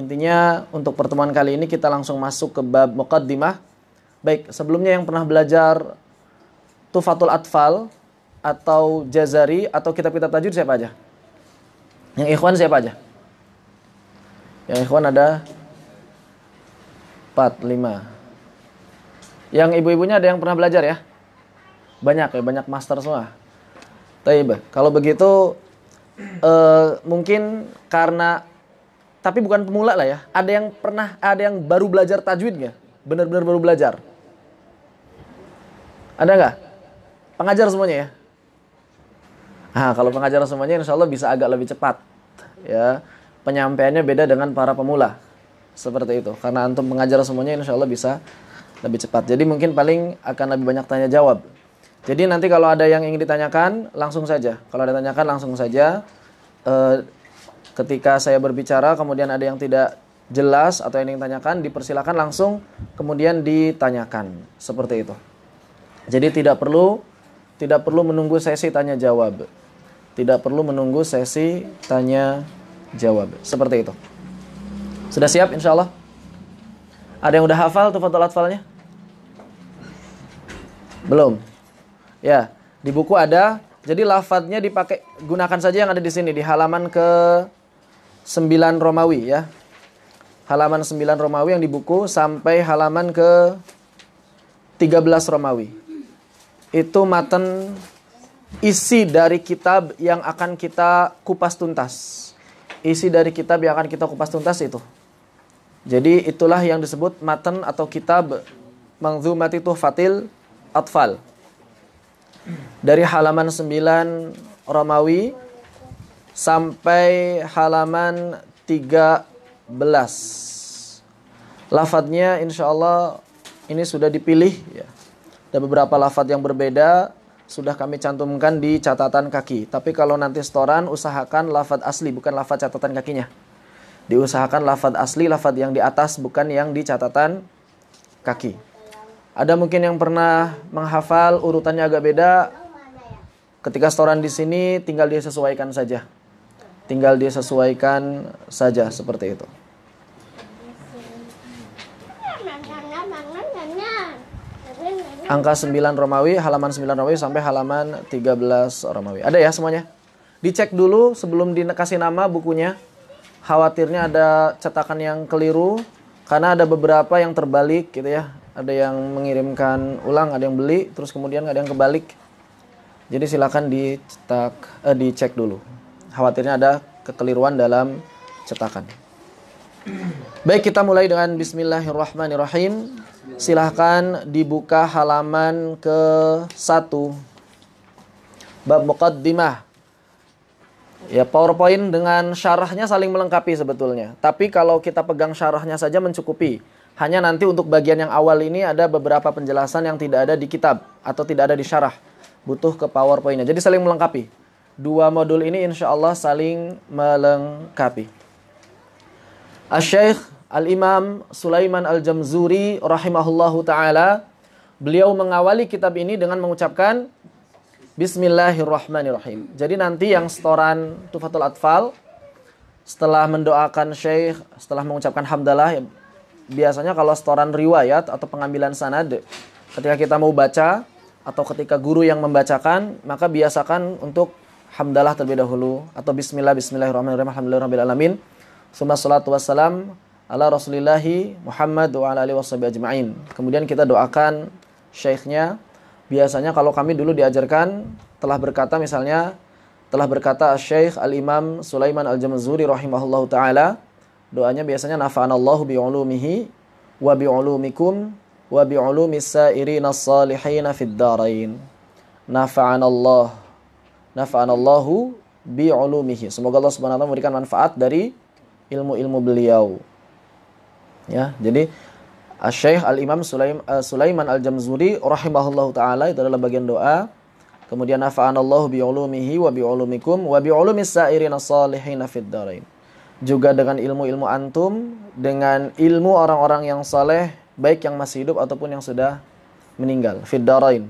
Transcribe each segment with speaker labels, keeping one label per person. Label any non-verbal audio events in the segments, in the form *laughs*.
Speaker 1: Intinya untuk pertemuan kali ini kita langsung masuk ke bab muqaddimah. Baik, sebelumnya yang pernah belajar Tufatul Atfal atau Jazari atau kitab-kitab tajwid siapa aja? Yang ikhwan siapa aja? Yang ikhwan ada 4, 5. Yang ibu-ibunya ada yang pernah belajar ya? Banyak ya, banyak master semua. Taibah. Kalau begitu uh, mungkin karena tapi bukan pemula lah ya. Ada yang pernah ada yang baru belajar tajwid nggak? Benar-benar baru belajar. Ada nggak? Pengajar semuanya ya. Nah, kalau pengajar semuanya insya Allah bisa agak lebih cepat. Ya, penyampaiannya beda dengan para pemula. Seperti itu. Karena antum pengajar semuanya insya Allah bisa lebih cepat. Jadi mungkin paling akan lebih banyak tanya jawab. Jadi nanti kalau ada yang ingin ditanyakan, langsung saja. Kalau ada tanyakan, langsung saja. E, ketika saya berbicara, kemudian ada yang tidak jelas atau yang ingin tanyakan, dipersilakan langsung kemudian ditanyakan. Seperti itu. Jadi tidak perlu tidak perlu menunggu sesi tanya jawab. Tidak perlu menunggu sesi tanya jawab. Seperti itu. Sudah siap insya Allah? Ada yang udah hafal tuh foto latfalnya? Belum? Ya, di buku ada. Jadi lafadznya dipakai gunakan saja yang ada di sini di halaman ke 9 Romawi ya. Halaman 9 Romawi yang di buku sampai halaman ke 13 Romawi. Itu matan isi dari kitab yang akan kita kupas tuntas. Isi dari kitab yang akan kita kupas tuntas itu. Jadi itulah yang disebut matan atau kitab Mangzumati Tuhfatil Atfal dari halaman 9 Romawi sampai halaman 13. Lafadznya insya Allah ini sudah dipilih ya. Ada beberapa lafadz yang berbeda sudah kami cantumkan di catatan kaki. Tapi kalau nanti setoran usahakan lafadz asli bukan lafadz catatan kakinya. Diusahakan lafadz asli, lafadz yang di atas bukan yang di catatan kaki. Ada mungkin yang pernah menghafal urutannya agak beda. Ketika setoran di sini tinggal dia sesuaikan saja. Tinggal dia sesuaikan saja seperti itu. Angka 9 Romawi, halaman 9 Romawi sampai halaman 13 Romawi. Ada ya semuanya? Dicek dulu sebelum dikasih nama bukunya. Khawatirnya ada cetakan yang keliru karena ada beberapa yang terbalik gitu ya ada yang mengirimkan ulang, ada yang beli, terus kemudian ada yang kebalik. Jadi silakan dicetak, eh, dicek dulu. Khawatirnya ada kekeliruan dalam cetakan. Baik kita mulai dengan Bismillahirrahmanirrahim. Silahkan dibuka halaman ke satu bab muqaddimah. Ya PowerPoint dengan syarahnya saling melengkapi sebetulnya. Tapi kalau kita pegang syarahnya saja mencukupi. Hanya nanti untuk bagian yang awal ini ada beberapa penjelasan yang tidak ada di kitab atau tidak ada di syarah. Butuh ke powerpointnya. Jadi saling melengkapi. Dua modul ini insya Allah saling melengkapi. Asyaikh Al-Imam Sulaiman Al-Jamzuri rahimahullahu ta'ala. Beliau mengawali kitab ini dengan mengucapkan Bismillahirrahmanirrahim. Jadi nanti yang setoran Tufatul Atfal setelah mendoakan Syekh, setelah mengucapkan hamdalah biasanya kalau setoran riwayat atau pengambilan sanad ketika kita mau baca atau ketika guru yang membacakan maka biasakan untuk hamdalah terlebih dahulu atau bismillah bismillahirrahmanirrahim alhamdulillahirabbil summa salatu wassalam ala rasulillahi Muhammad wa ala alihi ajmain. Kemudian kita doakan syekhnya. Biasanya kalau kami dulu diajarkan telah berkata misalnya telah berkata Syekh Al-Imam Sulaiman Al-Jamzuri rahimahullahu taala Doanya biasanya nafa'anallahu bi'ulumihi wa bi'ulumikum wa bi'ulumis sa'irin as-salihin fid darain. Nafa'anallah. Nafa'anallahu bi'ulumihi. Semoga Allah Subhanahu wa taala memberikan manfaat dari ilmu-ilmu beliau. Ya, jadi Syekh Al-Imam eh, Sulaiman Al-Jamzuri rahimahullahu taala itu adalah bagian doa. Kemudian nafa'anallahu bi'ulumihi wa bi'ulumikum wa bi'ulumis sa'irin as-salihin fid darain juga dengan ilmu-ilmu antum, dengan ilmu orang-orang yang saleh, baik yang masih hidup ataupun yang sudah meninggal. Fiddarain.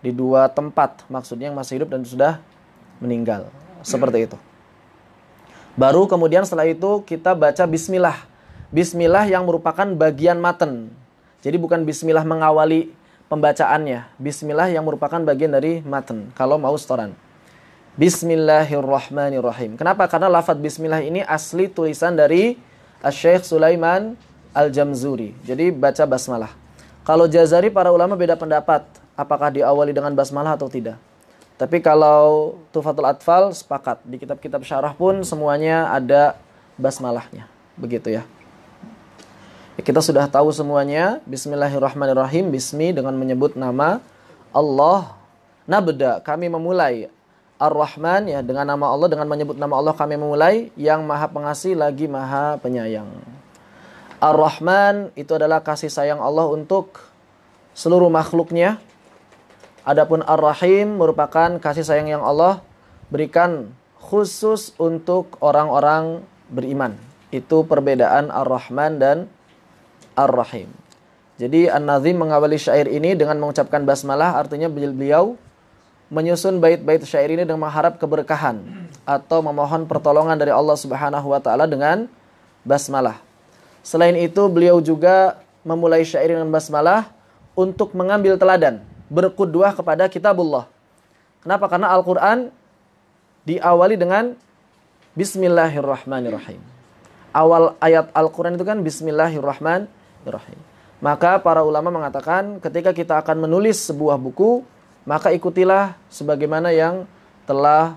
Speaker 1: Di dua tempat, maksudnya yang masih hidup dan sudah meninggal. Seperti itu. Baru kemudian setelah itu kita baca bismillah. Bismillah yang merupakan bagian maten. Jadi bukan bismillah mengawali pembacaannya. Bismillah yang merupakan bagian dari maten. Kalau mau setoran. Bismillahirrahmanirrahim. Kenapa? Karena lafaz bismillah ini asli tulisan dari Syekh Sulaiman Al-Jamzuri. Jadi baca basmalah. Kalau Jazari para ulama beda pendapat apakah diawali dengan basmalah atau tidak. Tapi kalau Tufatul Atfal sepakat di kitab-kitab syarah pun semuanya ada basmalahnya. Begitu ya. ya kita sudah tahu semuanya. Bismillahirrahmanirrahim. Bismi dengan menyebut nama Allah. Nabda kami memulai Ar-Rahman ya dengan nama Allah dengan menyebut nama Allah kami memulai yang Maha Pengasih lagi Maha Penyayang. Ar-Rahman itu adalah kasih sayang Allah untuk seluruh makhluknya. Adapun Ar-Rahim merupakan kasih sayang yang Allah berikan khusus untuk orang-orang beriman. Itu perbedaan Ar-Rahman dan Ar-Rahim. Jadi An-Nazim mengawali syair ini dengan mengucapkan basmalah artinya beliau menyusun bait-bait syair ini dengan mengharap keberkahan atau memohon pertolongan dari Allah Subhanahu wa taala dengan basmalah. Selain itu, beliau juga memulai syair dengan basmalah untuk mengambil teladan, berkuduah kepada kitabullah. Kenapa? Karena Al-Qur'an diawali dengan bismillahirrahmanirrahim. Awal ayat Al-Qur'an itu kan bismillahirrahmanirrahim. Maka para ulama mengatakan ketika kita akan menulis sebuah buku, maka ikutilah sebagaimana yang telah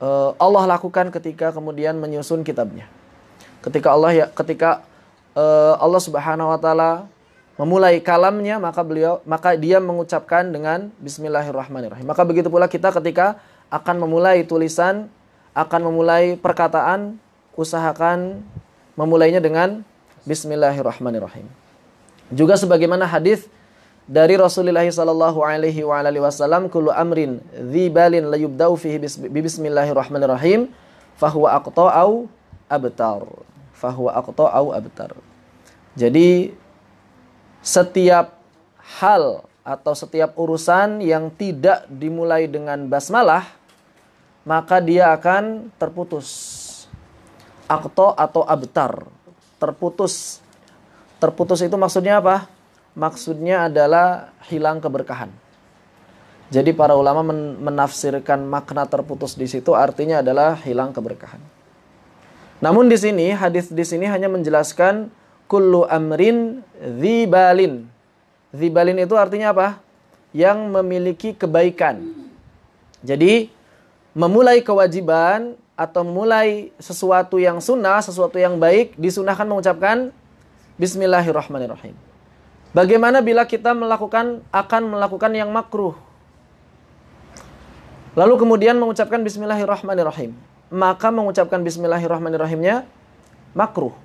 Speaker 1: eh, Allah lakukan ketika kemudian menyusun kitabnya. Ketika Allah ya ketika eh, Allah Subhanahu wa taala memulai kalamnya maka beliau maka dia mengucapkan dengan bismillahirrahmanirrahim. Maka begitu pula kita ketika akan memulai tulisan, akan memulai perkataan, usahakan memulainya dengan bismillahirrahmanirrahim. Juga sebagaimana hadis dari Rasulullah sallallahu alaihi wa alihi wasallam kullu amrin dzibalin la yubda'u fihi bismillahirrahmanirrahim fahuwa aqta'u abtar fahuwa aqta'u abtar jadi setiap hal atau setiap urusan yang tidak dimulai dengan basmalah maka dia akan terputus akto atau abtar terputus terputus itu maksudnya apa maksudnya adalah hilang keberkahan. Jadi para ulama menafsirkan makna terputus di situ artinya adalah hilang keberkahan. Namun di sini hadis di sini hanya menjelaskan kullu amrin zibalin. Zibalin itu artinya apa? Yang memiliki kebaikan. Jadi memulai kewajiban atau memulai sesuatu yang sunnah, sesuatu yang baik disunahkan mengucapkan Bismillahirrahmanirrahim. Bagaimana bila kita melakukan akan melakukan yang makruh? Lalu kemudian mengucapkan bismillahirrahmanirrahim. Maka mengucapkan bismillahirrahmanirrahimnya makruh.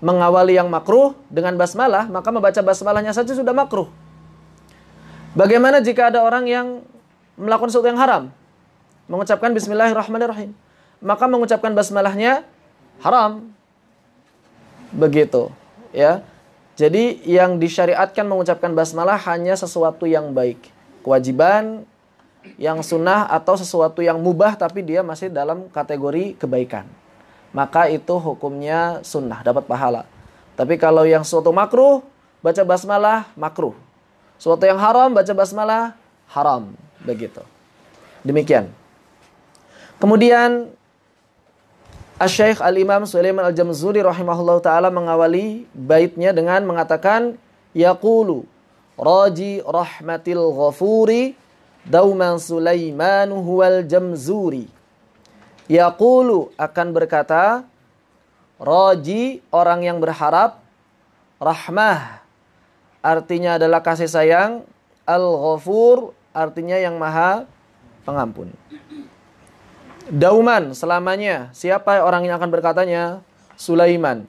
Speaker 1: Mengawali yang makruh dengan basmalah, maka membaca basmalahnya saja sudah makruh. Bagaimana jika ada orang yang melakukan sesuatu yang haram? Mengucapkan bismillahirrahmanirrahim. Maka mengucapkan basmalahnya haram. Begitu, ya. Jadi yang disyariatkan mengucapkan basmalah hanya sesuatu yang baik. Kewajiban, yang sunnah atau sesuatu yang mubah tapi dia masih dalam kategori kebaikan. Maka itu hukumnya sunnah, dapat pahala. Tapi kalau yang suatu makruh, baca basmalah makruh. Suatu yang haram, baca basmalah haram. Begitu. Demikian. Kemudian Asy-Syaikh Al-Imam Sulaiman Al-Jamzuri rahimahullah taala mengawali baitnya dengan mengatakan yaqulu raji rahmatil ghafuri dauman Sulaiman huwal Jamzuri. Yaqulu akan berkata raji orang yang berharap rahmah artinya adalah kasih sayang al-ghafur artinya yang maha pengampun. Dauman selamanya. Siapa orang yang akan berkatanya? Sulaiman.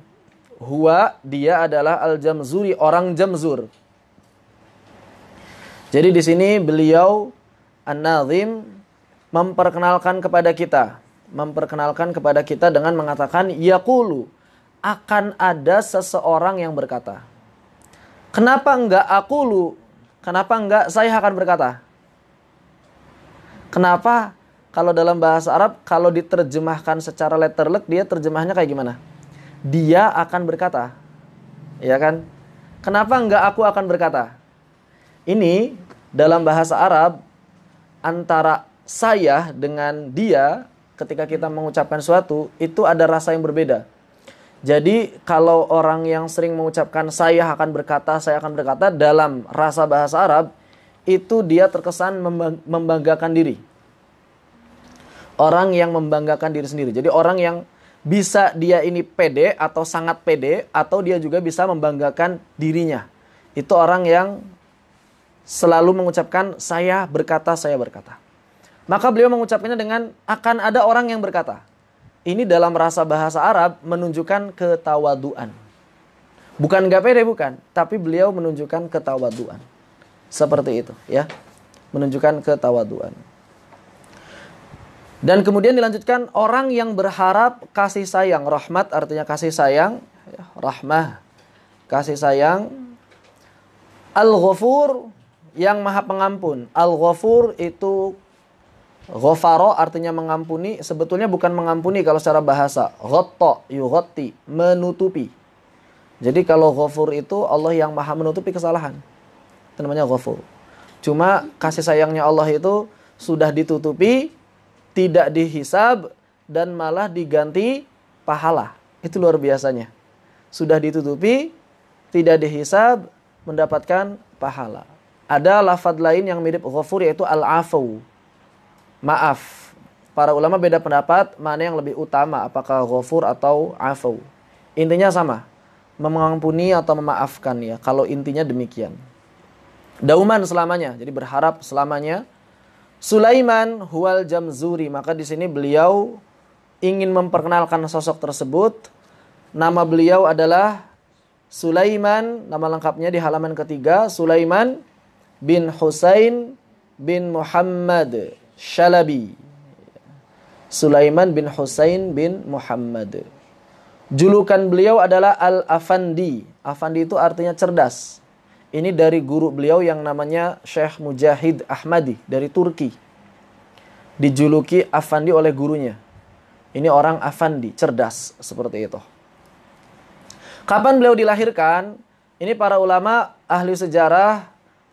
Speaker 1: Hua dia adalah al-Jamzuri, orang Jamzur. Jadi di sini beliau An-Nazim memperkenalkan kepada kita, memperkenalkan kepada kita dengan mengatakan yaqulu akan ada seseorang yang berkata. Kenapa enggak akulu? Kenapa enggak saya akan berkata? Kenapa kalau dalam bahasa Arab kalau diterjemahkan secara letterlek dia terjemahnya kayak gimana? Dia akan berkata. Ya kan? Kenapa enggak aku akan berkata? Ini dalam bahasa Arab antara saya dengan dia ketika kita mengucapkan suatu itu ada rasa yang berbeda. Jadi kalau orang yang sering mengucapkan saya akan berkata, saya akan berkata dalam rasa bahasa Arab itu dia terkesan membanggakan diri orang yang membanggakan diri sendiri. Jadi orang yang bisa dia ini pede atau sangat pede atau dia juga bisa membanggakan dirinya. Itu orang yang selalu mengucapkan saya berkata, saya berkata. Maka beliau mengucapkannya dengan akan ada orang yang berkata. Ini dalam rasa bahasa Arab menunjukkan ketawaduan. Bukan gak pede bukan, tapi beliau menunjukkan ketawaduan. Seperti itu ya. Menunjukkan ketawaduan. Dan kemudian dilanjutkan orang yang berharap kasih sayang, rahmat artinya kasih sayang, ya, rahmah, kasih sayang. Al-Ghafur yang maha pengampun. Al-Ghafur itu Ghafaro artinya mengampuni, sebetulnya bukan mengampuni kalau secara bahasa. Ghatta, yughatti, menutupi. Jadi kalau ghafur itu Allah yang maha menutupi kesalahan. Itu namanya ghafur. Cuma kasih sayangnya Allah itu sudah ditutupi tidak dihisab dan malah diganti pahala. Itu luar biasanya. Sudah ditutupi, tidak dihisab, mendapatkan pahala. Ada lafad lain yang mirip ghafur yaitu al-afu. Maaf. Para ulama beda pendapat mana yang lebih utama, apakah ghafur atau afu. Intinya sama, mengampuni atau memaafkan ya, kalau intinya demikian. Dauman selamanya, jadi berharap selamanya Sulaiman Hual Jamzuri. Maka di sini beliau ingin memperkenalkan sosok tersebut. Nama beliau adalah Sulaiman, nama lengkapnya di halaman ketiga, Sulaiman bin Husain bin Muhammad Shalabi. Sulaiman bin Husain bin Muhammad. Julukan beliau adalah Al-Afandi. Afandi itu artinya cerdas. Ini dari guru beliau yang namanya Syekh Mujahid Ahmadi dari Turki. Dijuluki Afandi oleh gurunya. Ini orang Afandi, cerdas seperti itu. Kapan beliau dilahirkan? Ini para ulama ahli sejarah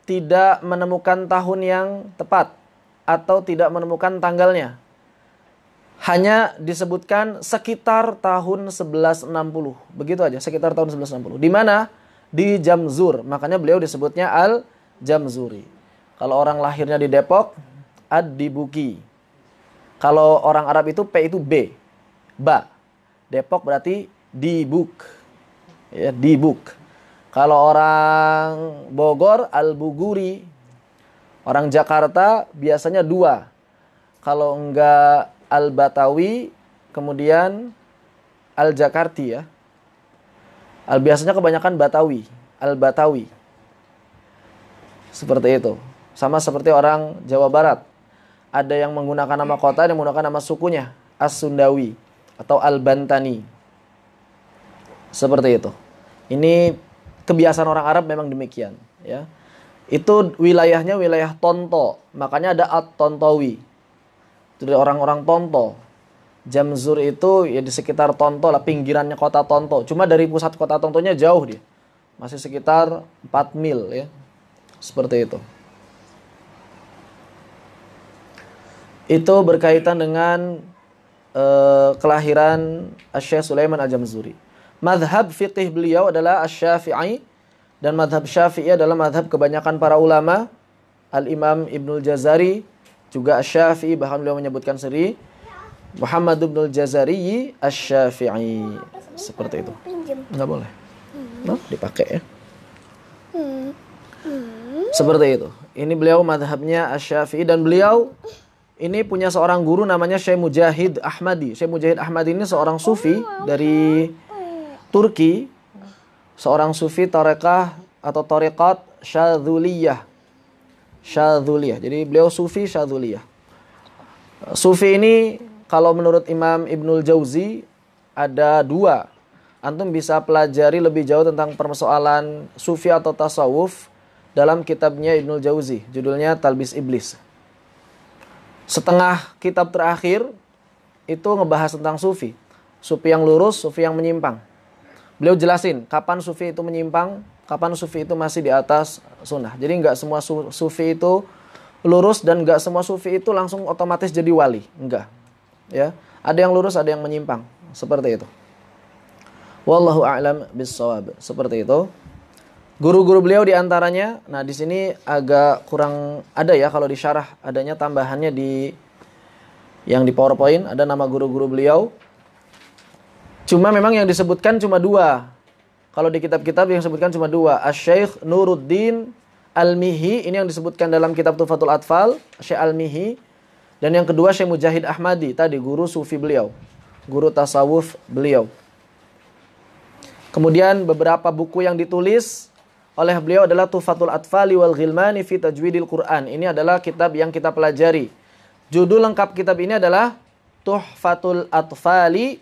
Speaker 1: tidak menemukan tahun yang tepat atau tidak menemukan tanggalnya. Hanya disebutkan sekitar tahun 1160. Begitu aja, sekitar tahun 1160. Di mana? di Jamzur. Makanya beliau disebutnya Al Jamzuri. Kalau orang lahirnya di Depok, Ad Dibuki. Kalau orang Arab itu P itu B. Ba. Depok berarti Dibuk. Ya, Dibuk. Kalau orang Bogor Al Buguri. Orang Jakarta biasanya dua. Kalau enggak Al Batawi, kemudian Al Jakarti ya. Al biasanya kebanyakan Batawi, Al Batawi. Seperti itu. Sama seperti orang Jawa Barat. Ada yang menggunakan nama kota, ada menggunakan nama sukunya, As-Sundawi atau Al-Bantani. Seperti itu. Ini kebiasaan orang Arab memang demikian, ya. Itu wilayahnya wilayah Tonto, makanya ada At-Tontowi. Itu orang-orang Tonto, Jamzur itu ya di sekitar Tonto lah, pinggirannya kota Tonto. Cuma dari pusat kota Tontonya jauh dia. Masih sekitar 4 mil ya. Seperti itu. Itu berkaitan dengan uh, kelahiran Syekh Sulaiman Al-Jamzuri. Madhab fiqih beliau adalah Asy-Syafi'i dan madhab Syafi'i adalah madhab kebanyakan para ulama. Al-Imam Ibnul Jazari juga Asy-Syafi'i bahkan beliau menyebutkan sendiri Muhammad bin al jazari Asy-Syafi'i. Seperti itu. Enggak boleh. Nah, dipakai ya.
Speaker 2: Hmm. Hmm.
Speaker 1: Seperti itu. Ini beliau madhabnya Asy-Syafi'i dan beliau ini punya seorang guru namanya Syekh Mujahid Ahmadi. Syekh Mujahid Ahmadi ini seorang sufi oh, dari Turki. Seorang sufi tarekah atau tarekat syadzuliyah. Syadzuliyah. Jadi beliau sufi syadzuliyah. Sufi ini kalau menurut Imam Ibnul Jauzi ada dua. Antum bisa pelajari lebih jauh tentang persoalan sufi atau tasawuf dalam kitabnya Ibnul Jauzi. Judulnya Talbis Iblis. Setengah kitab terakhir itu ngebahas tentang sufi. Sufi yang lurus, sufi yang menyimpang. Beliau jelasin kapan sufi itu menyimpang, kapan sufi itu masih di atas sunnah. Jadi nggak semua sufi itu lurus dan nggak semua sufi itu langsung otomatis jadi wali. Enggak ya ada yang lurus ada yang menyimpang seperti itu wallahu a'lam bisawab seperti itu guru-guru beliau diantaranya nah di sini agak kurang ada ya kalau di syarah adanya tambahannya di yang di powerpoint ada nama guru-guru beliau cuma memang yang disebutkan cuma dua kalau di kitab-kitab yang disebutkan cuma dua asy Nuruddin Al-Mihi ini yang disebutkan dalam kitab Tufatul Atfal Syekh Al-Mihi dan yang kedua Syekh Mujahid Ahmadi tadi guru sufi beliau, guru tasawuf beliau. Kemudian beberapa buku yang ditulis oleh beliau adalah Tufatul Atfali wal Ghilmani fi Tajwidil Quran. Ini adalah kitab yang kita pelajari. Judul lengkap kitab ini adalah Tuhfatul Atfali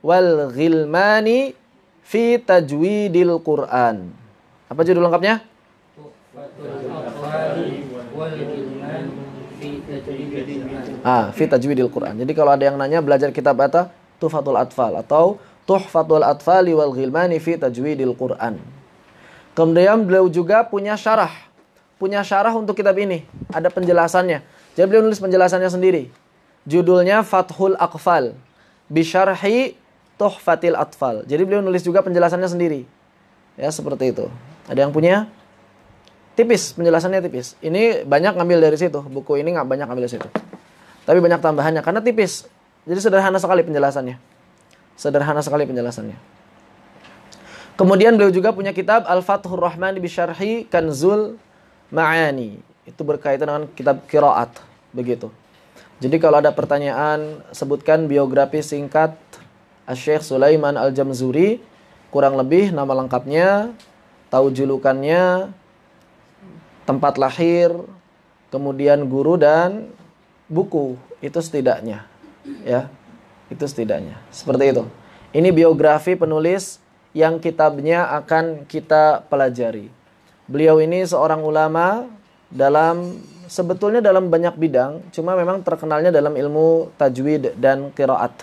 Speaker 1: wal Ghilmani fi Tajwidil Quran. Apa judul lengkapnya?
Speaker 2: Tuhfatul Atfali wal Ghilmani Ah, fi
Speaker 1: tajwidil Quran. Jadi kalau ada yang nanya belajar kitab apa? Tuhfatul Atfal atau Tuhfatul Atfali wal Ghilmani fi tajwidil Quran. Kemudian beliau juga punya syarah. Punya syarah untuk kitab ini. Ada penjelasannya. Jadi beliau nulis penjelasannya sendiri. Judulnya Fathul Aqfal. Bisyarhi Tuhfatil Atfal. Jadi beliau nulis juga penjelasannya sendiri. Ya, seperti itu. Ada yang punya? tipis penjelasannya tipis ini banyak ngambil dari situ buku ini nggak banyak ngambil dari situ tapi banyak tambahannya karena tipis jadi sederhana sekali penjelasannya sederhana sekali penjelasannya kemudian beliau juga punya kitab al fathur rahman bisharhi kanzul ma'ani itu berkaitan dengan kitab kiraat begitu jadi kalau ada pertanyaan sebutkan biografi singkat Syekh Sulaiman Al-Jamzuri kurang lebih nama lengkapnya tahu julukannya tempat lahir, kemudian guru dan buku itu setidaknya ya itu setidaknya seperti itu ini biografi penulis yang kitabnya akan kita pelajari beliau ini seorang ulama dalam sebetulnya dalam banyak bidang cuma memang terkenalnya dalam ilmu tajwid dan kiroat.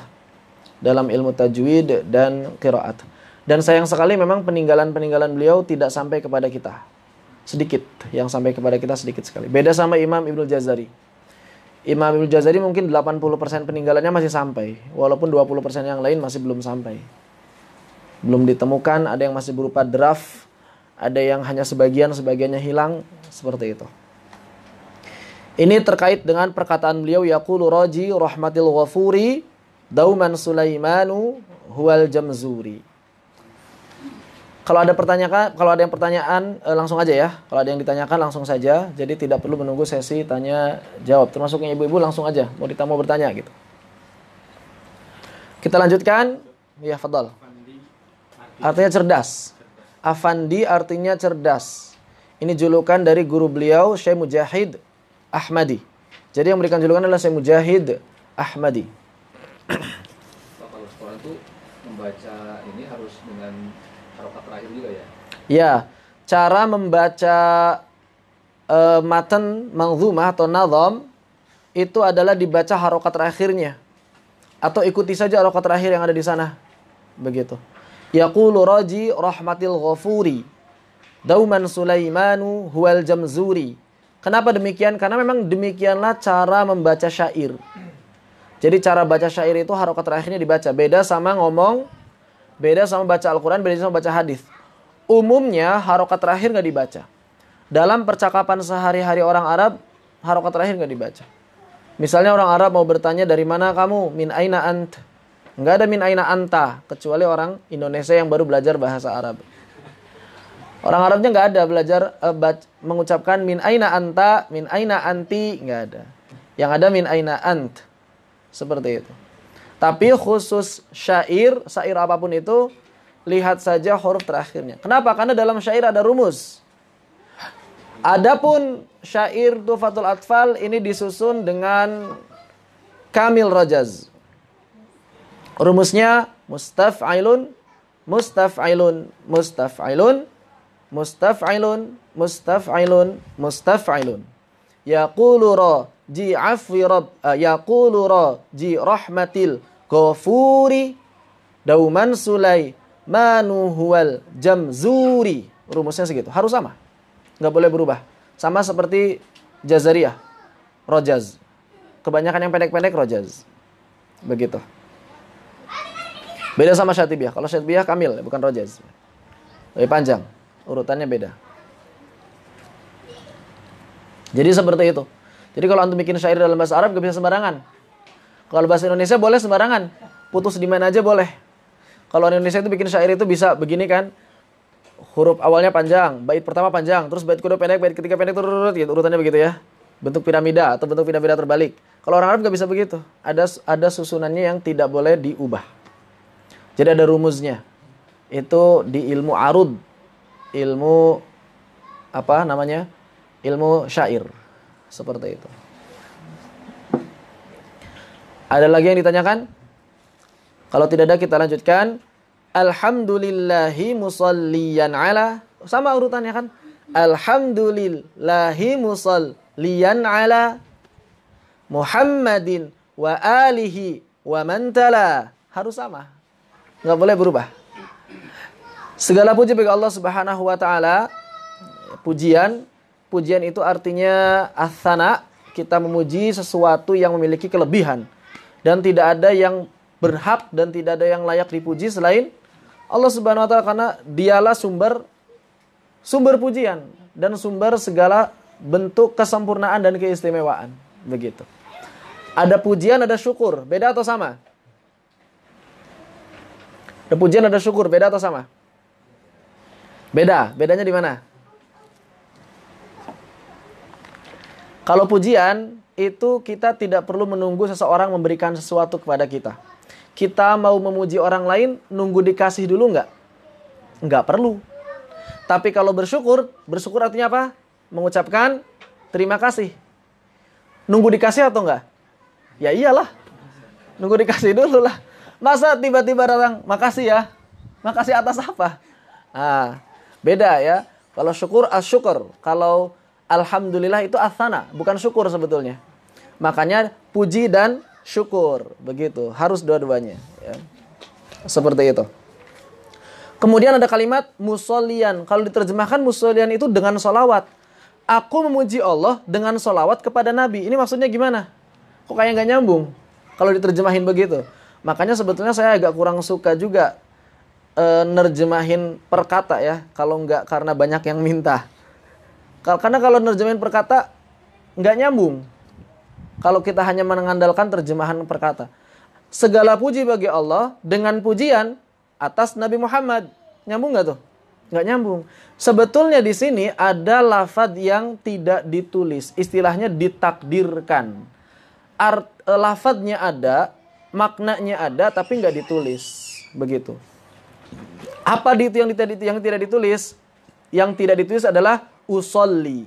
Speaker 1: dalam ilmu tajwid dan kiroat. dan sayang sekali memang peninggalan-peninggalan beliau tidak sampai kepada kita sedikit yang sampai kepada kita sedikit sekali. Beda sama Imam Ibnu Jazari. Imam Ibnu Jazari mungkin 80% peninggalannya masih sampai, walaupun 20% yang lain masih belum sampai. Belum ditemukan, ada yang masih berupa draft, ada yang hanya sebagian, sebagiannya hilang, seperti itu. Ini terkait dengan perkataan beliau yaqulu raji rahmatil ghafuri dauman sulaimanu huwal jamzuri. Kalau ada pertanyaan, kalau ada yang pertanyaan eh, langsung aja ya. Kalau ada yang ditanyakan langsung saja. Jadi tidak perlu menunggu sesi tanya jawab. Termasuk yang ibu-ibu langsung aja mau ditamu bertanya gitu. Kita lanjutkan. Ya, Fadl. Artinya cerdas. Afandi artinya cerdas. Ini julukan dari guru beliau Syekh Mujahid Ahmadi. Jadi yang memberikan julukan adalah Syekh Mujahid Ahmadi. Kalau sekolah itu membaca Ya, cara membaca uh, matan manzumah atau nazam itu adalah dibaca harokat terakhirnya atau ikuti saja harokat terakhir yang ada di sana. Begitu. Yaqulu raji rahmatil ghafuri dauman sulaimanu huwal jamzuri. Kenapa demikian? Karena memang demikianlah cara membaca syair. Jadi cara baca syair itu harokat terakhirnya dibaca. Beda sama ngomong, beda sama baca Al-Quran, beda sama baca hadis umumnya harokat terakhir nggak dibaca. Dalam percakapan sehari-hari orang Arab, harokat terakhir nggak dibaca. Misalnya orang Arab mau bertanya dari mana kamu, min aina ant. Nggak ada min aina anta, kecuali orang Indonesia yang baru belajar bahasa Arab. Orang Arabnya nggak ada belajar uh, bac, mengucapkan min aina anta, min aina anti, nggak ada. Yang ada min aina ant. Seperti itu. Tapi khusus syair, syair apapun itu lihat saja huruf terakhirnya. Kenapa? Karena dalam syair ada rumus. Adapun syair Tufatul Atfal ini disusun dengan Kamil Rajaz. Rumusnya Mustafailun, Mustafailun, Mustafailun, Mustafailun, Mustafailun, Mustafailun. Yaqulu ra ji afwi rab, eh, yaqulu ra ji rahmatil ghafuri dauman sulai manuhual jamzuri. Rumusnya segitu. Harus sama. Nggak boleh berubah. Sama seperti jazariyah. Rojaz. Kebanyakan yang pendek-pendek rojaz. Begitu. Beda sama syatibiyah. Kalau syatibiyah kamil, bukan rojaz. Lebih panjang. Urutannya beda. Jadi seperti itu. Jadi kalau antum bikin syair dalam bahasa Arab gak bisa sembarangan. Kalau bahasa Indonesia boleh sembarangan. Putus di mana aja boleh. Kalau orang Indonesia itu bikin syair itu bisa begini kan. Huruf awalnya panjang, bait pertama panjang, terus bait kedua pendek, bait ketiga pendek, turut gitu urutannya begitu ya. Bentuk piramida atau bentuk piramida terbalik. Kalau orang Arab nggak bisa begitu. Ada ada susunannya yang tidak boleh diubah. Jadi ada rumusnya. Itu di ilmu arud, ilmu apa namanya? Ilmu syair. Seperti itu. Ada lagi yang ditanyakan? Kalau tidak ada kita lanjutkan. Alhamdulillahi musalliyan ala. Sama urutannya kan? Alhamdulillahi musalliyan ala Muhammadin wa alihi wa mantala. Harus sama. Nggak boleh berubah. Segala puji bagi Allah Subhanahu wa taala. Pujian, pujian itu artinya asana, kita memuji sesuatu yang memiliki kelebihan dan tidak ada yang berhak dan tidak ada yang layak dipuji selain Allah Subhanahu wa taala karena dialah sumber sumber pujian dan sumber segala bentuk kesempurnaan dan keistimewaan. Begitu. Ada pujian, ada syukur. Beda atau sama? Ada pujian, ada syukur. Beda atau sama? Beda. Bedanya di mana? Kalau pujian, itu kita tidak perlu menunggu seseorang memberikan sesuatu kepada kita kita mau memuji orang lain nunggu dikasih dulu nggak? Nggak perlu. Tapi kalau bersyukur, bersyukur artinya apa? Mengucapkan terima kasih. Nunggu dikasih atau enggak? Ya iyalah. Nunggu dikasih dulu lah. Masa tiba-tiba datang, makasih ya. Makasih atas apa? Ah, beda ya. Kalau syukur asyukur. Kalau alhamdulillah itu asana, bukan syukur sebetulnya. Makanya puji dan syukur begitu harus dua-duanya ya. seperti itu kemudian ada kalimat musolian kalau diterjemahkan musolian itu dengan solawat aku memuji Allah dengan solawat kepada Nabi ini maksudnya gimana kok kayak nggak nyambung kalau diterjemahin begitu makanya sebetulnya saya agak kurang suka juga e, nerjemahin perkata ya kalau nggak karena banyak yang minta karena kalau nerjemahin perkata nggak nyambung kalau kita hanya mengandalkan terjemahan perkata. Segala puji bagi Allah dengan pujian atas Nabi Muhammad. Nyambung nggak tuh? Nggak nyambung. Sebetulnya di sini ada lafad yang tidak ditulis. Istilahnya ditakdirkan. Art, eh, lafadnya ada, maknanya ada, tapi nggak ditulis. Begitu. Apa itu yang tidak, yang tidak ditulis? Yang tidak ditulis adalah usolli.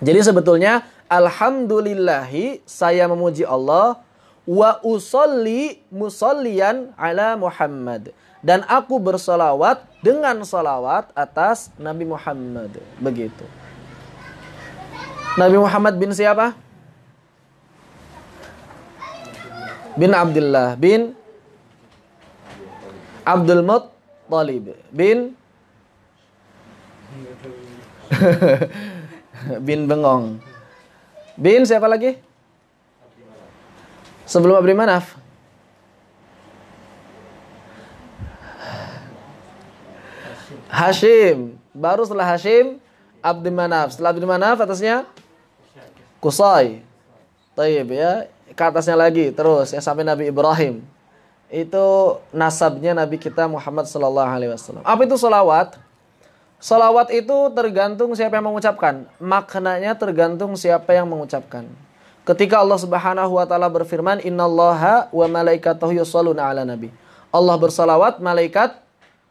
Speaker 1: Jadi sebetulnya Alhamdulillahi saya memuji Allah wa usolli musallian ala Muhammad dan aku bersolawat dengan solawat atas Nabi Muhammad begitu Nabi Muhammad bin siapa bin Abdullah bin Abdul Muttalib bin *laughs* bin Bengong Bin siapa lagi? Sebelum Abri Manaf. Hashim. Baru setelah Hashim, Abdi Manaf. Setelah Abdi Manaf atasnya Kusai. Taib ya. Ke atasnya lagi terus Yang sampai Nabi Ibrahim. Itu nasabnya Nabi kita Muhammad Sallallahu Alaihi Wasallam. Apa itu solawat? Salawat itu tergantung siapa yang mengucapkan. Maknanya tergantung siapa yang mengucapkan. Ketika Allah Subhanahu wa taala berfirman, "Innallaha wa malaikatahu yusalluna 'ala nabi." Allah bersalawat, malaikat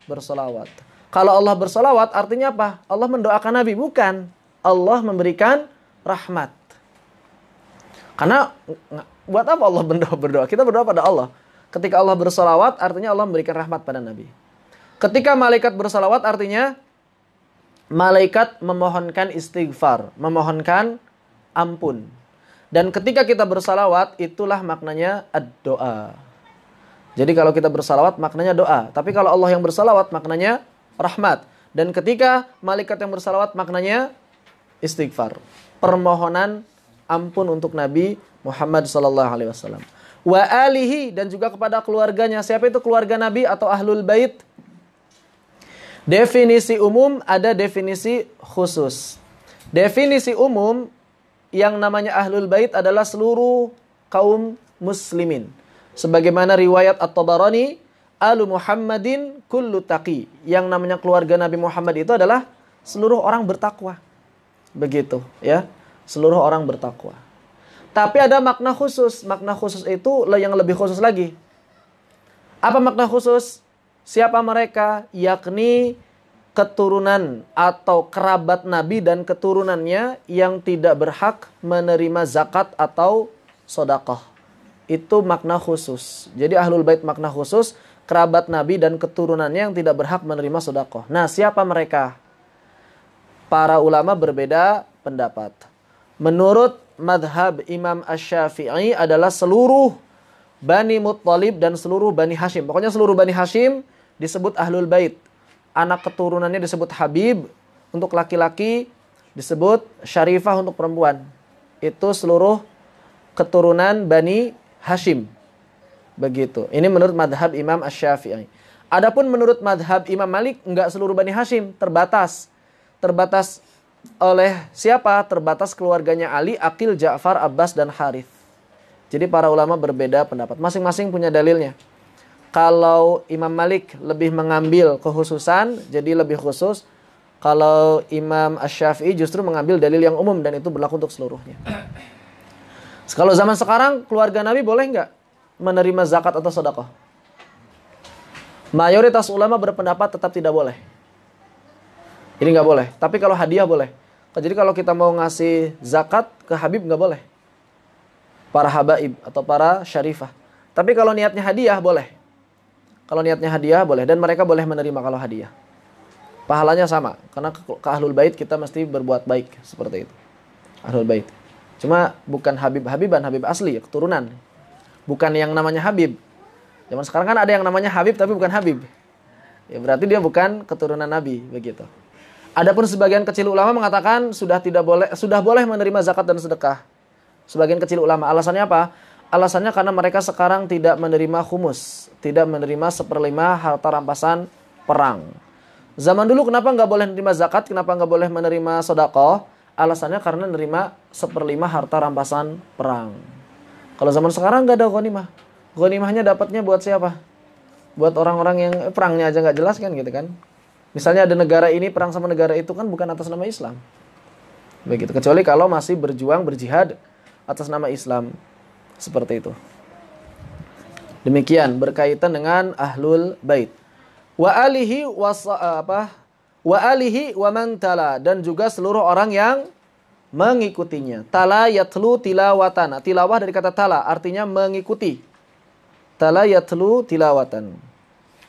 Speaker 1: bersalawat. Kalau Allah bersalawat artinya apa? Allah mendoakan nabi, bukan. Allah memberikan rahmat. Karena buat apa Allah berdoa berdoa? Kita berdoa pada Allah. Ketika Allah bersalawat artinya Allah memberikan rahmat pada nabi. Ketika malaikat bersalawat artinya malaikat memohonkan istighfar, memohonkan ampun. Dan ketika kita bersalawat, itulah maknanya doa. Jadi kalau kita bersalawat, maknanya doa. Tapi kalau Allah yang bersalawat, maknanya rahmat. Dan ketika malaikat yang bersalawat, maknanya istighfar. Permohonan ampun untuk Nabi Muhammad SAW. Wa alihi dan juga kepada keluarganya. Siapa itu keluarga Nabi atau ahlul bait? Definisi umum ada definisi khusus. Definisi umum yang namanya ahlul bait adalah seluruh kaum muslimin. Sebagaimana riwayat At-Tabarani, Alu Muhammadin kullu taqi. Yang namanya keluarga Nabi Muhammad itu adalah seluruh orang bertakwa. Begitu ya, seluruh orang bertakwa. Tapi ada makna khusus. Makna khusus itu yang lebih khusus lagi. Apa makna khusus? Siapa mereka? Yakni keturunan atau kerabat Nabi dan keturunannya yang tidak berhak menerima zakat atau sodakoh. Itu makna khusus. Jadi ahlul bait makna khusus kerabat Nabi dan keturunannya yang tidak berhak menerima sodakoh. Nah siapa mereka? Para ulama berbeda pendapat. Menurut madhab Imam Ash-Syafi'i adalah seluruh Bani Muttalib dan seluruh Bani Hashim. Pokoknya seluruh Bani Hashim disebut ahlul bait. Anak keturunannya disebut habib untuk laki-laki, disebut syarifah untuk perempuan. Itu seluruh keturunan Bani Hashim. Begitu. Ini menurut madhab Imam Ash-Syafi'i. Adapun menurut madhab Imam Malik, nggak seluruh Bani Hashim, terbatas. Terbatas oleh siapa? Terbatas keluarganya Ali, Akil, Ja'far, Abbas, dan Harith. Jadi para ulama berbeda pendapat. Masing-masing punya dalilnya. Kalau Imam Malik lebih mengambil kehususan, jadi lebih khusus. Kalau Imam Ash-Syafi'i justru mengambil dalil yang umum dan itu berlaku untuk seluruhnya. *clears throat* Kalau zaman sekarang keluarga Nabi boleh nggak menerima zakat atau sedekah? Mayoritas ulama berpendapat tetap tidak boleh. Ini nggak boleh. Tapi kalau hadiah boleh. Jadi kalau kita mau ngasih zakat ke Habib nggak boleh. Para habaib atau para syarifah. Tapi kalau niatnya hadiah boleh. Kalau niatnya hadiah boleh dan mereka boleh menerima kalau hadiah. Pahalanya sama karena ke, ke ahlul bait kita mesti berbuat baik seperti itu. Ahlul bait. Cuma bukan Habib Habiban, Habib asli, keturunan. Bukan yang namanya Habib. Zaman sekarang kan ada yang namanya Habib tapi bukan Habib. Ya berarti dia bukan keturunan Nabi begitu. Adapun sebagian kecil ulama mengatakan sudah tidak boleh sudah boleh menerima zakat dan sedekah. Sebagian kecil ulama alasannya apa? Alasannya karena mereka sekarang tidak menerima humus, tidak menerima seperlima harta rampasan perang. Zaman dulu kenapa nggak boleh menerima zakat, kenapa nggak boleh menerima sodako? Alasannya karena menerima seperlima harta rampasan perang. Kalau zaman sekarang nggak ada ghanimah. Ghanimahnya dapatnya buat siapa? Buat orang-orang yang eh, perangnya aja nggak jelas kan gitu kan. Misalnya ada negara ini perang sama negara itu kan bukan atas nama Islam. Begitu. Kecuali kalau masih berjuang berjihad atas nama Islam. Seperti itu. Demikian berkaitan dengan ahlul bait. Wa alihi wa eh, apa? Wa alihi wa man tala dan juga seluruh orang yang mengikutinya. Tala yatlu tilawatan. Tilawah dari kata tala artinya mengikuti. Tala yatlu tilawatan.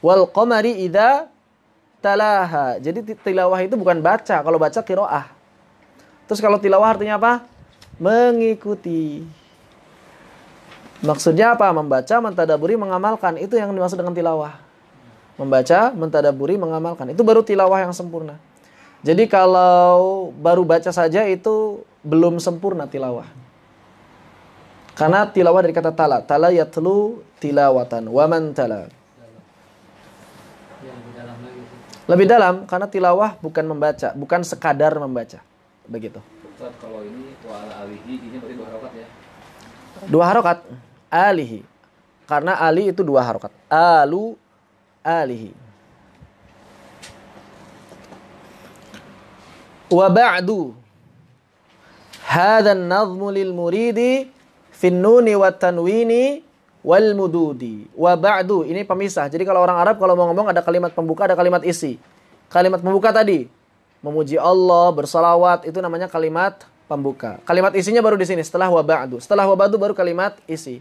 Speaker 1: Wal qamari idza talaha. Jadi tilawah itu bukan baca. Kalau baca kiroah. Terus kalau tilawah artinya apa? Mengikuti. Maksudnya apa? Membaca, mentadaburi, mengamalkan. Itu yang dimaksud dengan tilawah. Membaca, mentadaburi, mengamalkan. Itu baru tilawah yang sempurna. Jadi kalau baru baca saja itu belum sempurna tilawah. Karena tilawah dari kata tala. Tala yatlu tilawatan. Waman tala. Lebih dalam karena tilawah bukan membaca, bukan sekadar membaca. Begitu. kalau ini wa alihi ini berarti dua rakaat ya. Dua harokat. Alihi. Karena ali itu dua harokat. Alu alihi. Wa ba'du. Hadha an-nazmu lil muridi fin nuni tanwini wal mududi wa ba'du ini pemisah. Jadi kalau orang Arab kalau mau ngomong ada kalimat pembuka, ada kalimat isi. Kalimat pembuka tadi memuji Allah, bersalawat itu namanya kalimat pembuka. Kalimat isinya baru di sini setelah wa ba'du. Setelah wa ba'du baru kalimat isi.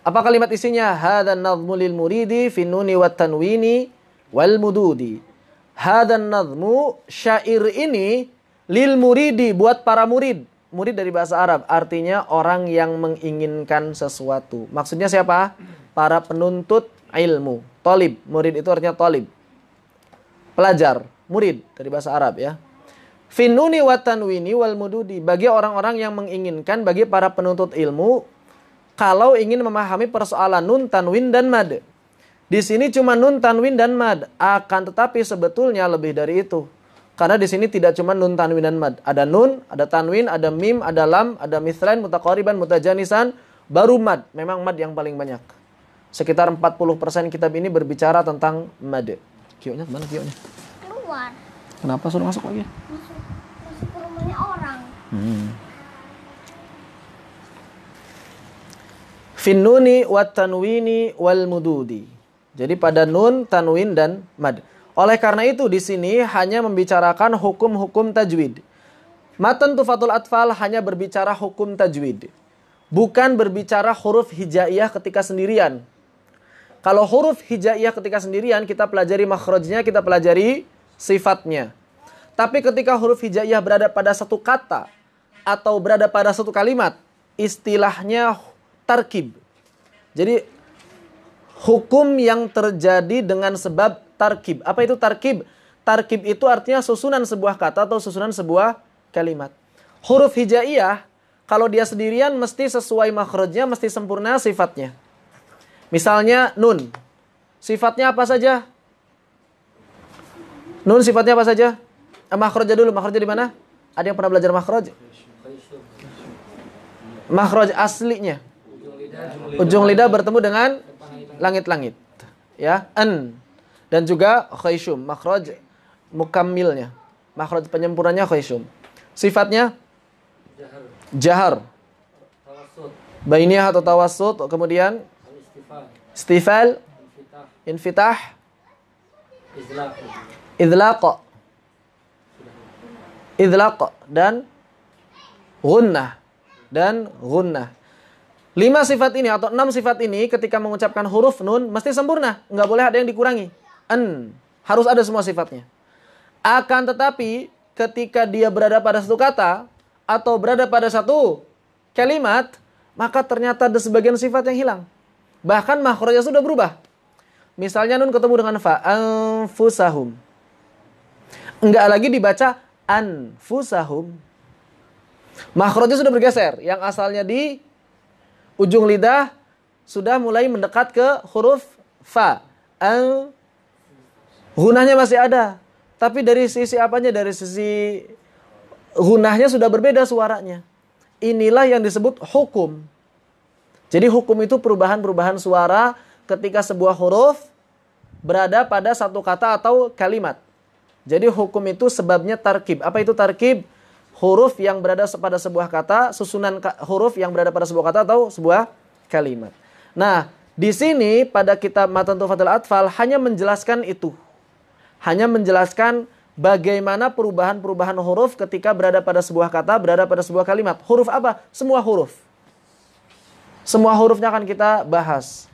Speaker 1: Apa kalimat isinya? Hadan nadhmu lil muridi fi nuni wat tanwini wal mududi. Hadzan nadhmu syair ini lil muridi buat para murid. Murid dari bahasa Arab artinya orang yang menginginkan sesuatu. Maksudnya siapa? Para penuntut ilmu. Tolib, murid itu artinya tolib. Pelajar, murid dari bahasa Arab ya. Finuni watanwini wal mududi bagi orang-orang yang menginginkan bagi para penuntut ilmu kalau ingin memahami persoalan nun tanwin dan mad. Di sini cuma nun tanwin dan mad, akan tetapi sebetulnya lebih dari itu. Karena di sini tidak cuma nun tanwin dan mad, ada nun, ada tanwin, ada mim, ada lam, ada mithlain, mutaqariban, mutajanisan, baru mad. Memang mad yang paling banyak. Sekitar 40% kitab ini berbicara tentang mad. Kiyonya mana kiyonya? Keluar. Kenapa suruh masuk lagi? Masuk orang. Hmm. Finnuni wat tanwini wal mududi. Jadi pada nun, tanwin dan mad. Oleh karena itu di sini hanya membicarakan hukum-hukum tajwid. Matan Tufatul Atfal hanya berbicara hukum tajwid. Bukan berbicara huruf hijaiyah ketika sendirian. Kalau huruf hijaiyah ketika sendirian kita pelajari makhrajnya, kita pelajari sifatnya. Tapi ketika huruf hijaiyah berada pada satu kata atau berada pada satu kalimat, istilahnya tarkib. Jadi hukum yang terjadi dengan sebab tarkib. Apa itu tarkib? Tarkib itu artinya susunan sebuah kata atau susunan sebuah kalimat. Huruf hijaiyah kalau dia sendirian mesti sesuai makhrajnya, mesti sempurna sifatnya. Misalnya nun. Sifatnya apa saja? Nun sifatnya apa saja? eh, makhrajnya dulu. makroja di mana? Ada yang pernah belajar makhraj? Makhraj aslinya. Ujung lidah bertemu dengan langit-langit. Ya, an. Dan juga khayshum, makhraj mukamilnya, Makhraj penyempurnanya khayshum. Sifatnya jahar. Bainiyah atau tawasud, kemudian istifal, infitah, idlaq, idlaq dan gunnah dan gunnah. Lima sifat ini atau enam sifat ini ketika mengucapkan huruf nun mesti sempurna, nggak boleh ada yang dikurangi. En harus ada semua sifatnya. Akan tetapi ketika dia berada pada satu kata atau berada pada satu kalimat, maka ternyata ada sebagian sifat yang hilang. Bahkan makhrajnya sudah berubah. Misalnya nun ketemu dengan fa anfusahum. Enggak lagi dibaca anfusahum. Makhrajnya sudah bergeser, yang asalnya di ujung lidah sudah mulai mendekat ke huruf fa. Al hunahnya masih ada, tapi dari sisi apanya? Dari sisi hunahnya sudah berbeda suaranya. Inilah yang disebut hukum. Jadi hukum itu perubahan-perubahan suara ketika sebuah huruf berada pada satu kata atau kalimat. Jadi hukum itu sebabnya tarkib. Apa itu tarkib? Huruf yang berada pada sebuah kata, susunan huruf yang berada pada sebuah kata atau sebuah kalimat. Nah, di sini pada kitab Matan Tufatul Atfal hanya menjelaskan itu. Hanya menjelaskan bagaimana perubahan-perubahan huruf ketika berada pada sebuah kata, berada pada sebuah kalimat. Huruf apa? Semua huruf. Semua hurufnya akan kita bahas.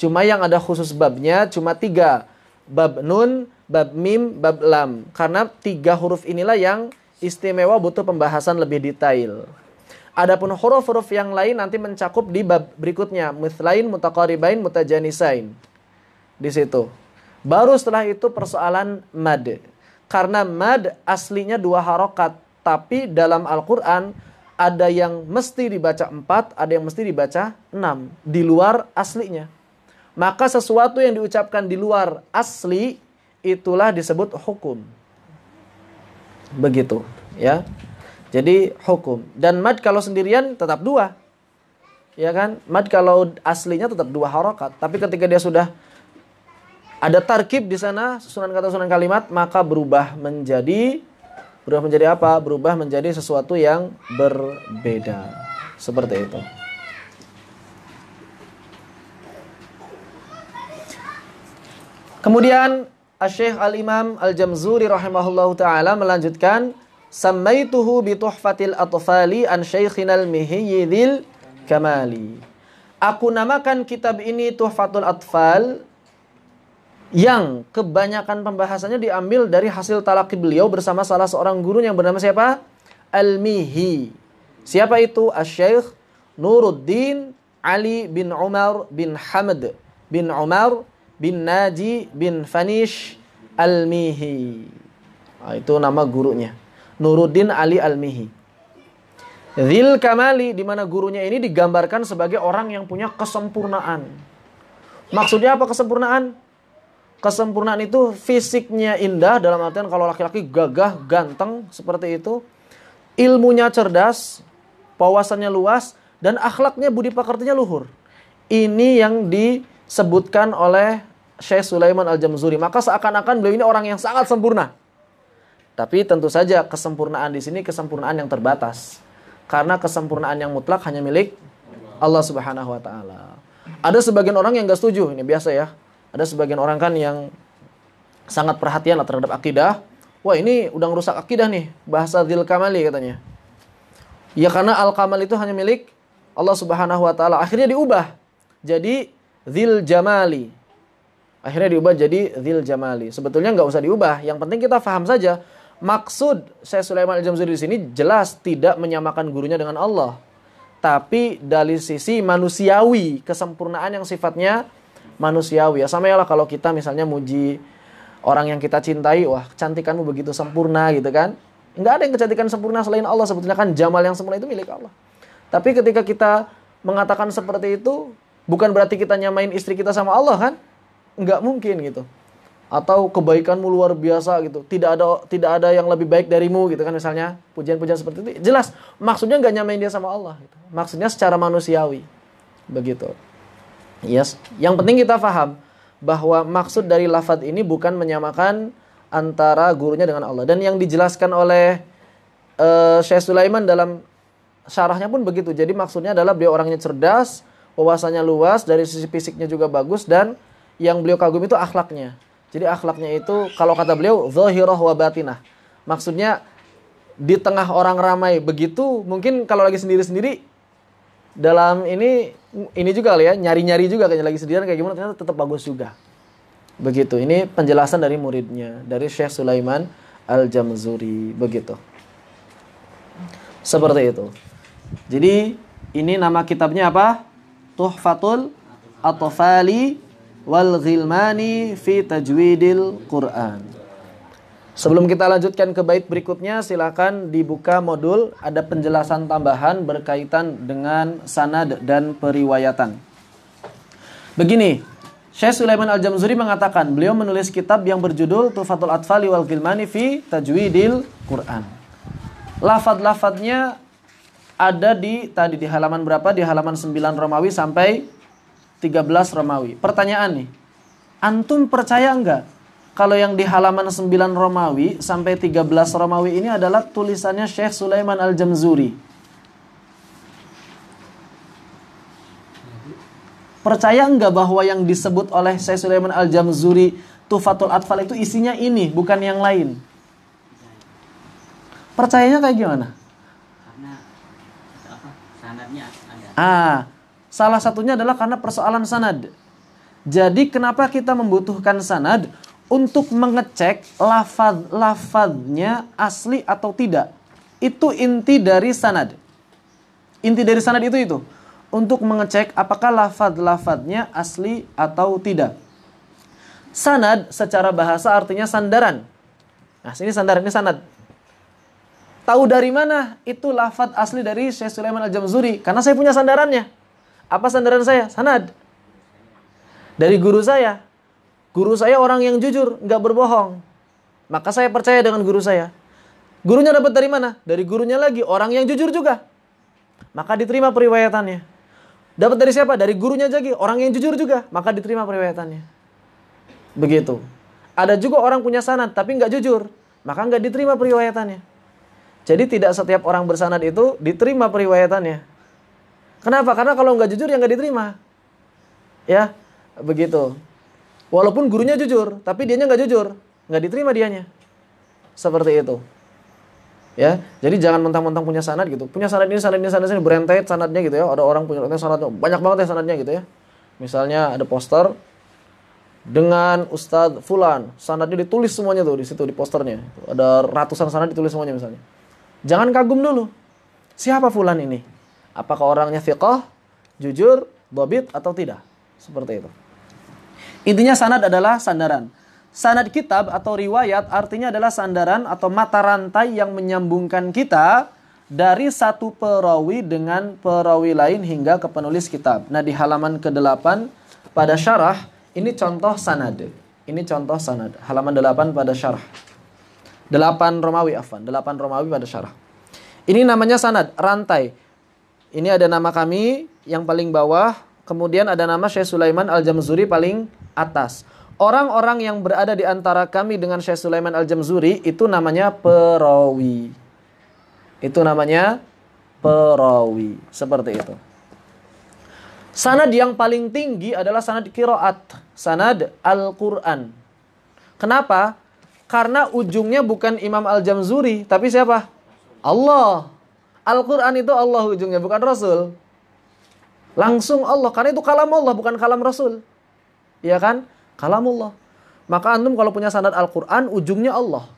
Speaker 1: Cuma yang ada khusus babnya cuma tiga bab nun, bab mim, bab lam. Karena tiga huruf inilah yang istimewa butuh pembahasan lebih detail. Adapun huruf-huruf yang lain nanti mencakup di bab berikutnya, mislain, mutaqaribain, mutajanisain. Di situ. Baru setelah itu persoalan mad. Karena mad aslinya dua harokat, tapi dalam Al-Qur'an ada yang mesti dibaca empat, ada yang mesti dibaca enam di luar aslinya. Maka sesuatu yang diucapkan di luar asli itulah disebut hukum. Begitu, ya. Jadi hukum dan mad kalau sendirian tetap dua. Ya kan? Mad kalau aslinya tetap dua harokat, tapi ketika dia sudah ada tarkib di sana, susunan kata susunan kalimat, maka berubah menjadi berubah menjadi apa? Berubah menjadi sesuatu yang berbeda. Seperti itu. Kemudian Syekh Al-Imam Al-Jamzuri rahimahullahu taala melanjutkan Sammaituhu bi tuhfatil atfali an syaikhina al-mihyidil kamali. Aku namakan kitab ini Tuhfatul Atfal yang kebanyakan pembahasannya diambil dari hasil talaki beliau bersama salah seorang guru yang bernama siapa? Al-Mihi. Siapa itu? Asy-Syaikh Nuruddin Ali bin Umar bin Hamad bin Umar bin Naji bin Fanish Al-Mihi. Nah, itu nama gurunya. Nuruddin Ali Al-Mihi. Zil Kamali di mana gurunya ini digambarkan sebagai orang yang punya kesempurnaan. Maksudnya apa kesempurnaan? Kesempurnaan itu fisiknya indah dalam artian kalau laki-laki gagah, ganteng seperti itu. Ilmunya cerdas, wawasannya luas dan akhlaknya budi pekertinya luhur. Ini yang disebutkan oleh Syekh Sulaiman Al-Jamzuri. Maka seakan-akan beliau ini orang yang sangat sempurna. Tapi tentu saja kesempurnaan di sini kesempurnaan yang terbatas. Karena kesempurnaan yang mutlak hanya milik Allah Subhanahu wa taala. Ada sebagian orang yang gak setuju, ini biasa ya. Ada sebagian orang kan yang sangat perhatian terhadap akidah. Wah, ini udah ngerusak akidah nih, bahasa Dil Kamali katanya. Ya karena al kamal itu hanya milik Allah Subhanahu wa taala. Akhirnya diubah jadi Zil Jamali. Akhirnya diubah jadi Zil Jamali. Sebetulnya nggak usah diubah, yang penting kita faham saja. Maksud saya Sulaiman Al-Jamzuri di sini jelas tidak menyamakan gurunya dengan Allah. Tapi dari sisi manusiawi, kesempurnaan yang sifatnya manusiawi. Ya sama ya kalau kita misalnya muji orang yang kita cintai, wah kecantikanmu begitu sempurna gitu kan. Nggak ada yang kecantikan sempurna selain Allah. Sebetulnya kan jamal yang sempurna itu milik Allah. Tapi ketika kita mengatakan seperti itu, bukan berarti kita nyamain istri kita sama Allah kan? nggak mungkin gitu atau kebaikanmu luar biasa gitu tidak ada tidak ada yang lebih baik darimu gitu kan misalnya pujian-pujian seperti itu jelas maksudnya nggak nyamain dia sama Allah gitu. maksudnya secara manusiawi begitu yes yang penting kita paham bahwa maksud dari lafadz ini bukan menyamakan antara gurunya dengan Allah dan yang dijelaskan oleh uh, Syekh Sulaiman dalam syarahnya pun begitu jadi maksudnya adalah beliau orangnya cerdas wawasannya luas dari sisi fisiknya juga bagus dan yang beliau kagumi itu akhlaknya. Jadi akhlaknya itu kalau kata beliau zahirah wa batinah. Maksudnya di tengah orang ramai begitu mungkin kalau lagi sendiri-sendiri dalam ini ini juga kali ya nyari-nyari juga kayaknya lagi sendirian kayak gimana ternyata tetap bagus juga. Begitu. Ini penjelasan dari muridnya dari Syekh Sulaiman Al-Jamzuri begitu. Seperti itu. Jadi ini nama kitabnya apa? Tuhfatul Atfali wal ghilmani fi tajwidil Quran. Sebelum kita lanjutkan ke bait berikutnya, silakan dibuka modul ada penjelasan tambahan berkaitan dengan sanad dan periwayatan. Begini, Syekh Sulaiman Al-Jamzuri mengatakan, beliau menulis kitab yang berjudul Tufatul Atfali wal Ghilmani fi Tajwidil Quran. Lafat-lafatnya ada di tadi di halaman berapa? Di halaman 9 Romawi sampai 13 Romawi. Pertanyaan nih, antum percaya enggak kalau yang di halaman 9 Romawi sampai 13 Romawi ini adalah tulisannya Syekh Sulaiman Al-Jamzuri. Percaya enggak bahwa yang disebut oleh Syekh Sulaiman Al-Jamzuri Tufatul Atfal itu isinya ini, bukan yang lain? Percayanya kayak gimana? Karena apa? ada. Ah, Salah satunya adalah karena persoalan sanad. Jadi kenapa kita membutuhkan sanad? Untuk mengecek lafaz lafaznya asli atau tidak. Itu inti dari sanad. Inti dari sanad itu itu. Untuk mengecek apakah lafaz lafaznya asli atau tidak. Sanad secara bahasa artinya sandaran. Nah, sini sandaran, ini sanad. Tahu dari mana? Itu lafaz asli dari Syekh Sulaiman Al-Jamzuri. Karena saya punya sandarannya. Apa sandaran saya? Sanad. Dari guru saya. Guru saya orang yang jujur, nggak berbohong. Maka saya percaya dengan guru saya. Gurunya dapat dari mana? Dari gurunya lagi, orang yang jujur juga. Maka diterima periwayatannya. Dapat dari siapa? Dari gurunya lagi, orang yang jujur juga. Maka diterima periwayatannya. Begitu. Ada juga orang punya sanad tapi nggak jujur, maka nggak diterima periwayatannya. Jadi tidak setiap orang bersanad itu diterima periwayatannya. Kenapa? Karena kalau nggak jujur ya nggak diterima. Ya, begitu. Walaupun gurunya jujur, tapi dianya nggak jujur, nggak diterima dianya. Seperti itu. Ya, jadi jangan mentang-mentang punya sanad gitu. Punya sanad ini, sanad ini, sanad ini berentet sanadnya gitu ya. Ada orang punya sanad banyak banget ya sanadnya gitu ya. Misalnya ada poster dengan Ustadz Fulan, sanadnya ditulis semuanya tuh di situ di posternya. Ada ratusan sanad ditulis semuanya misalnya. Jangan kagum dulu. Siapa Fulan ini? Apakah orangnya fiqah, jujur, dobit, atau tidak. Seperti itu. Intinya sanad adalah sandaran. Sanad kitab atau riwayat artinya adalah sandaran atau mata rantai yang menyambungkan kita dari satu perawi dengan perawi lain hingga ke penulis kitab. Nah, di halaman ke-8 pada syarah ini contoh sanad. Ini contoh sanad. Halaman 8 pada syarah. 8 Romawi afan, 8 Romawi pada syarah. Ini namanya sanad, rantai. Ini ada nama kami yang paling bawah, kemudian ada nama Syekh Sulaiman Al-Jamzuri paling atas. Orang-orang yang berada di antara kami dengan Syekh Sulaiman Al-Jamzuri itu namanya perawi. Itu namanya perawi, seperti itu. Sanad yang paling tinggi adalah sanad kiroat, sanad Al-Quran. Kenapa? Karena ujungnya bukan Imam Al-Jamzuri, tapi siapa? Allah. Al-Quran itu Allah ujungnya, bukan Rasul. Langsung Allah, karena itu kalam Allah, bukan kalam Rasul. Iya kan? Kalam Allah. Maka antum kalau punya sanad Al-Quran, ujungnya Allah.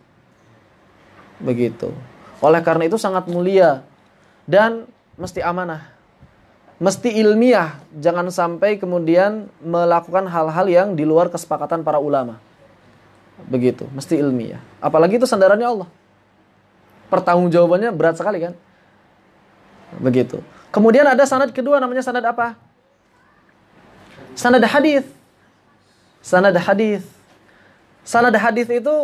Speaker 1: Begitu. Oleh karena itu sangat mulia. Dan mesti amanah. Mesti ilmiah. Jangan sampai kemudian melakukan hal-hal yang di luar kesepakatan para ulama. Begitu. Mesti ilmiah. Apalagi itu sandarannya Allah. Pertanggung jawabannya berat sekali kan? Begitu. Kemudian ada sanad kedua namanya sanad apa? Sanad hadis. Sanad hadis. Sanad hadis itu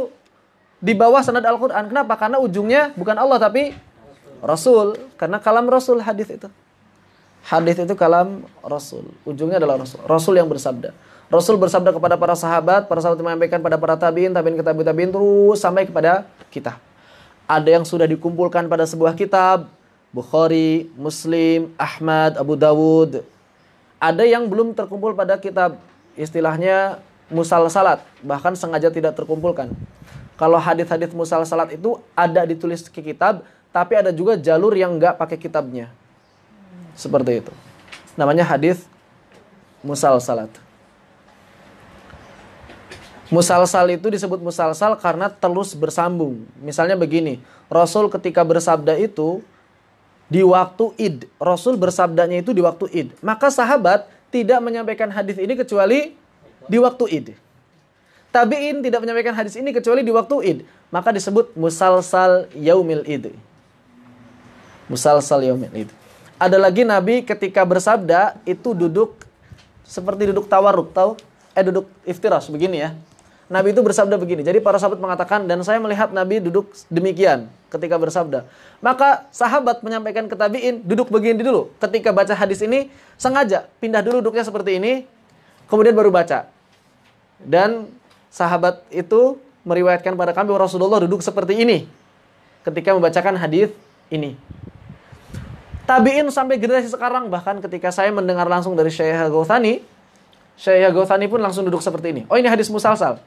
Speaker 1: di bawah sanad Al-Qur'an. Kenapa? Karena ujungnya bukan Allah tapi Rasul. Karena kalam Rasul hadis itu. Hadis itu kalam Rasul. Ujungnya adalah Rasul. Rasul yang bersabda. Rasul bersabda kepada para sahabat, para sahabat menyampaikan pada para tabiin, tabiin ke tabiin, tabiin terus sampai kepada kita. Ada yang sudah dikumpulkan pada sebuah kitab, Bukhari, Muslim, Ahmad, Abu Dawud. Ada yang belum terkumpul pada kitab istilahnya musal salat, bahkan sengaja tidak terkumpulkan. Kalau hadis-hadis musal salat itu ada ditulis ke kitab, tapi ada juga jalur yang enggak pakai kitabnya. Seperti itu. Namanya hadis musal salat. Musal Musalsal itu disebut musal musalsal karena terus bersambung. Misalnya begini, Rasul ketika bersabda itu di waktu id. Rasul bersabdanya itu di waktu id. Maka sahabat tidak menyampaikan hadis ini kecuali di waktu id. Tabi'in tidak menyampaikan hadis ini kecuali di waktu id. Maka disebut musalsal yaumil id. Musalsal yaumil id. Ada lagi Nabi ketika bersabda itu duduk seperti duduk tawaruk tahu? Eh duduk iftiras begini ya. Nabi itu bersabda begini. Jadi para sahabat mengatakan dan saya melihat Nabi duduk demikian ketika bersabda. Maka sahabat menyampaikan ke tabiin duduk begini dulu. Ketika baca hadis ini sengaja pindah dulu duduknya seperti ini, kemudian baru baca. Dan sahabat itu meriwayatkan pada kami oh, Rasulullah duduk seperti ini ketika membacakan hadis ini. Tabiin sampai generasi sekarang bahkan ketika saya mendengar langsung dari Syekh al Syekh al pun langsung duduk seperti ini. Oh ini hadis musalsal.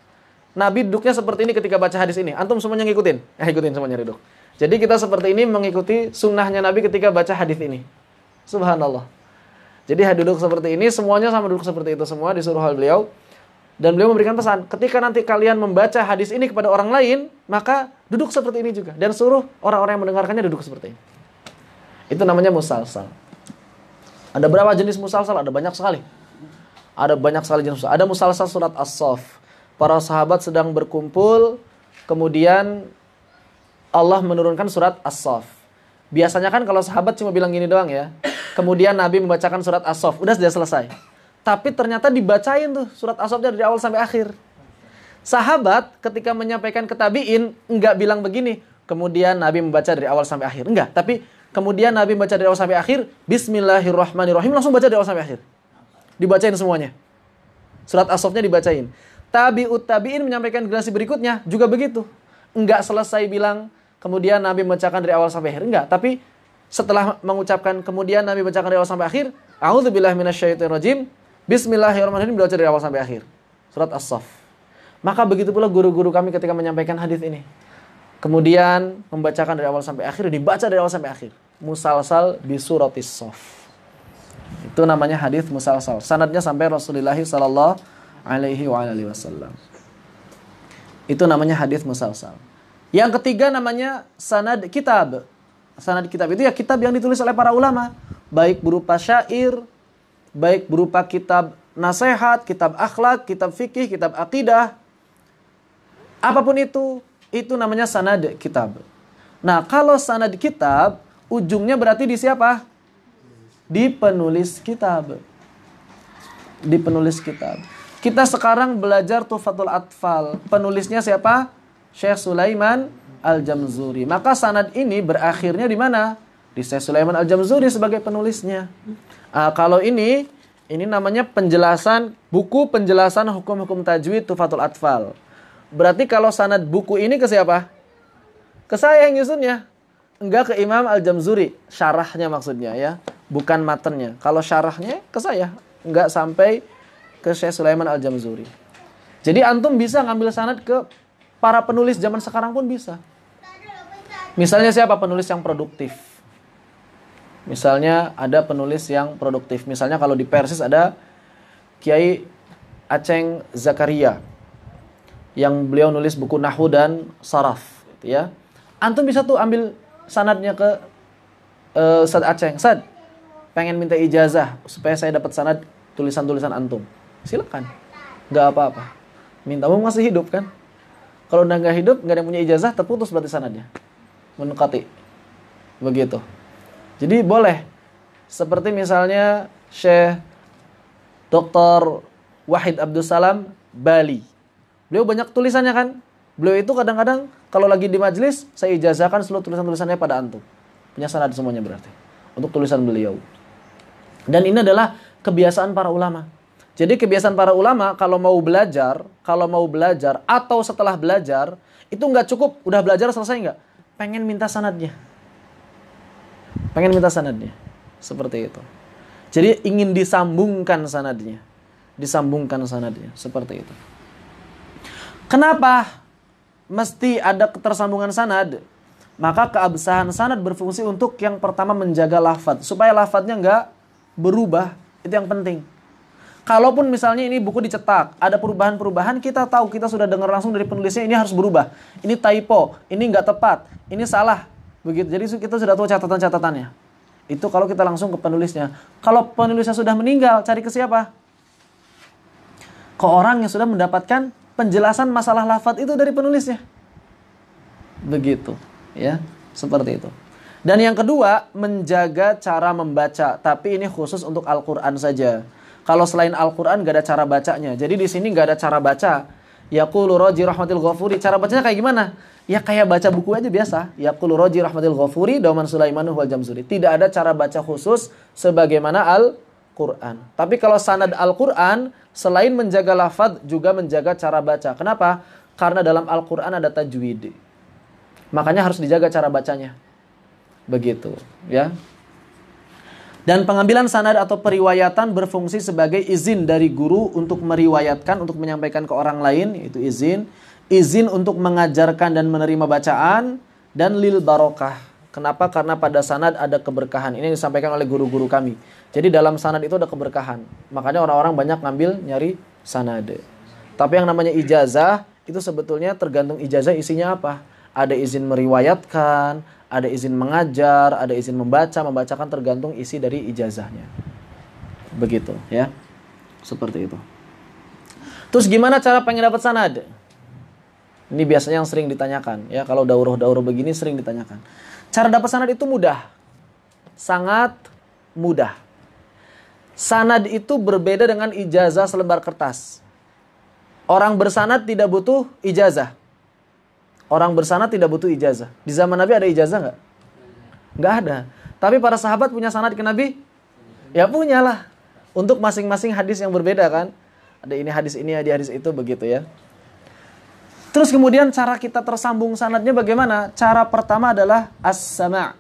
Speaker 1: Nabi duduknya seperti ini ketika baca hadis ini. Antum semuanya ngikutin. Eh, ikutin semuanya duduk. Jadi kita seperti ini mengikuti sunnahnya Nabi ketika baca hadis ini. Subhanallah. Jadi duduk seperti ini, semuanya sama duduk seperti itu semua disuruh hal beliau. Dan beliau memberikan pesan, ketika nanti kalian membaca hadis ini kepada orang lain, maka duduk seperti ini juga. Dan suruh orang-orang yang mendengarkannya duduk seperti ini. Itu namanya musalsal. Ada berapa jenis musalsal? Ada banyak sekali. Ada banyak sekali jenis musalsal. Ada musalsal surat as-sof para sahabat sedang berkumpul, kemudian Allah menurunkan surat As-Saff. Biasanya kan kalau sahabat cuma bilang gini doang ya. Kemudian Nabi membacakan surat As-Saff, udah sudah selesai. Tapi ternyata dibacain tuh surat As-Saff dari awal sampai akhir. Sahabat ketika menyampaikan ke tabiin nggak bilang begini, kemudian Nabi membaca dari awal sampai akhir. Enggak, tapi kemudian Nabi membaca dari awal sampai akhir, Bismillahirrahmanirrahim langsung baca dari awal sampai akhir. Dibacain semuanya. Surat As-Saffnya dibacain. Tabi'ut tabi'in menyampaikan generasi berikutnya juga begitu. Enggak selesai bilang, kemudian Nabi membacakan dari awal sampai akhir. Enggak, tapi setelah mengucapkan kemudian Nabi membacakan dari awal sampai akhir, A'udzubillahi minasyaitonirrajim. Bismillahirrahmanirrahim belajar dari awal sampai akhir. Surat As-Saff. Maka begitu pula guru-guru kami ketika menyampaikan hadis ini. Kemudian membacakan dari awal sampai akhir, dibaca dari awal sampai akhir. Musalsal bi as Saff. Itu namanya hadis musalsal. Sanadnya sampai Rasulullah sallallahu alaihi wa wasallam. Itu namanya hadis musalsal. Yang ketiga namanya sanad kitab. Sanad kitab itu ya kitab yang ditulis oleh para ulama, baik berupa syair, baik berupa kitab nasihat, kitab akhlak, kitab fikih, kitab akidah. Apapun itu, itu namanya sanad kitab. Nah, kalau sanad kitab, ujungnya berarti di siapa? Di penulis kitab. Di penulis kitab. Kita sekarang belajar Tufatul Atfal. Penulisnya siapa? Syekh Sulaiman Al-Jamzuri. Maka sanad ini berakhirnya di mana? Di Syekh Sulaiman Al-Jamzuri sebagai penulisnya. Uh, kalau ini, ini namanya penjelasan, buku penjelasan hukum-hukum tajwid Tufatul Atfal. Berarti kalau sanad buku ini ke siapa? Ke saya yang nyusunnya. Enggak ke Imam Al-Jamzuri. Syarahnya maksudnya ya. Bukan maternya. Kalau syarahnya ke saya. Enggak sampai ke Syekh Sulaiman Al-Jamzuri. Jadi antum bisa ngambil sanad ke para penulis zaman sekarang pun bisa. Misalnya siapa penulis yang produktif? Misalnya ada penulis yang produktif. Misalnya kalau di Persis ada Kiai Aceng Zakaria yang beliau nulis buku Nahu dan Saraf gitu ya. Antum bisa tuh ambil sanadnya ke uh, eh, Sad Aceng. Sad, pengen minta ijazah supaya saya dapat sanad tulisan-tulisan antum silakan nggak apa-apa minta mau masih hidup kan kalau udah nggak hidup nggak ada yang punya ijazah terputus berarti sanadnya menukati begitu jadi boleh seperti misalnya Syekh Dr. Wahid Abdul Salam Bali beliau banyak tulisannya kan beliau itu kadang-kadang kalau lagi di majelis saya ijazahkan seluruh tulisan-tulisannya pada antum punya sanad semuanya berarti untuk tulisan beliau dan ini adalah kebiasaan para ulama jadi kebiasaan para ulama kalau mau belajar, kalau mau belajar atau setelah belajar itu nggak cukup udah belajar selesai nggak? Pengen minta sanadnya, pengen minta sanadnya, seperti itu. Jadi ingin disambungkan sanadnya, disambungkan sanadnya, seperti itu. Kenapa mesti ada ketersambungan sanad? Maka keabsahan sanad berfungsi untuk yang pertama menjaga lafadz supaya lafadznya nggak berubah itu yang penting Kalaupun misalnya ini buku dicetak, ada perubahan-perubahan, kita tahu, kita sudah dengar langsung dari penulisnya ini harus berubah. Ini typo, ini nggak tepat, ini salah. Begitu. Jadi kita sudah tahu catatan-catatannya. Itu kalau kita langsung ke penulisnya. Kalau penulisnya sudah meninggal, cari ke siapa? Ke orang yang sudah mendapatkan penjelasan masalah lafat itu dari penulisnya. Begitu, ya. Seperti itu. Dan yang kedua, menjaga cara membaca, tapi ini khusus untuk Al-Qur'an saja kalau selain Al-Quran gak ada cara bacanya. Jadi di sini gak ada cara baca. Ya roji rahmatil ghafuri. Cara bacanya kayak gimana? Ya kayak baca buku aja biasa. Ya roji rahmatil ghafuri dauman sulaimanu wal jamzuri. Tidak ada cara baca khusus sebagaimana Al-Quran. Tapi kalau sanad Al-Quran, selain menjaga lafad, juga menjaga cara baca. Kenapa? Karena dalam Al-Quran ada tajwid. Makanya harus dijaga cara bacanya. Begitu, ya. Dan pengambilan sanad atau periwayatan berfungsi sebagai izin dari guru untuk meriwayatkan, untuk menyampaikan ke orang lain, itu izin. Izin untuk mengajarkan dan menerima bacaan, dan lil barokah. Kenapa? Karena pada sanad ada keberkahan. Ini disampaikan oleh guru-guru kami. Jadi dalam sanad itu ada keberkahan. Makanya orang-orang banyak ngambil nyari sanad. Tapi yang namanya ijazah itu sebetulnya tergantung ijazah isinya apa. Ada izin meriwayatkan, ada izin mengajar, ada izin membaca, membacakan tergantung isi dari ijazahnya. Begitu ya. Seperti itu. Terus gimana cara pengen dapat sanad? Ini biasanya yang sering ditanyakan ya kalau daurah-daurah begini sering ditanyakan. Cara dapat sanad itu mudah. Sangat mudah. Sanad itu berbeda dengan ijazah selembar kertas. Orang bersanad tidak butuh ijazah. Orang bersanat tidak butuh ijazah. Di zaman Nabi ada ijazah nggak? Nggak ada. Tapi para sahabat punya sanat ke Nabi? Ya punya lah. Untuk masing-masing hadis yang berbeda kan. Ada ini hadis ini, ada hadis itu begitu ya. Terus kemudian cara kita tersambung sanatnya bagaimana? Cara pertama adalah as-sama'.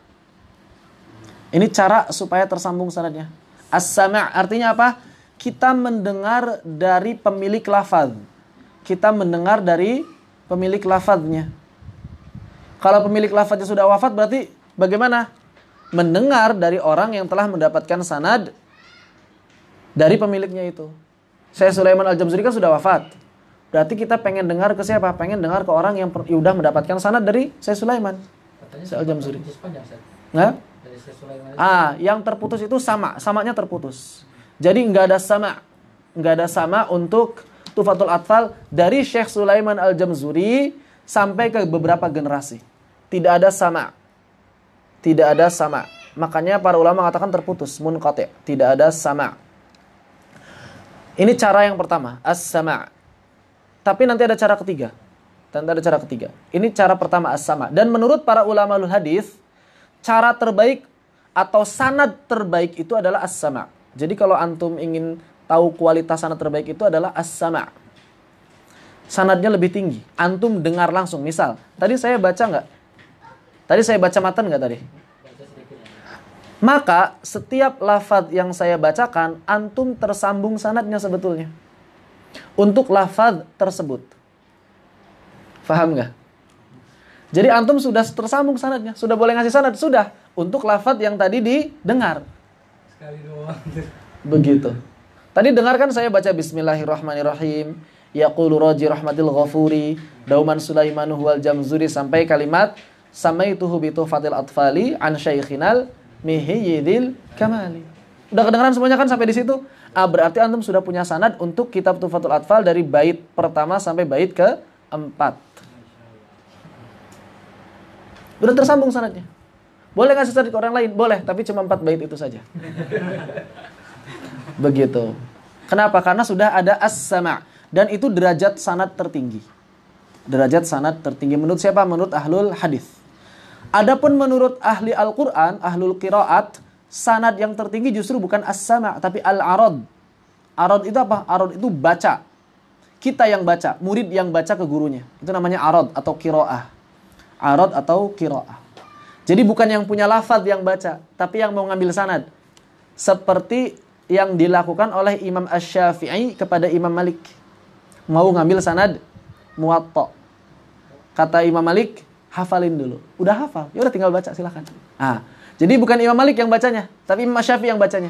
Speaker 1: Ini cara supaya tersambung sanatnya. As-sama' artinya apa? Kita mendengar dari pemilik lafaz. Kita mendengar dari pemilik lafadznya. Kalau pemilik lafadznya sudah wafat berarti bagaimana? Mendengar dari orang yang telah mendapatkan sanad dari pemiliknya itu. Saya Sulaiman Al-Jamzuri kan sudah wafat. Berarti kita pengen dengar ke siapa? Pengen dengar ke orang yang sudah mendapatkan sanad dari saya Sulaiman. Saya Al-Jamzuri. Nah? Ah, yang terputus itu sama, samanya terputus. Jadi nggak ada sama, nggak ada sama untuk Tufatul Atfal dari Syekh Sulaiman Al-Jamzuri sampai ke beberapa generasi. Tidak ada sama. Tidak ada sama. Makanya para ulama mengatakan terputus, munqati, tidak ada sama. Ini cara yang pertama, as-sama. Tapi nanti ada cara ketiga. Nanti ada cara ketiga. Ini cara pertama as-sama. Dan menurut para ulama hadis, cara terbaik atau sanad terbaik itu adalah as-sama. Jadi kalau antum ingin tahu kualitas sanad terbaik itu adalah as-sama. Sanadnya lebih tinggi. Antum dengar langsung. Misal, tadi saya baca nggak? Tadi saya baca matan nggak tadi? Maka setiap lafad yang saya bacakan, antum tersambung sanadnya sebetulnya. Untuk lafad tersebut. Faham nggak? Jadi antum sudah tersambung sanadnya, sudah boleh ngasih sanad, sudah untuk lafat yang tadi didengar. Sekali doang. Begitu. Tadi dengarkan saya baca bismillahirrahmanirrahim. Yaqulu roji rahmatil ghafuri dauman sulaimanu wal jamzuri sampai kalimat samaituhu bi fatil atfali an syaikhinal mihiyidil kamali. Udah kedengeran semuanya kan sampai di situ? Ah, berarti antum sudah punya sanad untuk kitab Tuhfatul Atfal dari bait pertama sampai bait ke empat. Udah tersambung sanadnya. Boleh ngasih sanad ke orang lain? Boleh, tapi cuma empat bait itu saja. Begitu. Kenapa? Karena sudah ada as-sama' dan itu derajat sanat tertinggi. Derajat sanat tertinggi menurut siapa? Menurut ahlul hadis. Adapun menurut ahli Al-Qur'an, ahlul qiraat, sanad yang tertinggi justru bukan as-sama' tapi al-arad. Arad itu apa? Arad itu baca. Kita yang baca, murid yang baca ke gurunya. Itu namanya arad atau qiraah. Arad atau qiraah. Jadi bukan yang punya lafaz yang baca, tapi yang mau ngambil sanad. Seperti yang dilakukan oleh Imam Ash-Syafi'i kepada Imam Malik. Mau ngambil sanad muwatta. Kata Imam Malik, hafalin dulu. Udah hafal, ya udah tinggal baca silahkan. Ah, jadi bukan Imam Malik yang bacanya, tapi Imam ash Syafi'i yang bacanya.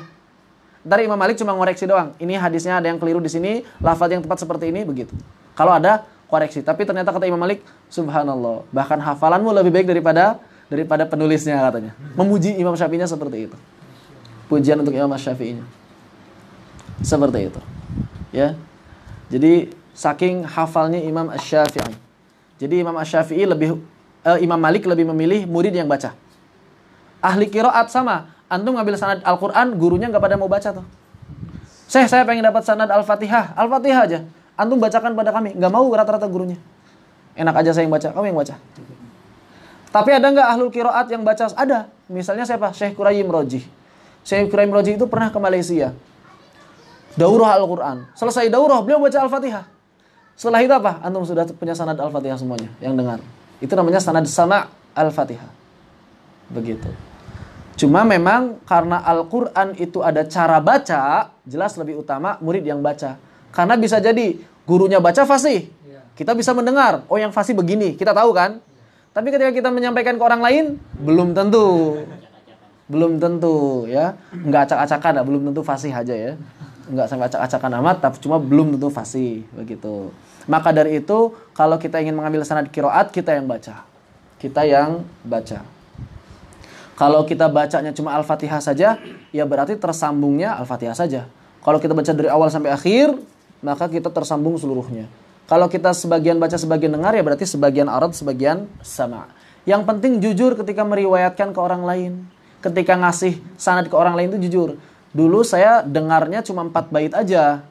Speaker 1: Ntar Imam Malik cuma ngoreksi doang. Ini hadisnya ada yang keliru di sini, lafaz yang tepat seperti ini begitu. Kalau ada koreksi, tapi ternyata kata Imam Malik, subhanallah, bahkan hafalanmu lebih baik daripada daripada penulisnya katanya. Memuji Imam Syafi'inya seperti itu. Pujian untuk Imam Syafi'inya. Seperti itu. Ya. Jadi saking hafalnya Imam ash syafii Jadi Imam ash syafii lebih eh, Imam Malik lebih memilih murid yang baca. Ahli kiroat sama, antum ngambil sanad Al-Qur'an, gurunya nggak pada mau baca tuh. Saya saya pengen dapat sanad Al-Fatihah, Al-Fatihah aja. Antum bacakan pada kami, nggak mau rata-rata gurunya. Enak aja saya yang baca, kamu yang baca. Tapi ada nggak ahlul kiroat yang baca? Ada. Misalnya siapa? Syekh Quraim Roji. Syekh Quraim Roji itu pernah ke Malaysia daurah Al-Quran. Selesai daurah, beliau baca Al-Fatihah. Setelah itu apa? Antum sudah punya sanad Al-Fatihah semuanya yang dengar. Itu namanya sanad sama Al-Fatihah. Begitu. Cuma memang karena Al-Quran itu ada cara baca, jelas lebih utama murid yang baca. Karena bisa jadi gurunya baca fasih. Iya. Kita bisa mendengar, oh yang fasih begini, kita tahu kan? Iya. Tapi ketika kita menyampaikan ke orang lain, belum tentu. Iya. Belum tentu ya. Nggak acak-acakan, belum tentu fasih aja ya nggak sampai acak-acakan amat tapi cuma belum tentu fasih begitu maka dari itu kalau kita ingin mengambil sanad kiroat kita yang baca kita yang baca kalau kita bacanya cuma al-fatihah saja ya berarti tersambungnya al-fatihah saja kalau kita baca dari awal sampai akhir maka kita tersambung seluruhnya kalau kita sebagian baca sebagian dengar ya berarti sebagian arad sebagian sama yang penting jujur ketika meriwayatkan ke orang lain ketika ngasih sanad ke orang lain itu jujur Dulu saya dengarnya cuma empat bait aja.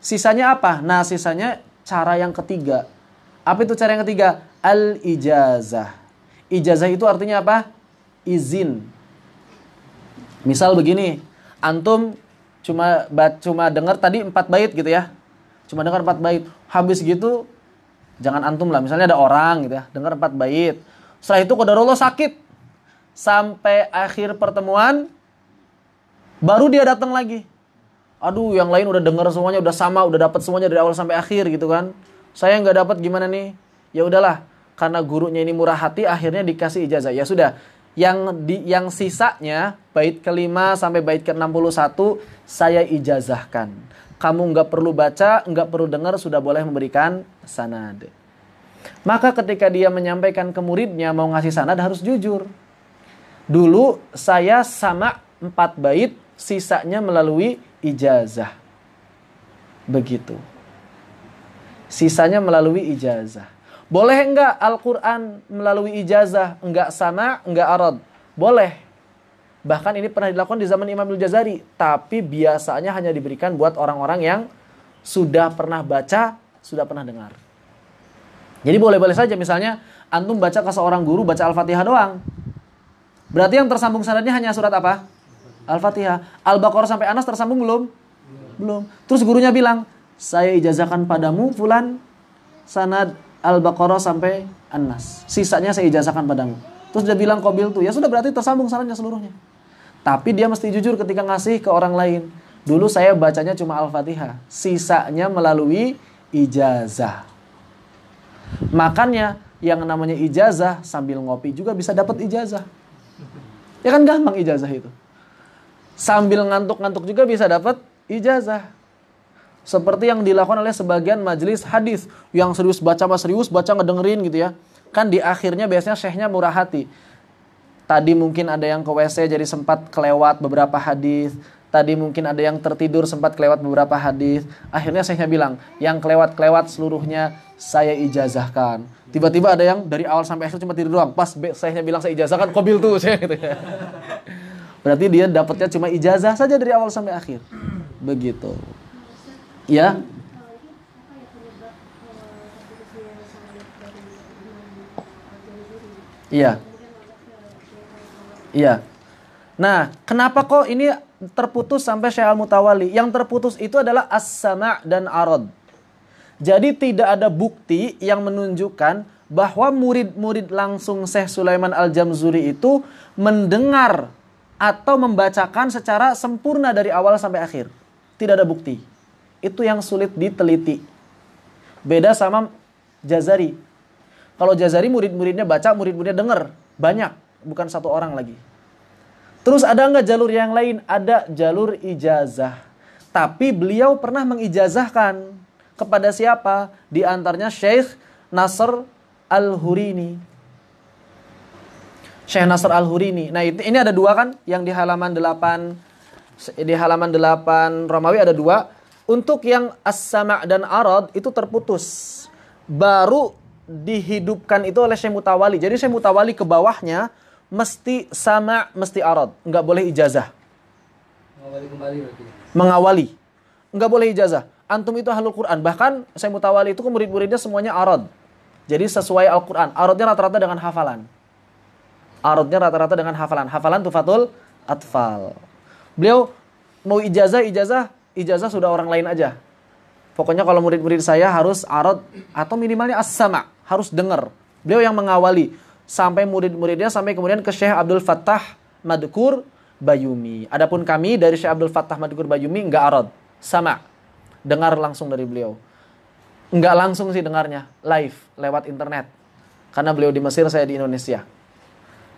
Speaker 1: Sisanya apa? Nah, sisanya cara yang ketiga. Apa itu cara yang ketiga? Al-ijazah. Ijazah itu artinya apa? Izin. Misal begini, antum cuma cuma dengar tadi empat bait gitu ya. Cuma dengar empat bait. Habis gitu jangan antum lah, misalnya ada orang gitu ya, dengar empat bait. Setelah itu kodarullah sakit. Sampai akhir pertemuan Baru dia datang lagi. Aduh, yang lain udah denger semuanya, udah sama, udah dapat semuanya dari awal sampai akhir gitu kan. Saya nggak dapat gimana nih? Ya udahlah, karena gurunya ini murah hati, akhirnya dikasih ijazah. Ya sudah, yang di yang sisanya bait kelima sampai bait ke-61 saya ijazahkan. Kamu nggak perlu baca, nggak perlu dengar, sudah boleh memberikan sanad. Maka ketika dia menyampaikan ke muridnya mau ngasih sanad harus jujur. Dulu saya sama empat bait sisanya melalui ijazah. Begitu. Sisanya melalui ijazah. Boleh enggak Al-Quran melalui ijazah? Enggak sana, enggak arad. Boleh. Bahkan ini pernah dilakukan di zaman Imam Al-Jazari. Tapi biasanya hanya diberikan buat orang-orang yang sudah pernah baca, sudah pernah dengar.
Speaker 2: Jadi boleh-boleh saja
Speaker 1: misalnya antum baca ke seorang guru baca Al-Fatihah doang. Berarti yang tersambung sanadnya hanya surat apa? Al-Fatihah. Al-Baqarah sampai Anas tersambung belum? Belum. Terus gurunya bilang, saya ijazahkan padamu fulan sanad Al-Baqarah sampai Anas. Sisanya saya ijazahkan padamu. Terus dia bilang kobil tuh, ya sudah berarti tersambung sanadnya seluruhnya. Tapi dia mesti jujur ketika ngasih ke orang lain. Dulu saya bacanya cuma Al-Fatihah, sisanya melalui ijazah. Makanya yang namanya ijazah sambil ngopi juga bisa dapat ijazah. Ya kan gampang ijazah itu sambil ngantuk-ngantuk juga bisa dapat ijazah. Seperti yang dilakukan oleh sebagian majelis hadis yang serius baca mas serius baca ngedengerin gitu ya. Kan di akhirnya biasanya syekhnya murah hati. Tadi mungkin ada yang ke WC jadi sempat kelewat beberapa hadis. Tadi mungkin ada yang tertidur sempat kelewat beberapa hadis. Akhirnya syekhnya bilang, yang kelewat-kelewat seluruhnya saya ijazahkan. Tiba-tiba ada yang dari awal sampai akhir cuma tidur doang. Pas syekhnya bilang saya ijazahkan, kobil tuh saya *laughs* gitu ya. Berarti dia dapatnya cuma ijazah saja dari awal sampai akhir. Begitu. Ya. Iya. Iya. Nah, kenapa kok ini terputus sampai Syekh Al-Mutawali? Yang terputus itu adalah as-sama' dan arad. Jadi tidak ada bukti yang menunjukkan bahwa murid-murid langsung Syekh Sulaiman Al-Jamzuri itu mendengar atau membacakan secara sempurna dari awal sampai akhir. Tidak ada bukti. Itu yang sulit diteliti. Beda sama Jazari. Kalau Jazari murid-muridnya baca, murid-muridnya dengar. Banyak, bukan satu orang lagi. Terus ada nggak jalur yang lain? Ada jalur ijazah. Tapi beliau pernah mengijazahkan kepada siapa? Di antaranya Syekh Nasr Al-Hurini. Syekh Nasr Al-Hurini. Nah, ini ada dua kan yang di halaman 8 di halaman 8 Romawi ada dua. Untuk yang as dan arad itu terputus. Baru dihidupkan itu oleh Syekh Mutawali. Jadi Syekh Mutawali ke bawahnya mesti sama, mesti arad. Enggak boleh ijazah.
Speaker 2: Mengawali kembali berarti.
Speaker 1: Mengawali. Enggak boleh ijazah. Antum itu ahlul Quran. Bahkan Syekh Mutawali itu murid-muridnya semuanya arad. Jadi sesuai Al-Quran. Aradnya rata-rata dengan hafalan arutnya rata-rata dengan hafalan. Hafalan tufatul atfal. Beliau mau ijazah, ijazah, ijazah sudah orang lain aja. Pokoknya kalau murid-murid saya harus arut atau minimalnya as-sama, harus dengar. Beliau yang mengawali sampai murid-muridnya sampai kemudian ke Syekh Abdul Fattah Madkur Bayumi. Adapun kami dari Syekh Abdul Fattah Madkur Bayumi nggak arut, sama. Dengar langsung dari beliau. Nggak langsung sih dengarnya, live lewat internet. Karena beliau di Mesir, saya di Indonesia.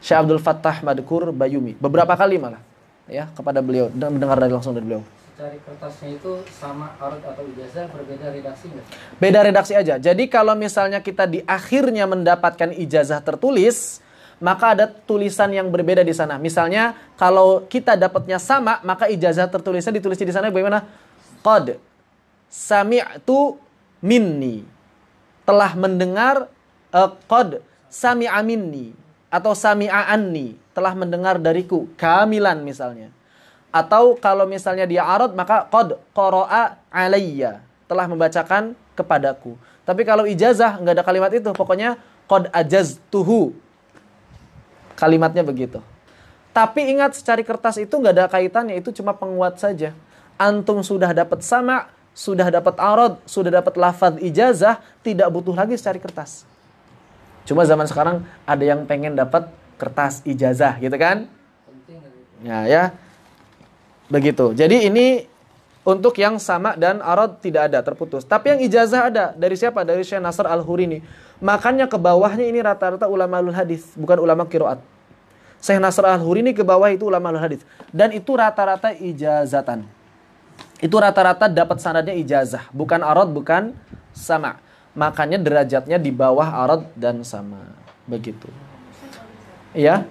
Speaker 1: Syekh Abdul Fattah Madkur Bayumi beberapa kali malah ya kepada beliau dan mendengar dari langsung dari beliau dari kertasnya itu sama arut atau ijazah berbeda redaksi nggak? Beda redaksi aja. Jadi kalau misalnya kita di akhirnya mendapatkan ijazah tertulis, maka ada tulisan yang berbeda di sana. Misalnya kalau kita dapatnya sama, maka ijazah tertulisnya ditulis di sana bagaimana? Qad sami'tu minni. Telah mendengar uh, qad sami'a minni atau sami'a anni telah mendengar dariku kamilan misalnya atau kalau misalnya dia arad maka qad qara'a alayya telah membacakan kepadaku tapi kalau ijazah nggak ada kalimat itu pokoknya qad ajaztuhu kalimatnya begitu tapi ingat secari kertas itu nggak ada kaitannya itu cuma penguat saja antum sudah dapat sama sudah dapat arad sudah dapat lafaz ijazah tidak butuh lagi secari kertas Cuma zaman sekarang ada yang pengen dapat kertas ijazah gitu kan? Ya ya. Begitu. Jadi ini untuk yang sama dan arad tidak ada terputus. Tapi yang ijazah ada dari siapa? Dari Syekh Nasr Al-Hurini. Makanya ke bawahnya ini rata-rata ulama hadis, bukan ulama kiroat. Syekh Nasr Al-Hurini ke bawah itu ulama hadis dan itu rata-rata ijazatan. Itu rata-rata dapat sanadnya ijazah, bukan arad, bukan sama makanya derajatnya di bawah arad dan sama begitu ya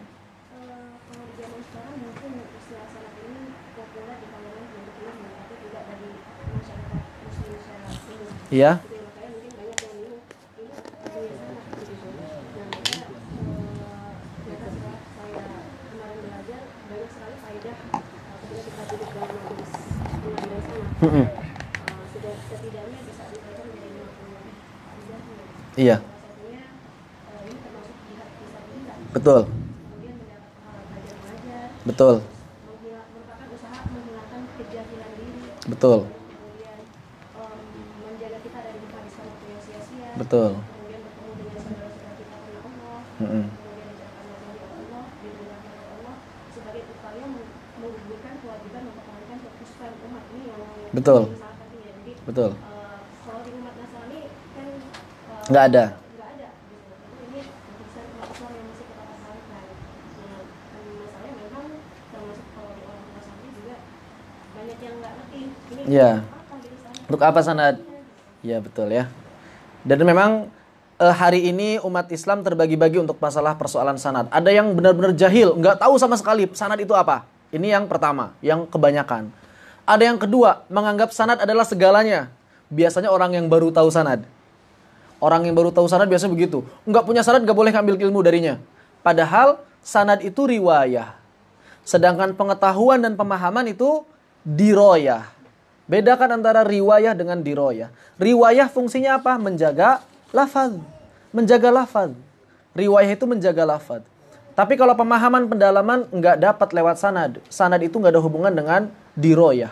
Speaker 1: Iya. Mm-mm. Iya. Betul. Betul. Betul. Betul. Betul. Betul. Betul. Betul nggak ada Ya. Untuk apa sanad? Ya betul ya. Dan memang eh, hari ini umat Islam terbagi-bagi untuk masalah persoalan sanad. Ada yang benar-benar jahil, nggak tahu sama sekali sanad itu apa. Ini yang pertama, yang kebanyakan. Ada yang kedua, menganggap sanad adalah segalanya. Biasanya orang yang baru tahu sanad. Orang yang baru tahu sanad biasa begitu. Enggak punya sanad enggak boleh ngambil ilmu darinya. Padahal sanad itu riwayah. Sedangkan pengetahuan dan pemahaman itu diroyah. Bedakan antara riwayah dengan diroyah. Riwayah fungsinya apa? Menjaga lafaz. Menjaga lafaz. Riwayah itu menjaga lafaz. Tapi kalau pemahaman pendalaman nggak dapat lewat sanad. Sanad itu nggak ada hubungan dengan diroyah.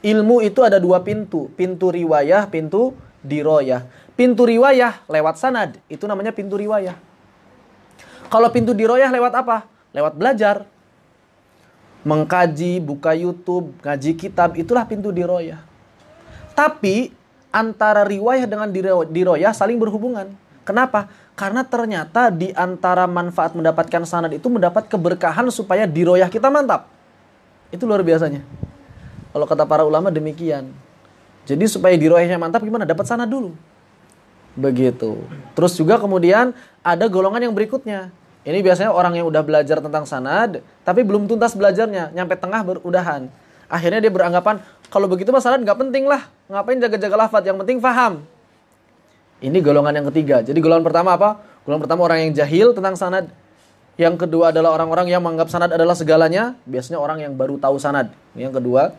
Speaker 1: Ilmu itu ada dua pintu. Pintu riwayah, pintu diroyah. Pintu riwayah lewat sanad, itu namanya pintu riwayah. Kalau pintu diroyah lewat apa? Lewat belajar. Mengkaji, buka YouTube, ngaji kitab, itulah pintu diroyah. Tapi antara riwayah dengan diroyah saling berhubungan. Kenapa? Karena ternyata di antara manfaat mendapatkan sanad itu mendapat keberkahan supaya diroyah kita mantap. Itu luar biasanya. Kalau kata para ulama demikian. Jadi supaya diroyahnya mantap gimana? Dapat sana dulu. Begitu. Terus juga kemudian ada golongan yang berikutnya. Ini biasanya orang yang udah belajar tentang sanad tapi belum tuntas belajarnya, nyampe tengah berudahan. Akhirnya dia beranggapan kalau begitu masalah nggak penting lah, ngapain jaga-jaga lafat, yang penting faham. Ini golongan yang ketiga. Jadi golongan pertama apa? Golongan pertama orang yang jahil tentang sanad. Yang kedua adalah orang-orang yang menganggap sanad adalah segalanya. Biasanya orang yang baru tahu sanad. yang kedua.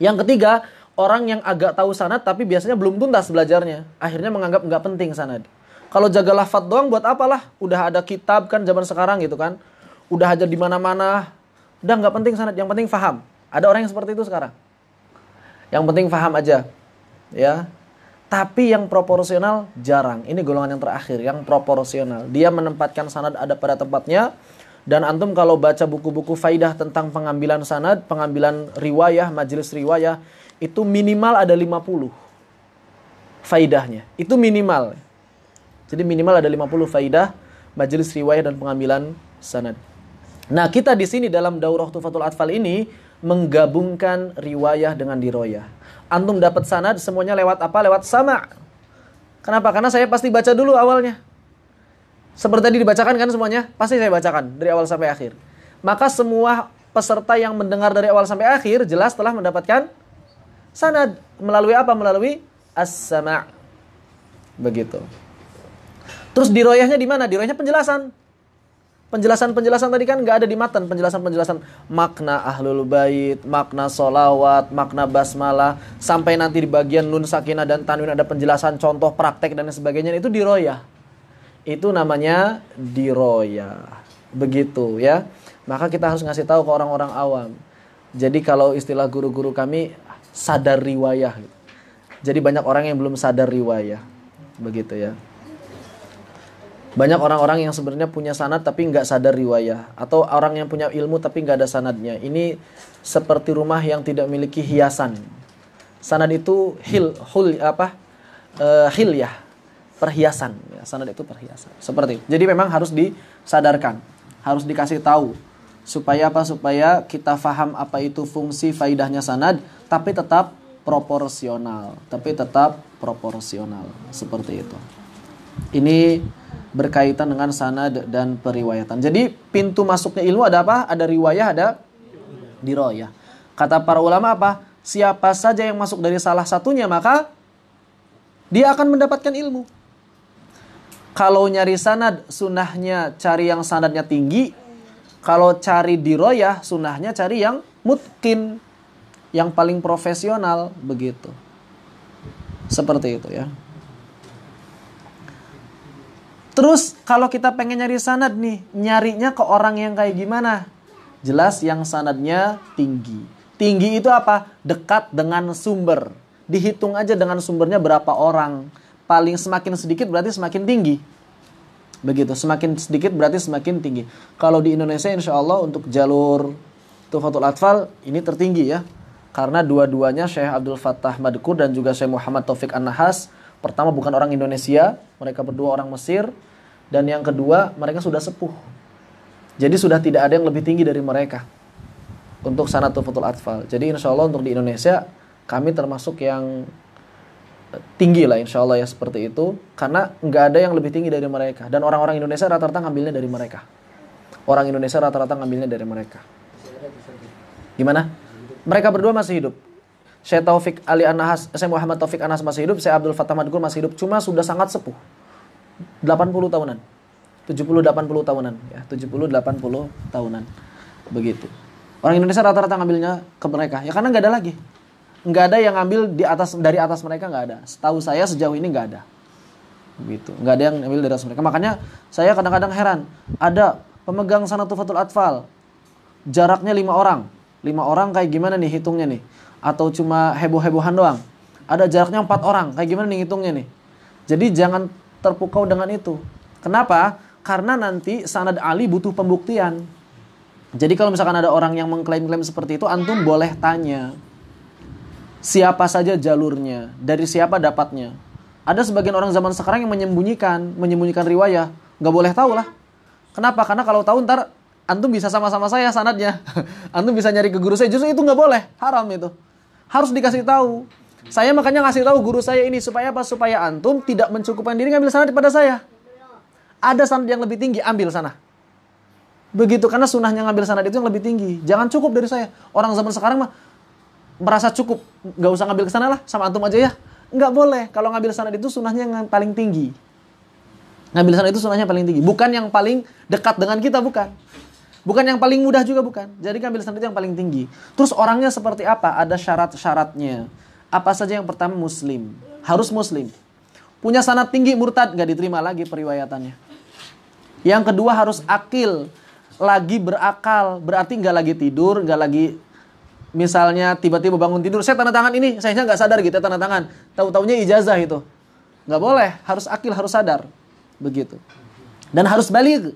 Speaker 1: Yang ketiga orang yang agak tahu sanad tapi biasanya belum tuntas belajarnya. Akhirnya menganggap nggak penting sanad. Kalau jaga lafat doang buat apalah? Udah ada kitab kan zaman sekarang gitu kan. Udah aja di mana-mana. Udah nggak penting sanad, yang penting faham. Ada orang yang seperti itu sekarang. Yang penting faham aja. Ya. Tapi yang proporsional jarang. Ini golongan yang terakhir, yang proporsional. Dia menempatkan sanad ada pada tempatnya, dan antum kalau baca buku-buku faidah tentang pengambilan sanad, pengambilan riwayah, majelis riwayah, itu minimal ada 50 faidahnya. Itu minimal. Jadi minimal ada 50 faidah majelis riwayat dan pengambilan sanad. Nah, kita di sini dalam daurah Tufatul Atfal ini menggabungkan riwayah dengan diroyah. Antum dapat sanad semuanya lewat apa? Lewat sama. Kenapa? Karena saya pasti baca dulu awalnya. Seperti tadi dibacakan kan semuanya? Pasti saya bacakan dari awal sampai akhir. Maka semua peserta yang mendengar dari awal sampai akhir jelas telah mendapatkan sanad melalui apa? Melalui as Begitu. Terus diroyahnya di mana? Diroyahnya penjelasan. Penjelasan-penjelasan tadi kan nggak ada di matan. Penjelasan-penjelasan makna ahlul bait, makna solawat, makna basmalah. Sampai nanti di bagian nun sakinah dan tanwin ada penjelasan contoh praktek dan sebagainya. Itu diroyah. Itu namanya diroyah. Begitu ya. Maka kita harus ngasih tahu ke orang-orang awam. Jadi kalau istilah guru-guru kami sadar riwayah. Jadi banyak orang yang belum sadar riwayah, begitu ya. Banyak orang-orang yang sebenarnya punya sanad tapi nggak sadar riwayah, atau orang yang punya ilmu tapi nggak ada sanadnya. Ini seperti rumah yang tidak memiliki hiasan. Sanad itu hil, hul apa? Uh, hil ya, perhiasan. Ya, sanad itu perhiasan. Seperti itu. Jadi memang harus disadarkan, harus dikasih tahu supaya apa? Supaya kita faham apa itu fungsi faidahnya sanad, tapi tetap proporsional, tapi tetap proporsional seperti itu. Ini berkaitan dengan sana dan periwayatan. Jadi pintu masuknya ilmu ada apa? Ada riwayah, ada diroyah. Kata para ulama apa? Siapa saja yang masuk dari salah satunya maka dia akan mendapatkan ilmu. Kalau nyari sanad, sunnahnya cari yang sanadnya tinggi. Kalau cari diroyah, sunnahnya cari yang mutkin yang paling profesional begitu. Seperti itu ya. Terus kalau kita pengen nyari sanad nih, nyarinya ke orang yang kayak gimana? Jelas yang sanadnya tinggi. Tinggi itu apa? Dekat dengan sumber. Dihitung aja dengan sumbernya berapa orang. Paling semakin sedikit berarti semakin tinggi. Begitu, semakin sedikit berarti semakin tinggi. Kalau di Indonesia insya Allah untuk jalur Tufatul Atfal ini tertinggi ya karena dua-duanya Syekh Abdul Fattah Madkur dan juga Syekh Muhammad Taufik An-Nahas pertama bukan orang Indonesia, mereka berdua orang Mesir dan yang kedua mereka sudah sepuh. Jadi sudah tidak ada yang lebih tinggi dari mereka untuk sanatul futul atfal. Jadi insya Allah untuk di Indonesia kami termasuk yang eh, tinggi lah insya Allah ya seperti itu karena nggak ada yang lebih tinggi dari mereka dan orang-orang Indonesia rata-rata ngambilnya dari mereka orang Indonesia rata-rata ngambilnya dari mereka gimana mereka berdua masih hidup. Saya Taufik Ali Anahas, eh, saya Muhammad Taufik Anas masih hidup, saya Abdul Fattah Madkur masih hidup, cuma sudah sangat sepuh. 80 tahunan. 70 80 tahunan ya, 70 80 tahunan. Begitu. Orang Indonesia rata-rata ngambilnya ke mereka ya karena nggak ada lagi. Nggak ada yang ngambil di atas dari atas mereka nggak ada. Setahu saya sejauh ini nggak ada. Begitu. Nggak ada yang ngambil dari atas mereka. Makanya saya kadang-kadang heran ada pemegang Sanatul Fatul Atfal jaraknya lima orang lima orang kayak gimana nih hitungnya nih? Atau cuma heboh-hebohan doang? Ada jaraknya empat orang, kayak gimana nih hitungnya nih? Jadi jangan terpukau dengan itu. Kenapa? Karena nanti sanad Ali butuh pembuktian. Jadi kalau misalkan ada orang yang mengklaim-klaim seperti itu, antum boleh tanya siapa saja jalurnya, dari siapa dapatnya. Ada sebagian orang zaman sekarang yang menyembunyikan, menyembunyikan riwayah, nggak boleh tahu lah. Kenapa? Karena kalau tahu ntar antum bisa sama-sama saya sanatnya. *laughs* antum bisa nyari ke guru saya, justru itu nggak boleh, haram itu. Harus dikasih tahu. Saya makanya ngasih tahu guru saya ini supaya apa? Supaya antum tidak mencukupkan diri ngambil sanad pada saya. Ada sanad yang lebih tinggi, ambil sana. Begitu karena sunahnya ngambil sanad itu yang lebih tinggi. Jangan cukup dari saya. Orang zaman sekarang mah merasa cukup, nggak usah ngambil ke sana lah, sama antum aja ya. Nggak boleh kalau ngambil sanad itu sunahnya yang paling tinggi. Ngambil sanad itu sunahnya paling tinggi, bukan yang paling dekat dengan kita, bukan Bukan yang paling mudah juga bukan. Jadi ambil standar yang paling tinggi. Terus orangnya seperti apa? Ada syarat-syaratnya. Apa saja yang pertama muslim. Harus muslim. Punya sanat tinggi murtad Gak diterima lagi periwayatannya. Yang kedua harus akil. Lagi berakal. Berarti nggak lagi tidur, Gak lagi misalnya tiba-tiba bangun tidur. Saya tanda tangan ini, saya gak sadar gitu tanda tangan. Tahu-taunya ijazah itu. Gak boleh, harus akil, harus sadar. Begitu. Dan harus balik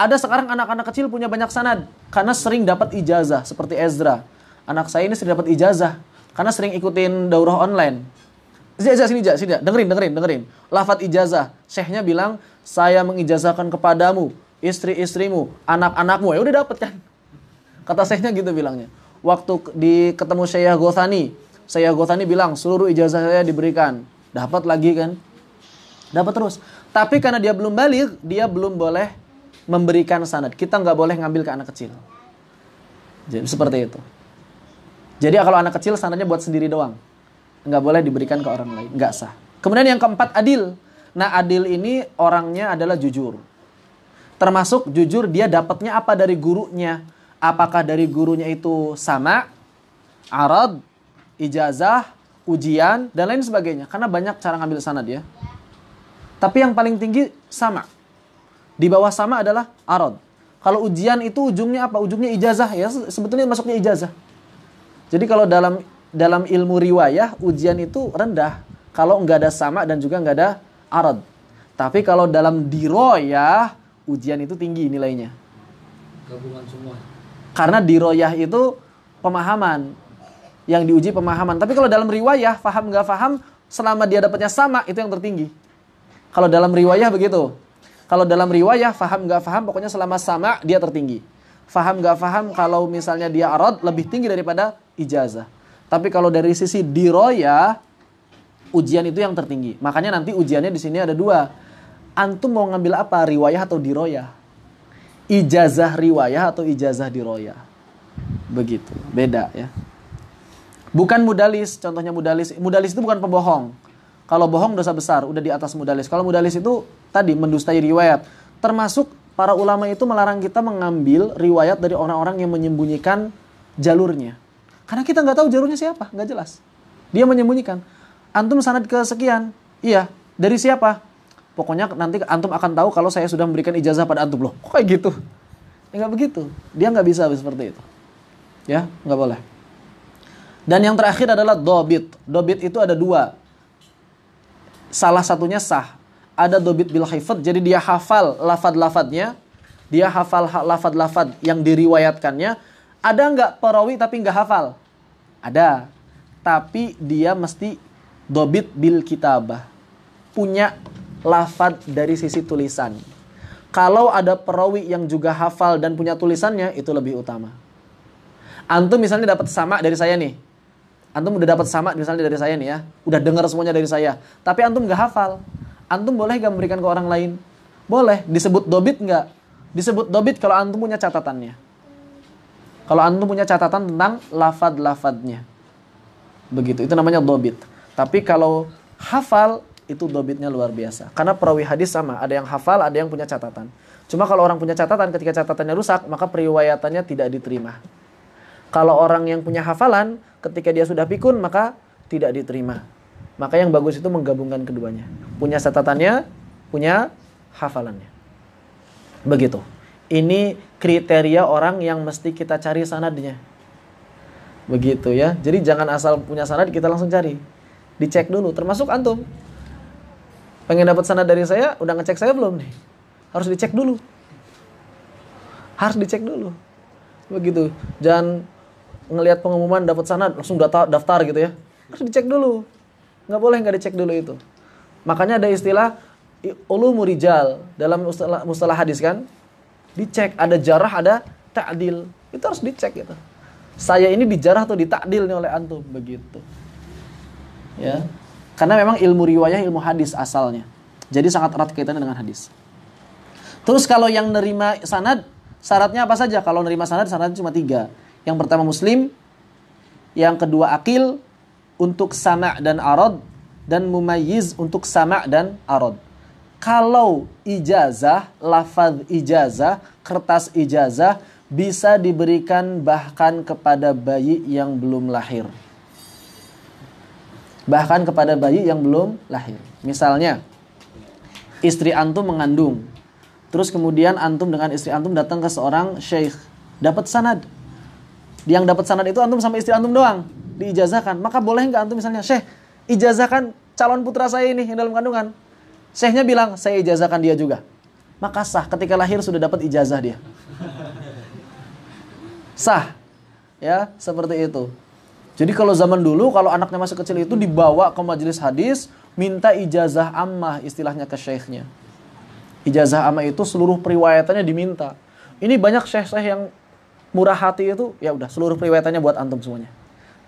Speaker 1: ada sekarang anak-anak kecil punya banyak sanad karena sering dapat ijazah seperti Ezra. Anak saya ini sering dapat ijazah karena sering ikutin daurah online. Ijazah sini, zia, sini, dengerin, dengerin, dengerin. Lafat ijazah, syekhnya bilang, saya mengijazahkan kepadamu, istri-istrimu, anak-anakmu. Ya udah dapat kan? Kata syekhnya gitu bilangnya. Waktu di ketemu Syekh saya Syekh Gothani bilang, seluruh ijazah saya diberikan. Dapat lagi kan? Dapat terus. Tapi karena dia belum balik, dia belum boleh memberikan sanad. Kita nggak boleh ngambil ke anak kecil. Jadi seperti itu. Jadi kalau anak kecil sanadnya buat sendiri doang. Nggak boleh diberikan ke orang lain. Nggak sah. Kemudian yang keempat adil. Nah adil ini orangnya adalah jujur. Termasuk jujur dia dapatnya apa dari gurunya. Apakah dari gurunya itu sama, arad, ijazah, ujian, dan lain sebagainya. Karena banyak cara ngambil sanad ya. Tapi yang paling tinggi sama di bawah sama adalah arad. Kalau ujian itu ujungnya apa? Ujungnya ijazah ya. Sebetulnya masuknya ijazah. Jadi kalau dalam dalam ilmu riwayah ujian itu rendah kalau nggak ada sama dan juga nggak ada arad. Tapi kalau dalam diroyah ujian itu tinggi nilainya.
Speaker 2: Gabungan semua.
Speaker 1: Karena diroyah itu pemahaman yang diuji pemahaman. Tapi kalau dalam riwayah faham nggak faham selama dia dapatnya sama itu yang tertinggi. Kalau dalam riwayah begitu. Kalau dalam riwayah faham gak faham pokoknya selama sama dia tertinggi. Faham gak faham kalau misalnya dia arad lebih tinggi daripada ijazah. Tapi kalau dari sisi diroya ujian itu yang tertinggi. Makanya nanti ujiannya di sini ada dua. Antum mau ngambil apa riwayah atau diroya? Ijazah riwayah atau ijazah diroya? Begitu, beda ya. Bukan mudalis, contohnya mudalis. Mudalis itu bukan pembohong kalau bohong dosa besar, udah di atas mudalis. Kalau mudalis itu tadi mendustai riwayat. Termasuk para ulama itu melarang kita mengambil riwayat dari orang-orang yang menyembunyikan jalurnya. Karena kita nggak tahu jalurnya siapa, nggak jelas. Dia menyembunyikan. Antum sanad ke sekian. Iya, dari siapa? Pokoknya nanti antum akan tahu kalau saya sudah memberikan ijazah pada antum loh. Kok kayak gitu? Ya begitu. Dia nggak bisa seperti itu. Ya, nggak boleh. Dan yang terakhir adalah dobit. Dobit itu ada dua salah satunya sah. Ada dobit bil haifat, jadi dia hafal lafad-lafadnya, dia hafal lafad-lafad yang diriwayatkannya. Ada nggak perawi tapi nggak hafal? Ada, tapi dia mesti dobit bil kitabah, punya lafad dari sisi tulisan. Kalau ada perawi yang juga hafal dan punya tulisannya, itu lebih utama. Antum misalnya dapat sama dari saya nih, antum udah dapat sama misalnya dari saya nih ya, udah dengar semuanya dari saya, tapi antum gak hafal, antum boleh gak memberikan ke orang lain? Boleh, disebut dobit nggak? Disebut dobit kalau antum punya catatannya. Kalau antum punya catatan tentang lafad-lafadnya. Begitu, itu namanya dobit. Tapi kalau hafal, itu dobitnya luar biasa. Karena perawi hadis sama, ada yang hafal, ada yang punya catatan. Cuma kalau orang punya catatan, ketika catatannya rusak, maka periwayatannya tidak diterima. Kalau orang yang punya hafalan, ketika dia sudah pikun maka tidak diterima. Maka yang bagus itu menggabungkan keduanya. Punya catatannya, punya hafalannya. Begitu. Ini kriteria orang yang mesti kita cari sanadnya. Begitu ya. Jadi jangan asal punya sanad kita langsung cari. Dicek dulu termasuk antum. Pengen dapat sanad dari saya, udah ngecek saya belum nih? Harus dicek dulu. Harus dicek dulu. Begitu. Jangan ngelihat pengumuman dapat sanad langsung data, daftar gitu ya harus dicek dulu nggak boleh nggak dicek dulu itu makanya ada istilah ulu murijal dalam mustalah, mustalah hadis kan dicek ada jarah ada takdil itu harus dicek gitu saya ini dijarah atau ditakdil nih oleh antum begitu ya karena memang ilmu riwayah ilmu hadis asalnya jadi sangat erat kaitannya dengan hadis terus kalau yang nerima sanad syaratnya apa saja kalau nerima sanad sanad cuma tiga yang pertama muslim, yang kedua akil untuk sama dan arad dan mumayiz untuk sama dan arad. Kalau ijazah, lafaz ijazah, kertas ijazah bisa diberikan bahkan kepada bayi yang belum lahir. Bahkan kepada bayi yang belum lahir. Misalnya, istri antum mengandung. Terus kemudian antum dengan istri antum datang ke seorang syekh. Dapat sanad yang dapat sanad itu antum sama istri antum doang diijazahkan maka boleh nggak antum misalnya syekh ijazahkan calon putra saya ini yang dalam kandungan syekhnya bilang saya ijazahkan dia juga maka sah ketika lahir sudah dapat ijazah dia sah ya seperti itu jadi kalau zaman dulu kalau anaknya masih kecil itu dibawa ke majelis hadis minta ijazah ammah istilahnya ke syekhnya ijazah ammah itu seluruh periwayatannya diminta ini banyak syekh-syekh yang murah hati itu ya udah seluruh periwayatannya buat antum semuanya.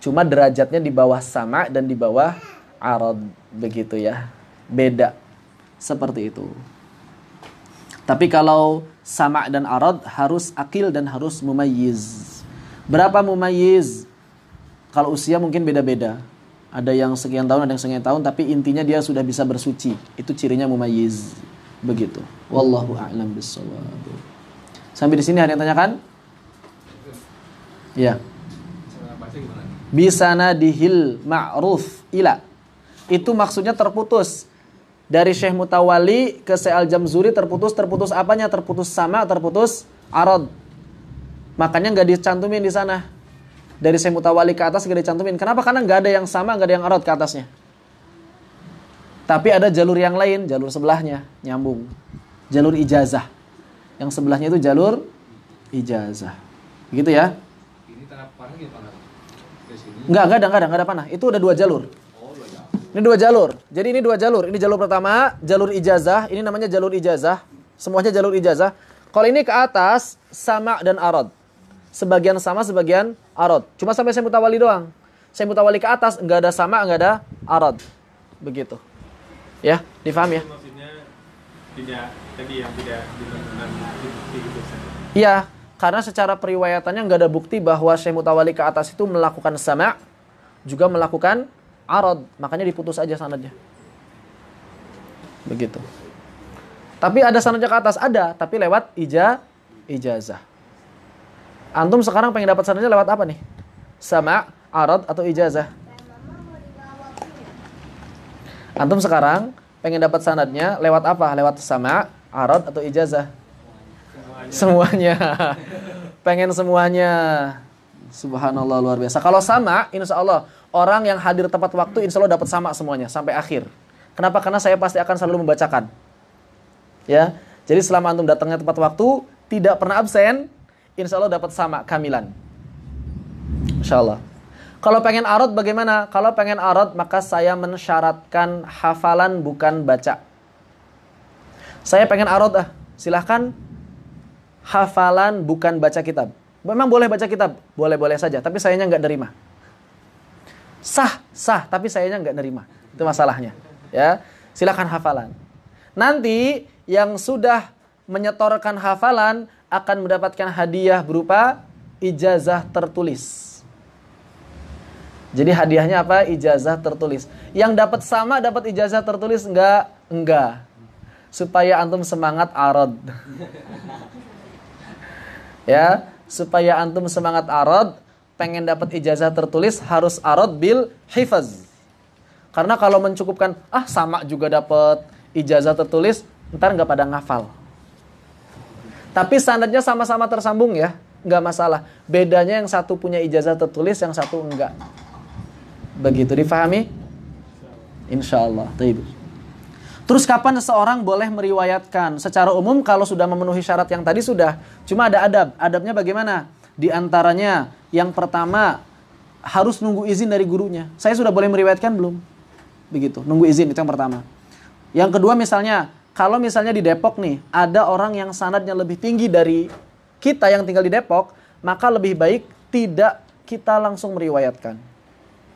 Speaker 1: Cuma derajatnya di bawah sama dan di bawah arad begitu ya. Beda seperti itu. Tapi kalau sama dan arad harus akil dan harus mumayyiz. Berapa mumayyiz? Kalau usia mungkin beda-beda. Ada yang sekian tahun, ada yang sekian tahun, tapi intinya dia sudah bisa bersuci. Itu cirinya mumayyiz. Begitu. Wallahu a'lam bissawab. Sampai di sini ada yang tanyakan? Ya. di nadihil ma'ruf ila. Itu maksudnya terputus. Dari Syekh Mutawali ke Syekh Al-Jamzuri terputus, terputus apanya? Terputus sama, terputus arad. Makanya nggak dicantumin di sana. Dari Syekh Mutawali ke atas nggak dicantumin. Kenapa? Karena nggak ada yang sama, nggak ada yang arad ke atasnya. Tapi ada jalur yang lain, jalur sebelahnya nyambung. Jalur ijazah. Yang sebelahnya itu jalur ijazah. gitu ya. Enggak, enggak ada, enggak ada, enggak ada panah. Itu udah dua jalur. Oh, iya. Ini dua jalur. Jadi ini dua jalur. Ini jalur pertama, jalur ijazah. Ini namanya jalur ijazah. Semuanya jalur ijazah. Kalau ini ke atas, sama dan arad. Sebagian sama, sebagian arad. Cuma sampai saya mutawali doang. Saya mutawali ke atas, enggak ada sama, enggak ada arad. Begitu. Ya, difaham ya? Iya, karena secara periwayatannya nggak ada bukti bahwa Syekh Mutawali ke atas itu melakukan sama, juga melakukan arad. Makanya diputus aja sanadnya. Begitu. Tapi ada sanadnya ke atas? Ada, tapi lewat ija, ijazah. Antum sekarang pengen dapat sanadnya lewat apa nih? Sama, arad, atau ijazah? Antum sekarang pengen dapat sanadnya lewat apa? Lewat sama, arad, atau ijazah? semuanya. Pengen semuanya. Subhanallah luar biasa. Kalau sama, insya Allah orang yang hadir tepat waktu, insya Allah dapat sama semuanya sampai akhir. Kenapa? Karena saya pasti akan selalu membacakan. Ya, jadi selama antum datangnya tepat waktu, tidak pernah absen, insya Allah dapat sama kamilan. Insya Allah. Kalau pengen arot bagaimana? Kalau pengen arot maka saya mensyaratkan hafalan bukan baca. Saya pengen arot ah, silahkan hafalan bukan baca kitab. Memang boleh baca kitab, boleh-boleh saja, tapi sayanya nggak nerima. Sah, sah, tapi sayanya nggak nerima. Itu masalahnya. Ya, silakan hafalan. Nanti yang sudah menyetorkan hafalan akan mendapatkan hadiah berupa ijazah tertulis. Jadi hadiahnya apa? Ijazah tertulis. Yang dapat sama dapat ijazah tertulis enggak? Enggak. Supaya antum semangat arad ya supaya antum semangat arad pengen dapat ijazah tertulis harus arad bil hifaz karena kalau mencukupkan ah sama juga dapat ijazah tertulis ntar nggak pada ngafal tapi standarnya sama-sama tersambung ya nggak masalah bedanya yang satu punya ijazah tertulis yang satu enggak begitu difahami insyaallah terima. Terus kapan seseorang boleh meriwayatkan? Secara umum kalau sudah memenuhi syarat yang tadi sudah. Cuma ada adab. Adabnya bagaimana? Di antaranya yang pertama harus nunggu izin dari gurunya. Saya sudah boleh meriwayatkan belum? Begitu, nunggu izin itu yang pertama. Yang kedua misalnya, kalau misalnya di Depok nih, ada orang yang sanadnya lebih tinggi dari kita yang tinggal di Depok, maka lebih baik tidak kita langsung meriwayatkan.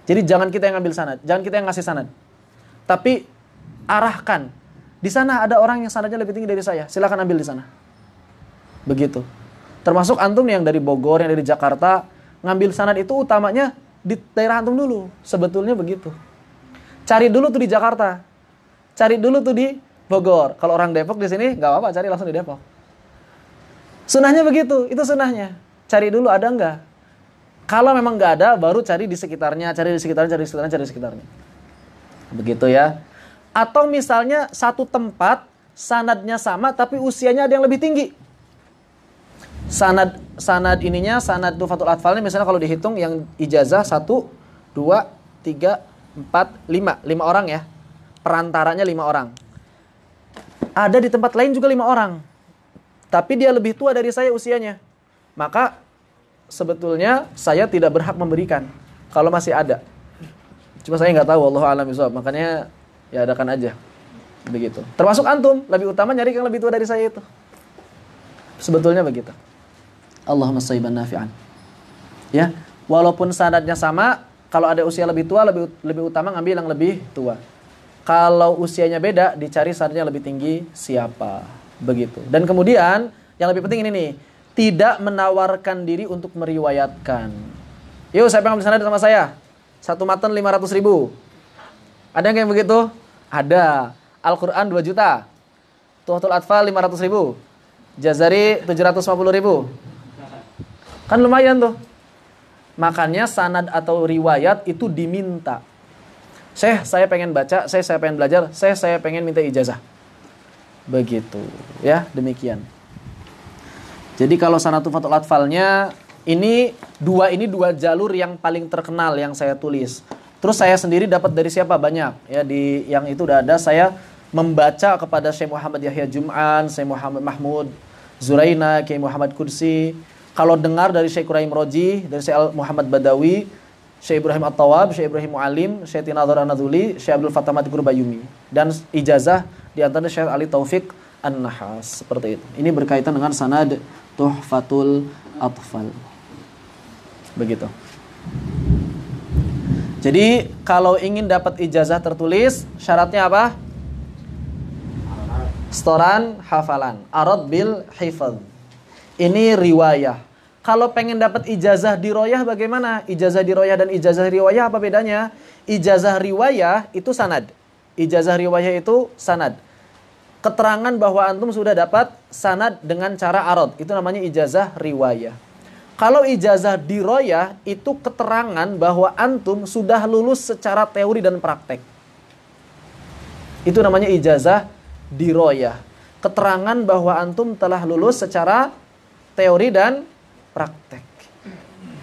Speaker 1: Jadi jangan kita yang ambil sanad, jangan kita yang ngasih sanad. Tapi arahkan. Di sana ada orang yang sanadnya lebih tinggi dari saya. Silahkan ambil di sana. Begitu. Termasuk antum yang dari Bogor, yang dari Jakarta, ngambil sanad itu utamanya di daerah antum dulu. Sebetulnya begitu. Cari dulu tuh di Jakarta. Cari dulu tuh di Bogor. Kalau orang Depok di sini, nggak apa-apa, cari langsung di Depok. Sunahnya begitu, itu sunahnya. Cari dulu ada nggak? Kalau memang nggak ada, baru cari di sekitarnya, cari di sekitarnya, cari di sekitarnya, cari di sekitarnya. Begitu ya. Atau misalnya satu tempat sanadnya sama tapi usianya ada yang lebih tinggi. Sanad sanad ininya sanad dufatul atfalnya misalnya kalau dihitung yang ijazah satu dua tiga empat lima lima orang ya. Perantaranya lima orang. Ada di tempat lain juga lima orang. Tapi dia lebih tua dari saya usianya. Maka sebetulnya saya tidak berhak memberikan kalau masih ada. Cuma saya nggak tahu Allah alam Makanya ya adakan aja begitu termasuk antum lebih utama nyari yang lebih tua dari saya itu sebetulnya begitu Allahumma sayyiban nafi'an ya walaupun sanadnya sama kalau ada usia lebih tua lebih lebih utama ngambil yang lebih tua kalau usianya beda dicari sanadnya lebih tinggi siapa begitu dan kemudian yang lebih penting ini nih tidak menawarkan diri untuk meriwayatkan yuk siapa yang ngambil sanad sama saya satu matan 500 ribu ada yang kayak begitu? Ada. Al-Quran 2 juta. Tuhatul Atfal 500 ribu. Jazari 750 ribu. Kan lumayan tuh. Makanya sanad atau riwayat itu diminta. Syekh, saya pengen baca, saya saya pengen belajar, saya saya pengen minta ijazah. Begitu, ya, demikian. Jadi kalau sanad Tuhatul atfalnya ini dua ini dua jalur yang paling terkenal yang saya tulis. Terus saya sendiri dapat dari siapa banyak ya di yang itu udah ada saya membaca kepada Syekh Muhammad Yahya Jum'an, Syekh Muhammad Mahmud Zuraina, Kiai Muhammad Kursi. Kalau dengar dari Syekh Quraim Roji, dari Syekh Muhammad Badawi, Syekh Ibrahim At-Tawab, Syekh Ibrahim Mu'alim, Syekh Tinadhar Anaduli, Syekh Abdul Fatamad Gurbayumi. Dan ijazah di antara Syekh Ali Taufik An-Nahas. Seperti itu. Ini berkaitan dengan sanad Tuhfatul Atfal. Begitu. Jadi kalau ingin dapat ijazah tertulis, syaratnya apa? Storan hafalan. Arad bil hifad. Ini riwayah. Kalau pengen dapat ijazah diroyah bagaimana? Ijazah diroyah dan ijazah riwayah apa bedanya? Ijazah riwayah itu sanad. Ijazah riwayah itu sanad. Keterangan bahwa antum sudah dapat sanad dengan cara arad. Itu namanya ijazah riwayah. Kalau ijazah diroyah itu keterangan bahwa antum sudah lulus secara teori dan praktek. Itu namanya ijazah diroyah. Keterangan bahwa antum telah lulus secara teori dan praktek.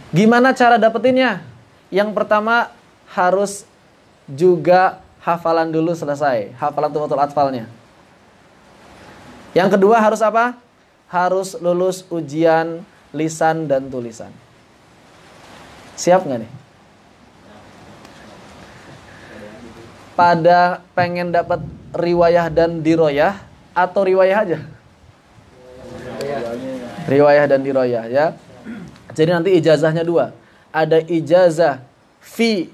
Speaker 1: Gimana cara dapetinnya? Yang pertama harus juga hafalan dulu selesai. Hafalan tuh tuwatul atfalnya. Yang kedua harus apa? Harus lulus ujian lisan dan tulisan. Siap nggak nih? Pada pengen dapat riwayah dan diroyah atau riwayah aja? Riwayah dan diroyah ya. Jadi nanti ijazahnya dua. Ada ijazah fi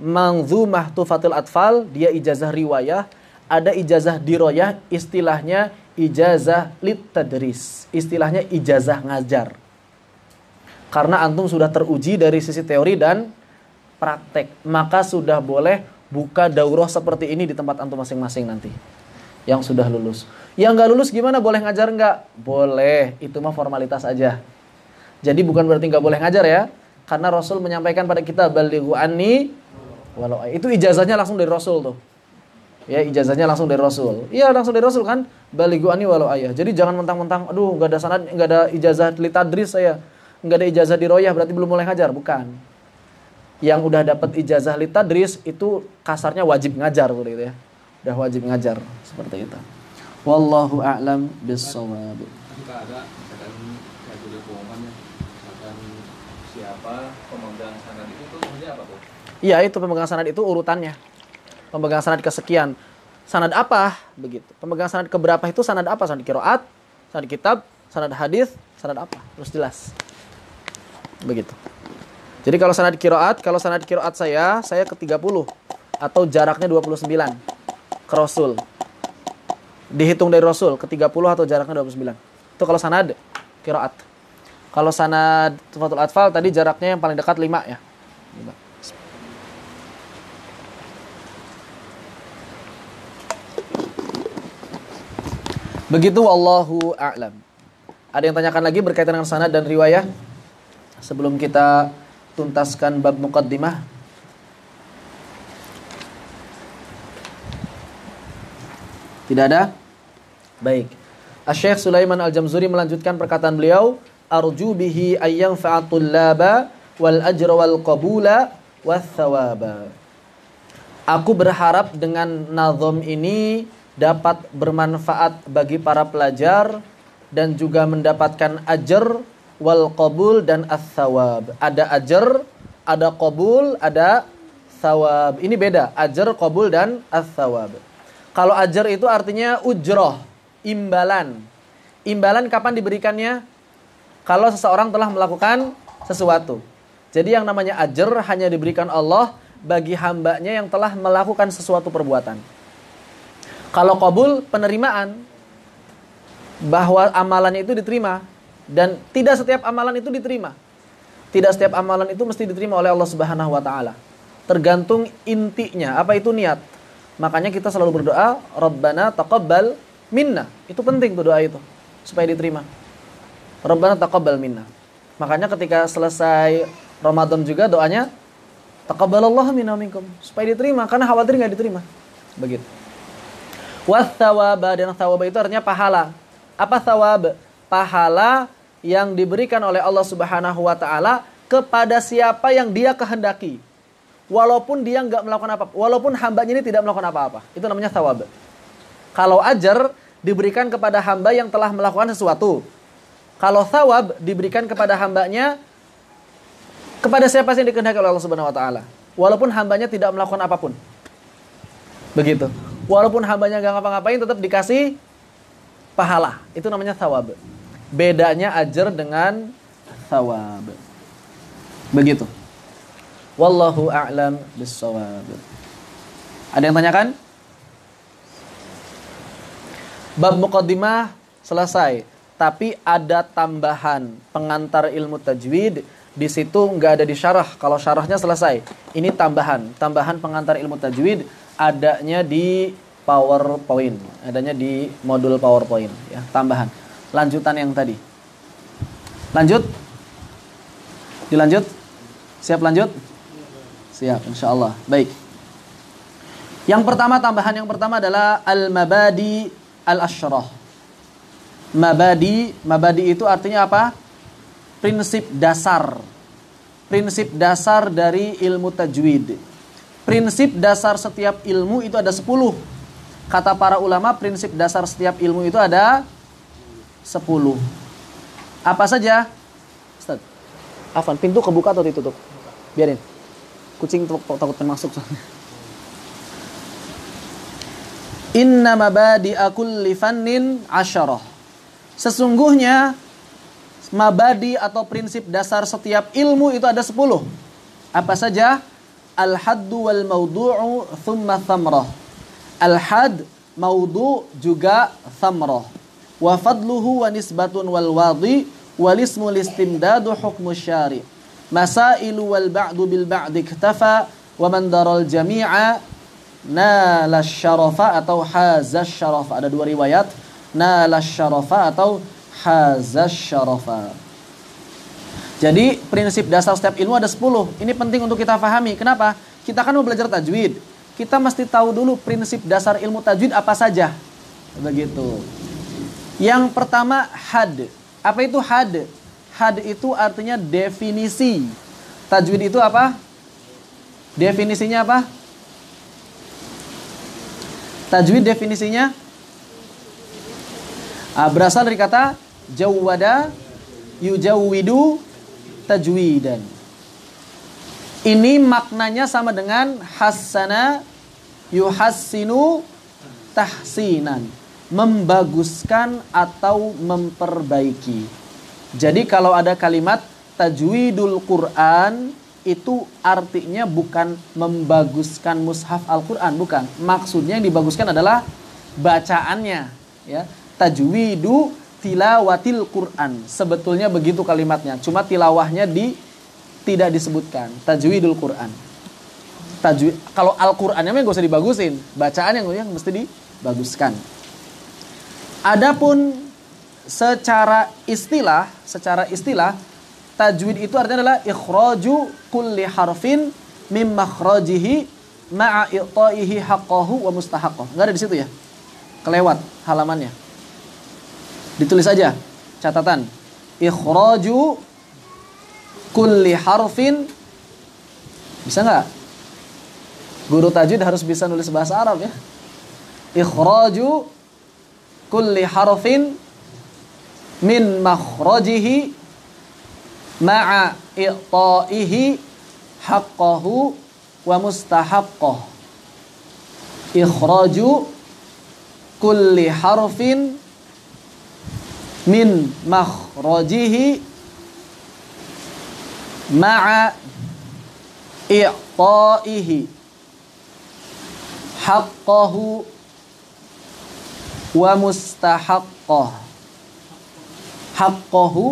Speaker 1: mangzumah tufatil atfal, dia ijazah riwayah. Ada ijazah diroyah, istilahnya ijazah lit tadris. Istilahnya ijazah ngajar. Karena antum sudah teruji dari sisi teori dan praktek, maka sudah boleh buka daurah seperti ini di tempat antum masing-masing nanti. Yang sudah lulus. Yang nggak lulus gimana? Boleh ngajar nggak? Boleh. Itu mah formalitas aja. Jadi bukan berarti nggak boleh ngajar ya. Karena Rasul menyampaikan pada kita balighu anni itu ijazahnya langsung dari Rasul tuh ya ijazahnya langsung dari Rasul. Iya langsung dari Rasul kan baligu ani walau ayah. Jadi jangan mentang-mentang aduh nggak ada sanad nggak ada ijazah litadris saya nggak ada ijazah di royah berarti belum mulai ngajar bukan. Yang udah dapat ijazah litadris itu kasarnya wajib ngajar gitu ya. Udah wajib ngajar seperti itu. Wallahu a'lam bissawab. Iya itu pemegang sanad itu urutannya pemegang sanad kesekian sanad apa begitu pemegang sanad keberapa itu sanad apa sanad kiroat sanad kitab sanad hadis sanad apa terus jelas begitu jadi kalau sanad kiroat kalau sanad kiroat saya saya ke 30 atau jaraknya 29 ke rasul dihitung dari rasul ke 30 atau jaraknya 29 itu kalau sanad kiroat kalau sanad tufatul atfal tadi jaraknya yang paling dekat 5 ya 5. Begitu wallahu a'lam. Ada yang tanyakan lagi berkaitan dengan sanad dan riwayah? Sebelum kita tuntaskan bab muqaddimah. Tidak ada? Baik. Asy-Syaikh Sulaiman Al-Jamzuri melanjutkan perkataan beliau, "Arju bihi ayyam laba wal ajra wal qabula wath thawaba." Aku berharap dengan nazom ini dapat bermanfaat bagi para pelajar dan juga mendapatkan ajar wal qabul dan as-sawab. Ada ajar, ada qabul, ada sawab. Ini beda, ajar, qabul dan as-sawab. Kalau ajar itu artinya ujroh, imbalan. Imbalan kapan diberikannya? Kalau seseorang telah melakukan sesuatu. Jadi yang namanya ajar hanya diberikan Allah bagi hambanya yang telah melakukan sesuatu perbuatan. Kalau kabul penerimaan bahwa amalannya itu diterima dan tidak setiap amalan itu diterima. Tidak setiap amalan itu mesti diterima oleh Allah Subhanahu wa taala. Tergantung intinya, apa itu niat. Makanya kita selalu berdoa, Rabbana taqabbal minna. Itu penting tuh doa itu supaya diterima. Rabbana taqabbal minna. Makanya ketika selesai Ramadan juga doanya taqabbalallahu minna minkum supaya diterima karena khawatir nggak diterima. Begitu. Wasawaba dan sawaba itu artinya pahala. Apa sawab? Pahala yang diberikan oleh Allah Subhanahu wa taala kepada siapa yang dia kehendaki. Walaupun dia nggak melakukan apa-apa, walaupun hambanya ini tidak melakukan apa-apa. Itu namanya sawab. Kalau ajar diberikan kepada hamba yang telah melakukan sesuatu. Kalau sawab diberikan kepada hambanya kepada siapa sih yang dikehendaki oleh Allah Subhanahu wa taala. Walaupun hambanya tidak melakukan apapun. Begitu. Walaupun hambanya gak ngapa-ngapain tetap dikasih pahala. Itu namanya sawab. Bedanya ajar dengan sawab. Begitu. Wallahu a'lam bisawab Ada yang tanyakan? Bab muqaddimah selesai, tapi ada tambahan pengantar ilmu tajwid di situ nggak ada di syarah. Kalau syarahnya selesai, ini tambahan, tambahan pengantar ilmu tajwid adanya di PowerPoint, adanya di modul PowerPoint ya, tambahan. Lanjutan yang tadi. Lanjut? Dilanjut? Siap lanjut? Siap, insya Allah. Baik. Yang pertama tambahan yang pertama adalah al-mabadi al-asyrah. Mabadi, mabadi itu artinya apa? Prinsip dasar. Prinsip dasar dari ilmu tajwid prinsip dasar setiap ilmu itu ada 10. Kata para ulama, prinsip dasar setiap ilmu itu ada 10. Apa saja? Ustaz. Afan, pintu kebuka atau ditutup? Biarin. Kucing takut masuk Inna Mabadi Akul fannin asyarah. Sesungguhnya mabadi atau prinsip dasar setiap ilmu itu ada sepuluh Apa saja? al-haddu wal maudu'u thumma thamrah. Al-had maudu' juga thamrah. Wa fadluhu wa nisbatun wal wadi wal ismu listimdadu hukmu syari. Masailu wal ba'du bil ba'di iktafa wa man daral jami'a nala syarafa atau hazas syarafa. Ada dua riwayat syarafa atau hazas syarafa. Jadi prinsip dasar setiap ilmu ada 10. Ini penting untuk kita pahami. Kenapa? Kita kan mau belajar tajwid. Kita mesti tahu dulu prinsip dasar ilmu tajwid apa saja. Begitu. Yang pertama had. Apa itu had? Had itu artinya definisi. Tajwid itu apa? Definisinya apa? Tajwid definisinya ah, berasal dari kata jawada yujawidu tajwidan. Ini maknanya sama dengan hasana yuhassinu tahsinan. Membaguskan atau memperbaiki. Jadi kalau ada kalimat tajwidul Quran itu artinya bukan membaguskan mushaf Al-Qur'an, bukan. Maksudnya yang dibaguskan adalah bacaannya, ya. Tajwidu tilawatil Quran. Sebetulnya begitu kalimatnya, cuma tilawahnya di tidak disebutkan. Tajwidul Quran. Tajwid kalau Al-Qur'annya memang gak usah dibagusin, bacaan yang yang mesti dibaguskan. Adapun secara istilah, secara istilah tajwid itu artinya adalah ikhraju kulli harfin mim makhrajihi ma'a iqta'ihi haqqahu wa mustahaqqah. Enggak ada di situ ya? Kelewat halamannya. Ditulis aja catatan. Ikhraju kulli harfin bisa nggak? Guru tajwid harus bisa nulis bahasa Arab ya. Ikhraju kulli harfin min makhrajihi ma'a i'ta'ihi haqqahu wa mustahaqqah ikhraju kulli harfin min makhrajihi ma'a i'ta'ihi haqqahu wa mustahaqqah haqqahu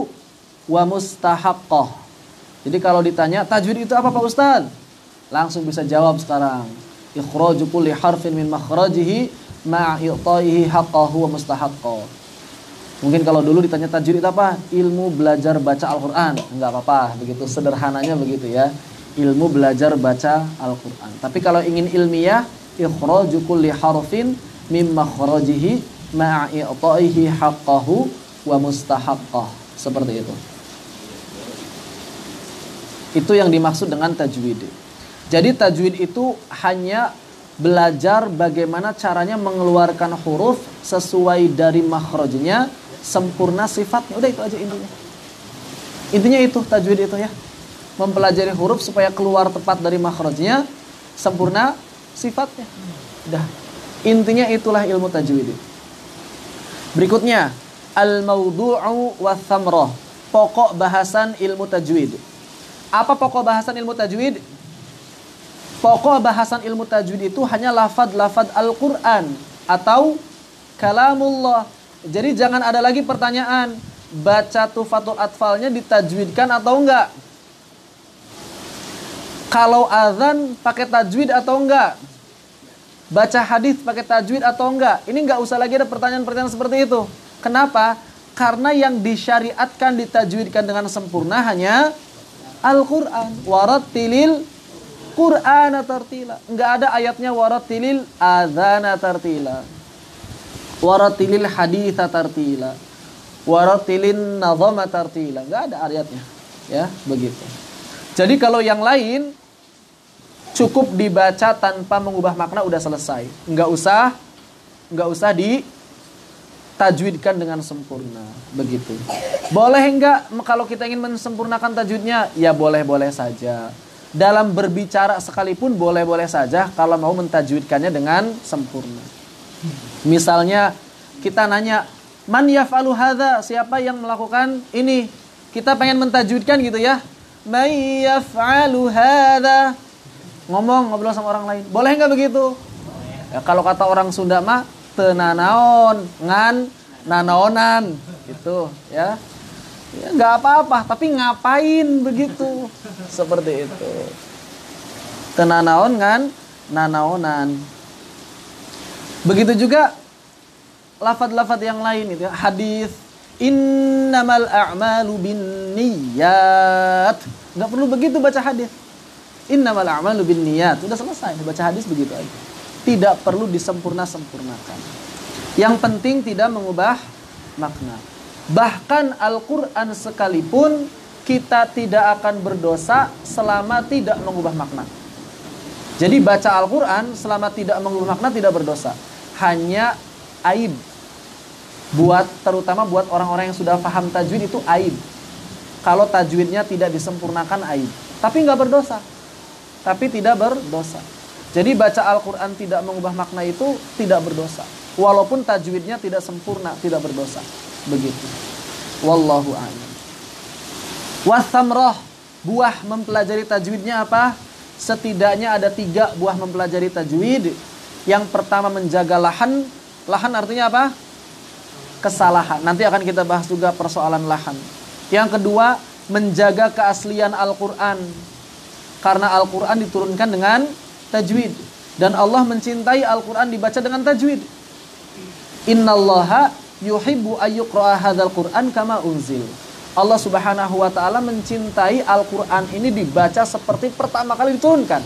Speaker 1: wa mustahaqqah jadi kalau ditanya tajwid itu apa Pak Ustaz? Langsung bisa jawab sekarang. Ikhraju kulli harfin min makhrajihi ma'a i'ta'ihi haqqahu wa mustahaqqah. Mungkin kalau dulu ditanya tajwid apa? Ilmu belajar baca Al-Qur'an. Enggak apa-apa, begitu sederhananya begitu ya. Ilmu belajar baca Al-Qur'an. Tapi kalau ingin ilmiah, ikhraju kulli harfin mimma kharajihi ma'a haqqahu wa mustahaqqah. Seperti itu. Itu yang dimaksud dengan tajwid. Jadi tajwid itu hanya belajar bagaimana caranya mengeluarkan huruf sesuai dari makhrajnya sempurna sifatnya. Udah itu aja intinya. Intinya itu tajwid itu ya. Mempelajari huruf supaya keluar tepat dari makhrajnya, sempurna sifatnya. Udah. Intinya itulah ilmu tajwid. Berikutnya, al maudhuu wa thamrah. Pokok bahasan ilmu tajwid. Apa pokok bahasan ilmu tajwid? Pokok bahasan ilmu tajwid itu hanya lafad-lafad Al-Quran atau kalamullah jadi jangan ada lagi pertanyaan baca tufatul atfalnya ditajwidkan atau enggak. Kalau azan pakai tajwid atau enggak? Baca hadis pakai tajwid atau enggak? Ini enggak usah lagi ada pertanyaan-pertanyaan seperti itu. Kenapa? Karena yang disyariatkan ditajwidkan dengan sempurna hanya Al-Qur'an. tilil Qur'ana tartila. Enggak ada ayatnya tilil adzana tartila. Waratilil haditha tartila. Waratilin nazama tartila. Enggak ada ayatnya. Ya, begitu. Jadi kalau yang lain cukup dibaca tanpa mengubah makna udah selesai. Enggak usah enggak usah di tajwidkan dengan sempurna begitu boleh enggak kalau kita ingin mensempurnakan tajwidnya ya boleh-boleh saja dalam berbicara sekalipun boleh-boleh saja kalau mau mentajwidkannya dengan sempurna Misalnya kita nanya, "Man yaf'alu hadza?" Siapa yang melakukan ini? Kita pengen mentajwidkan gitu ya. "May yaf'alu hadza?" Ngomong ngobrol sama orang lain. Boleh nggak begitu? Ya, kalau kata orang Sunda mah tenanaon ngan nanaonan gitu ya ya nggak apa-apa tapi ngapain begitu *laughs* seperti itu tenanaon kan nanaonan Begitu juga lafat-lafat yang lain itu hadis innamal a'malu niat nggak perlu begitu baca hadis. Innamal a'malu niat Udah selesai baca hadis begitu aja. Tidak perlu disempurna-sempurnakan. Yang penting tidak mengubah makna. Bahkan Al-Qur'an sekalipun kita tidak akan berdosa selama tidak mengubah makna. Jadi baca Al-Qur'an selama tidak mengubah makna tidak berdosa hanya aib. Buat terutama buat orang-orang yang sudah paham tajwid itu aib. Kalau tajwidnya tidak disempurnakan aib, tapi nggak berdosa. Tapi tidak berdosa. Jadi baca Al-Qur'an tidak mengubah makna itu tidak berdosa. Walaupun tajwidnya tidak sempurna, tidak berdosa. Begitu. Wallahu a'lam. Wasamroh buah mempelajari tajwidnya apa? Setidaknya ada tiga buah mempelajari tajwid yang pertama menjaga lahan. Lahan artinya apa? Kesalahan. Nanti akan kita bahas juga persoalan lahan. Yang kedua, menjaga keaslian Al-Qur'an. Karena Al-Qur'an diturunkan dengan tajwid dan Allah mencintai Al-Qur'an dibaca dengan tajwid. Innallaha yuhibbu ayyuqra'a hadzal Qur'an kama unzil. Allah Subhanahu wa taala mencintai Al-Qur'an ini dibaca seperti pertama kali diturunkan.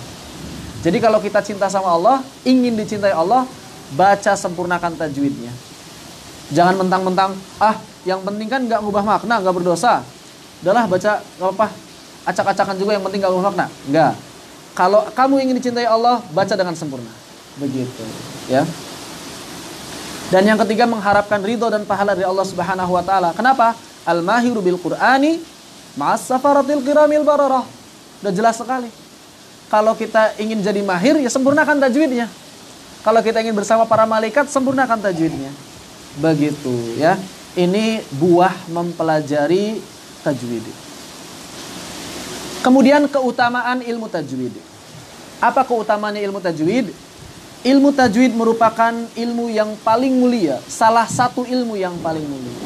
Speaker 1: Jadi kalau kita cinta sama Allah, ingin dicintai Allah, baca sempurnakan tajwidnya. Jangan mentang-mentang, ah yang penting kan nggak ngubah makna, nggak berdosa. Udahlah baca, gak apa-apa. Acak-acakan juga yang penting nggak ngubah makna. Nggak. Kalau kamu ingin dicintai Allah, baca dengan sempurna. Begitu. Ya. Dan yang ketiga mengharapkan ridho dan pahala dari Allah Subhanahu wa taala. Kenapa? Al-mahiru bil Qur'ani ma'as safaratil kiramil bararah. Udah jelas sekali kalau kita ingin jadi mahir, ya sempurnakan tajwidnya. Kalau kita ingin bersama para malaikat, sempurnakan tajwidnya. Begitu ya. Ini buah mempelajari tajwid. Kemudian keutamaan ilmu tajwid. Apa keutamaannya ilmu tajwid? Ilmu tajwid merupakan ilmu yang paling mulia, salah satu ilmu yang paling mulia.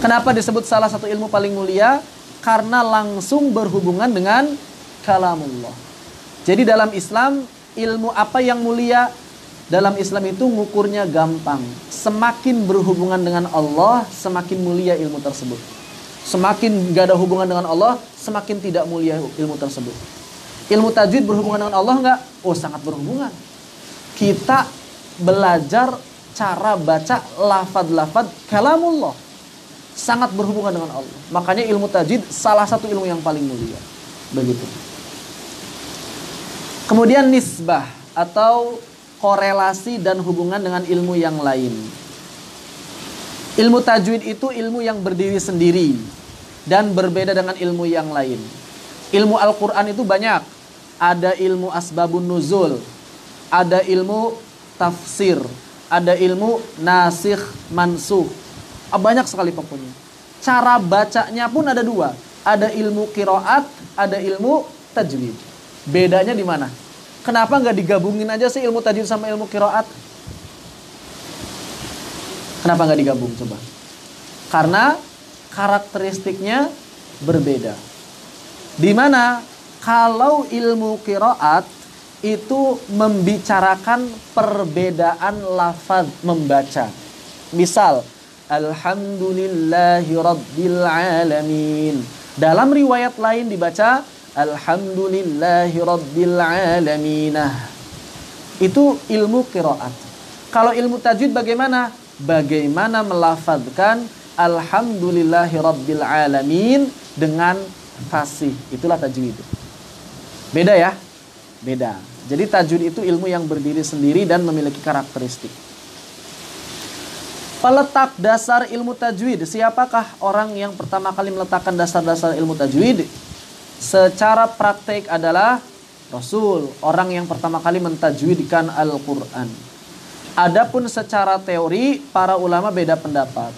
Speaker 1: Kenapa disebut salah satu ilmu paling mulia? Karena langsung berhubungan dengan kalamullah. Jadi dalam Islam ilmu apa yang mulia? Dalam Islam itu ngukurnya gampang. Semakin berhubungan dengan Allah, semakin mulia ilmu tersebut. Semakin gak ada hubungan dengan Allah, semakin tidak mulia ilmu tersebut. Ilmu tajwid berhubungan dengan Allah enggak? Oh sangat berhubungan. Kita belajar cara baca lafad-lafad kalamullah. Sangat berhubungan dengan Allah. Makanya ilmu tajwid salah satu ilmu yang paling mulia. Begitu. Kemudian nisbah atau korelasi dan hubungan dengan ilmu yang lain. Ilmu tajwid itu ilmu yang berdiri sendiri dan berbeda dengan ilmu yang lain. Ilmu Al-Qur'an itu banyak. Ada ilmu asbabun nuzul, ada ilmu tafsir, ada ilmu nasikh mansuh. Ah, banyak sekali pokoknya. Cara bacanya pun ada dua. Ada ilmu kiroat, ada ilmu tajwid. Bedanya di mana? Kenapa nggak digabungin aja sih ilmu tajwid sama ilmu kiroat? Kenapa nggak digabung coba? Karena karakteristiknya berbeda. Dimana kalau ilmu kiroat itu membicarakan perbedaan lafaz membaca. Misal, Alhamdulillahi Rabbil Alamin. Dalam riwayat lain dibaca, Alhamdulillahi Rabbil Alaminah Itu ilmu kiraat Kalau ilmu tajwid bagaimana? Bagaimana melafadzkan Alhamdulillahi Rabbil Alamin dengan fasih. Itulah tajwid. Beda ya? Beda. Jadi tajwid itu ilmu yang berdiri sendiri dan memiliki karakteristik. Peletak dasar ilmu tajwid, siapakah orang yang pertama kali meletakkan dasar-dasar ilmu tajwid? secara praktek adalah Rasul, orang yang pertama kali mentajwidkan Al-Qur'an. Adapun secara teori para ulama beda pendapat.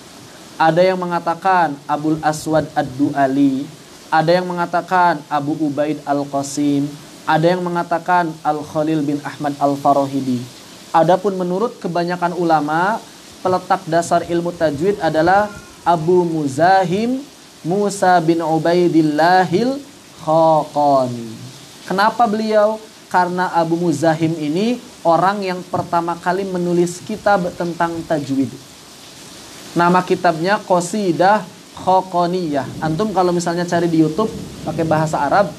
Speaker 1: Ada yang mengatakan Abul Aswad Ad-Duali, ada yang mengatakan Abu Ubaid Al-Qasim, ada yang mengatakan Al-Khalil bin Ahmad Al-Farohidi. Adapun menurut kebanyakan ulama, peletak dasar ilmu tajwid adalah Abu Muzahim Musa bin Ubaidillahil Khaqani. Kenapa beliau? Karena Abu Muzahim ini orang yang pertama kali menulis kitab tentang tajwid. Nama kitabnya Qasidah Khokoniyah. Antum kalau misalnya cari di YouTube pakai bahasa Arab,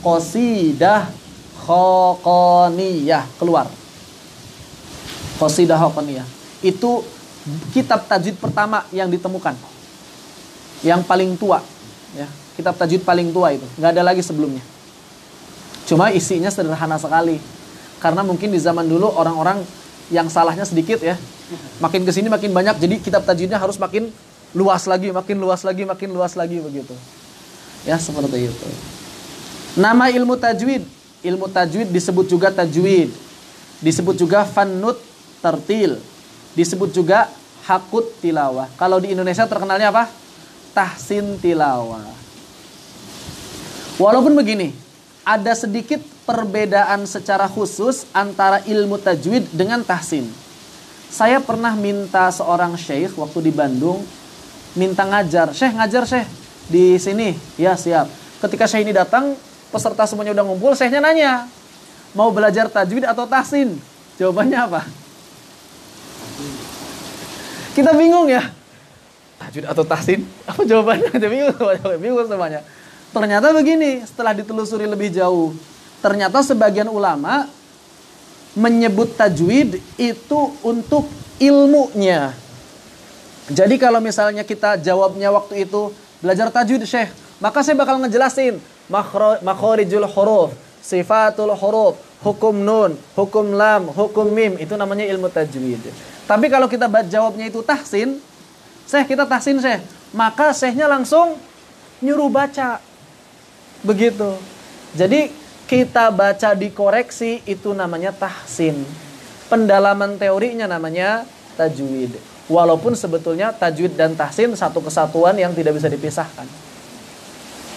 Speaker 1: Qasidah Khokoniyah keluar. Qasidah Khokoniyah. Itu kitab tajwid pertama yang ditemukan. Yang paling tua, ya kitab tajwid paling tua itu nggak ada lagi sebelumnya cuma isinya sederhana sekali karena mungkin di zaman dulu orang-orang yang salahnya sedikit ya makin kesini makin banyak jadi kitab tajwidnya harus makin luas lagi makin luas lagi makin luas lagi begitu ya seperti itu nama ilmu tajwid ilmu tajwid disebut juga tajwid disebut juga fanut tertil disebut juga hakut tilawah kalau di Indonesia terkenalnya apa tahsin tilawah Walaupun begini, ada sedikit perbedaan secara khusus antara ilmu tajwid dengan tahsin. Saya pernah minta seorang syekh waktu di Bandung minta ngajar, "Syekh, ngajar, Syekh di sini." Ya, siap. Ketika syekh ini datang, peserta semuanya udah ngumpul, syekhnya nanya, "Mau belajar tajwid atau tahsin?" Jawabannya apa? Kita bingung ya. Tajwid atau tahsin? Apa jawabannya? Bingung, *laughs* bingung semuanya Ternyata begini, setelah ditelusuri lebih jauh, ternyata sebagian ulama menyebut tajwid itu untuk ilmunya. Jadi kalau misalnya kita jawabnya waktu itu belajar tajwid Syekh, maka saya bakal ngejelasin makhorijul huruf, sifatul huruf, hukum nun, hukum lam, hukum mim, itu namanya ilmu tajwid. Tapi kalau kita jawabnya itu tahsin, Syekh kita tahsin Syekh, maka Syekhnya langsung nyuruh baca Begitu. Jadi kita baca dikoreksi itu namanya tahsin. Pendalaman teorinya namanya tajwid. Walaupun sebetulnya tajwid dan tahsin satu kesatuan yang tidak bisa dipisahkan.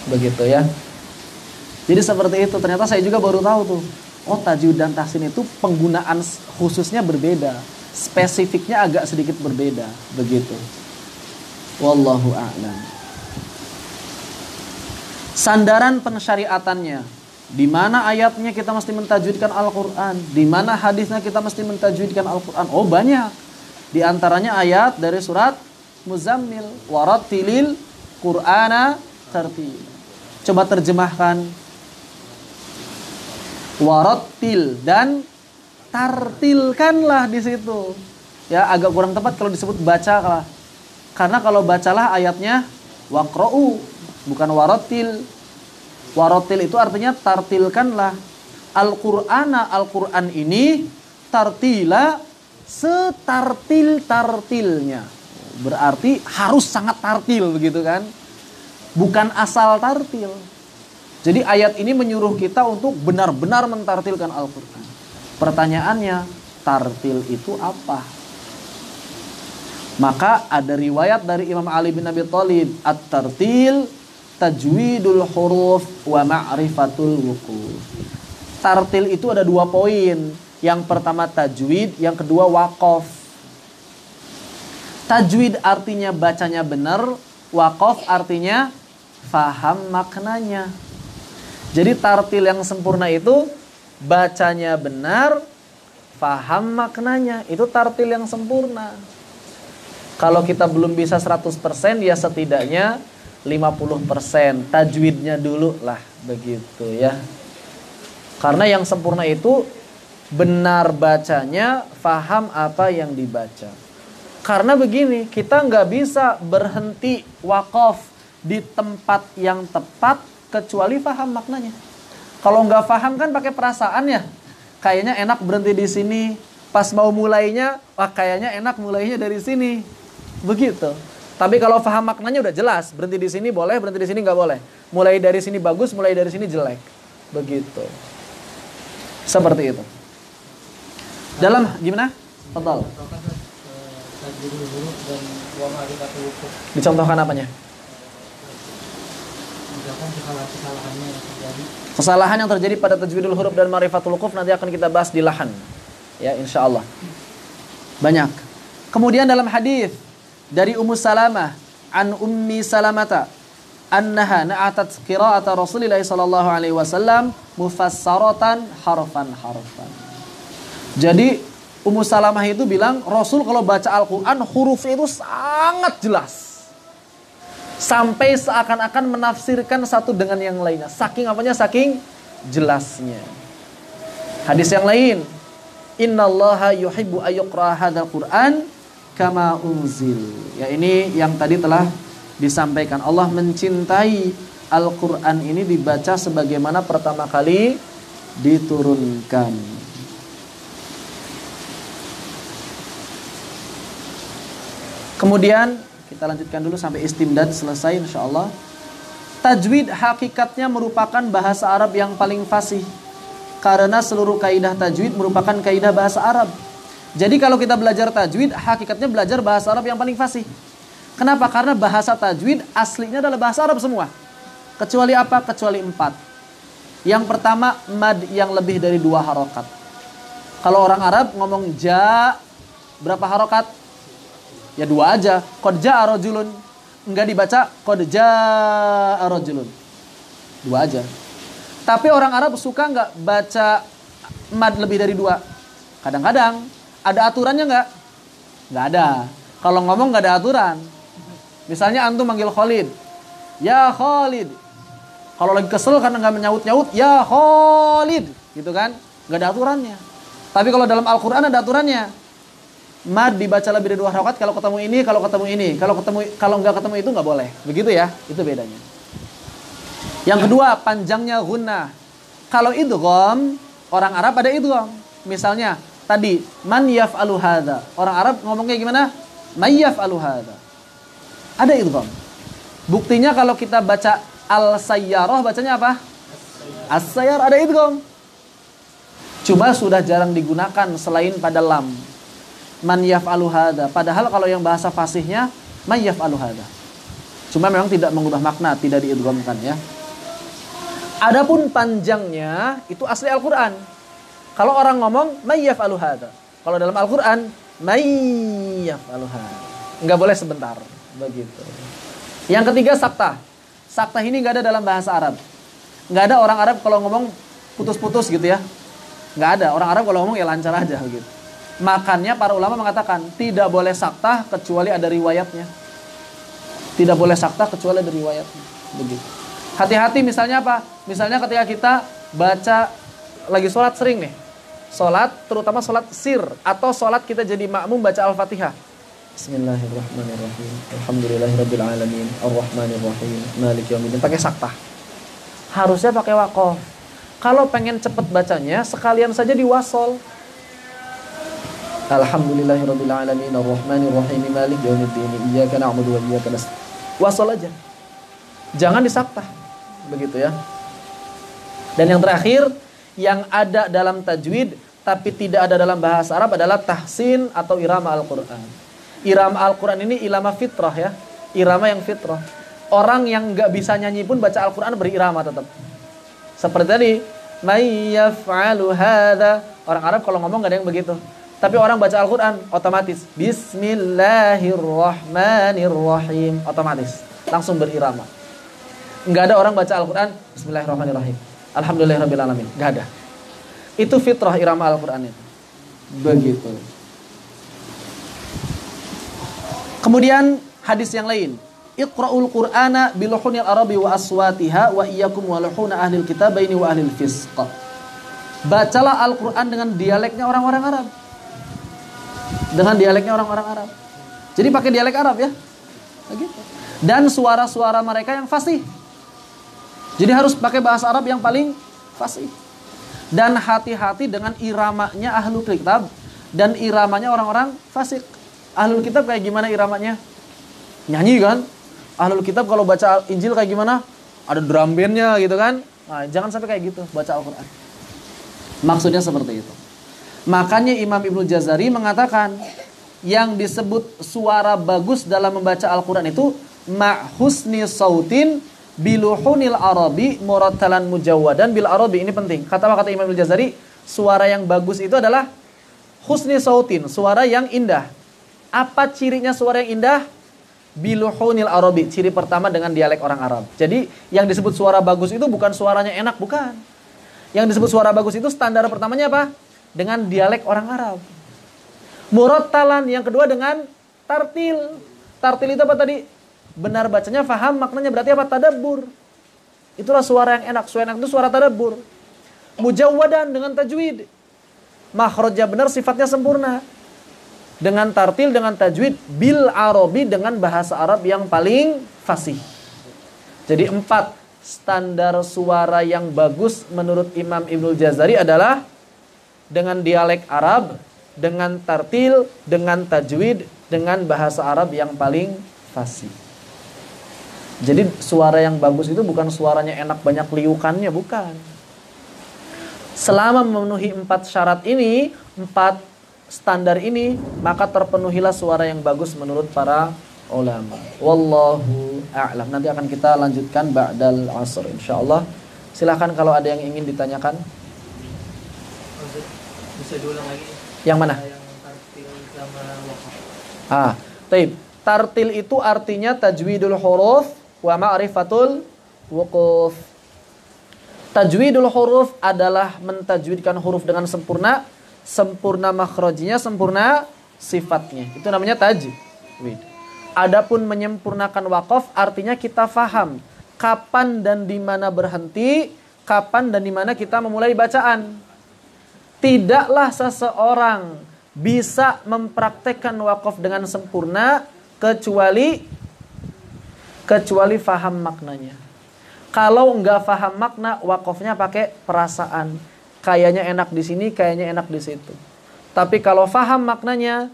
Speaker 1: Begitu ya. Jadi seperti itu. Ternyata saya juga baru tahu tuh. Oh tajwid dan tahsin itu penggunaan khususnya berbeda. Spesifiknya agak sedikit berbeda. Begitu. Wallahu a'lam sandaran pensyariatannya. Di mana ayatnya kita mesti mentajwidkan Al-Quran? Di mana hadisnya kita mesti mentajwidkan Al-Quran? Oh banyak. Di antaranya ayat dari surat Muzammil. Waratilil Qur'ana Tartil. Coba terjemahkan. Waratil dan tartilkanlah di situ. Ya agak kurang tepat kalau disebut bacalah. Karena kalau bacalah ayatnya wakrou bukan warotil. Warotil itu artinya tartilkanlah. Al-Qur'ana Al-Qur'an ini tartila setartil-tartilnya. Berarti harus sangat tartil begitu kan? Bukan asal tartil. Jadi ayat ini menyuruh kita untuk benar-benar mentartilkan Al-Qur'an. Pertanyaannya, tartil itu apa? Maka ada riwayat dari Imam Ali bin Abi Thalib, at-tartil tajwidul huruf wa ma'rifatul wuku. Tartil itu ada dua poin. Yang pertama tajwid, yang kedua wakof. Tajwid artinya bacanya benar, wakof artinya faham maknanya. Jadi tartil yang sempurna itu bacanya benar, faham maknanya. Itu tartil yang sempurna. Kalau kita belum bisa 100% ya setidaknya 50% tajwidnya dulu lah begitu ya karena yang sempurna itu benar bacanya faham apa yang dibaca karena begini kita nggak bisa berhenti wakaf di tempat yang tepat kecuali faham maknanya kalau nggak faham kan pakai perasaan ya kayaknya enak berhenti di sini pas mau mulainya wah kayaknya enak mulainya dari sini begitu tapi kalau faham maknanya udah jelas, berhenti di sini boleh, berhenti di sini nggak boleh. Mulai dari sini bagus, mulai dari sini jelek. Begitu. Seperti itu. Dalam gimana? Total. Dicontohkan apanya? Kesalahan yang terjadi pada tajwidul huruf dan marifatul wukuf nanti akan kita bahas di lahan. Ya, insya Allah. Banyak. Kemudian dalam hadis dari Ummu Salamah an Ummi Salamata annaha na'atat qira'ata Rasulillah sallallahu alaihi wasallam mufassaratan harfan harfan. Jadi Ummu Salamah itu bilang Rasul kalau baca Al-Qur'an huruf itu sangat jelas. Sampai seakan-akan menafsirkan satu dengan yang lainnya. Saking apanya? Saking jelasnya. Hadis yang lain. Innallaha yuhibbu ayyuqra hadzal Qur'an kama unzil. Ya ini yang tadi telah disampaikan Allah mencintai Al-Qur'an ini dibaca sebagaimana pertama kali diturunkan. Kemudian kita lanjutkan dulu sampai istimdad selesai insya Allah. Tajwid hakikatnya merupakan bahasa Arab yang paling fasih karena seluruh kaidah tajwid merupakan kaidah bahasa Arab. Jadi kalau kita belajar tajwid, hakikatnya belajar bahasa Arab yang paling fasih. Kenapa? Karena bahasa tajwid aslinya adalah bahasa Arab semua. Kecuali apa? Kecuali empat. Yang pertama, mad yang lebih dari dua harokat. Kalau orang Arab ngomong ja, berapa harokat? Ya dua aja. Kod ja arojulun. Enggak dibaca, kod ja arojulun. Dua aja. Tapi orang Arab suka nggak baca mad lebih dari dua. Kadang-kadang ada aturannya nggak? Nggak ada. Kalau ngomong nggak ada aturan. Misalnya antum manggil Khalid. Ya Khalid. Kalau lagi kesel karena nggak menyaut-nyaut, ya Khalid. Gitu kan? Nggak ada aturannya. Tapi kalau dalam Al-Quran ada aturannya. Mad dibaca lebih dari dua rakaat kalau ketemu ini, kalau ketemu ini, kalau ketemu kalau nggak ketemu itu nggak boleh. Begitu ya, itu bedanya. Yang kedua, panjangnya guna. Kalau itu kom, orang Arab ada itu kom. Misalnya, tadi man yaf'alu hadza. Orang Arab ngomongnya gimana? May yaf'alu hadza. Ada idgham. Buktinya kalau kita baca al-sayyarah bacanya apa? As-sayyar ada idgham. Cuma sudah jarang digunakan selain pada lam. Man yaf'alu hadza. Padahal kalau yang bahasa fasihnya man yaf'alu hadza. Cuma memang tidak mengubah makna, tidak diidghamkan ya. Adapun panjangnya itu asli Al-Qur'an. Kalau orang ngomong mayyaf aluhada. Kalau dalam Al-Qur'an mayyaf aluhada. Enggak boleh sebentar begitu. Yang ketiga sakta. Sakta ini enggak ada dalam bahasa Arab. Enggak ada orang Arab kalau ngomong putus-putus gitu ya. Enggak ada. Orang Arab kalau ngomong ya lancar aja gitu. Makanya para ulama mengatakan tidak boleh sakta kecuali ada riwayatnya. Tidak boleh sakta kecuali ada riwayatnya. Begitu. Hati-hati misalnya apa? Misalnya ketika kita baca lagi sholat sering nih sholat, terutama sholat sir atau sholat kita jadi makmum baca Al-Fatihah. Bismillahirrahmanirrahim. Alhamdulillahirobbilalamin. alamin. rahmanirrahim Malik yaumiddin. Pakai saktah. Harusnya pakai wakof. Kalau pengen cepet bacanya, sekalian saja diwasol. Alhamdulillahirabbil alamin. Arrahmanirrahim. Maliki yaumiddin. Iyyaka na'budu wa iyyaka nasta'in. Wasol aja. Jangan saktah. Begitu ya. Dan yang terakhir, yang ada dalam tajwid tapi tidak ada dalam bahasa Arab adalah tahsin atau irama Al-Quran. Irama Al-Quran ini ilama fitrah ya, irama yang fitrah. Orang yang nggak bisa nyanyi pun baca Al-Quran berirama tetap. Seperti tadi, Orang Arab kalau ngomong nggak ada yang begitu. Tapi orang baca Al-Quran otomatis Bismillahirrahmanirrahim Otomatis Langsung berirama Nggak ada orang baca Al-Quran Bismillahirrahmanirrahim Alhamdulillahirrahmanirrahim Nggak ada itu fitrah irama Al-Quran itu. Begitu. Kemudian hadis yang lain. Iqra'ul Qur'ana biluhunil arabi wa aswatiha wa iyyakum wa ahlil kitabaini wa ahlil fisq. Bacalah Al-Qur'an dengan dialeknya orang-orang Arab. Dengan dialeknya orang-orang Arab.
Speaker 2: Jadi pakai dialek
Speaker 1: Arab ya. Dan suara-suara mereka yang fasih. Jadi harus pakai bahasa Arab yang paling fasih dan hati-hati dengan iramanya ahlul kitab dan iramanya orang-orang fasik. Ahlul kitab kayak gimana iramanya? Nyanyi kan? Ahlul kitab kalau baca Injil kayak gimana? Ada drum bandnya gitu kan? Nah, jangan sampai kayak gitu baca Al-Quran. Maksudnya seperti itu. Makanya Imam Ibnu Jazari mengatakan yang disebut suara bagus dalam membaca Al-Quran itu ma'husni sautin biluhunil arabi murattalan dan bil arabi ini penting. Kata kata Imam Al-Jazari? Suara yang bagus itu adalah husni sautin, suara yang indah. Apa cirinya suara yang indah? Biluhunil arabi, ciri pertama dengan dialek orang Arab. Jadi yang disebut suara bagus itu bukan suaranya enak, bukan. Yang disebut suara bagus itu standar pertamanya apa? Dengan dialek orang Arab. Muratalan yang kedua dengan tartil. Tartil itu apa tadi? benar bacanya, faham maknanya. Berarti apa? Tadabur. Itulah suara yang enak. Suara enak itu suara tadabur. Mujawadan dengan tajwid. makroja benar, sifatnya sempurna. Dengan tartil, dengan tajwid. Bil Arabi dengan bahasa Arab yang paling fasih. Jadi empat standar suara yang bagus menurut Imam Ibnul Jazari adalah dengan dialek Arab, dengan tartil, dengan tajwid, dengan bahasa Arab yang paling fasih. Jadi suara yang bagus itu bukan suaranya enak banyak liukannya, bukan. Selama memenuhi empat syarat ini, empat standar ini, maka terpenuhilah suara yang bagus menurut para ulama. Wallahu a'lam. Nanti akan kita lanjutkan ba'dal asr insyaallah. Silahkan kalau ada yang ingin ditanyakan. Bisa diulang lagi. Yang mana? Yang tartil sama Ah, tadi Tartil itu artinya tajwidul huruf wa ma'rifatul wukuf Tajwidul huruf adalah mentajwidkan huruf dengan sempurna, sempurna makhrajinya sempurna sifatnya. Itu namanya tajwid. Adapun menyempurnakan wakaf artinya kita faham kapan dan di mana berhenti, kapan dan di mana kita memulai bacaan. Tidaklah seseorang bisa mempraktekkan wakaf dengan sempurna kecuali kecuali faham maknanya. Kalau nggak faham makna, wakofnya pakai perasaan. Kayaknya enak di sini, kayaknya enak di situ. Tapi kalau faham maknanya,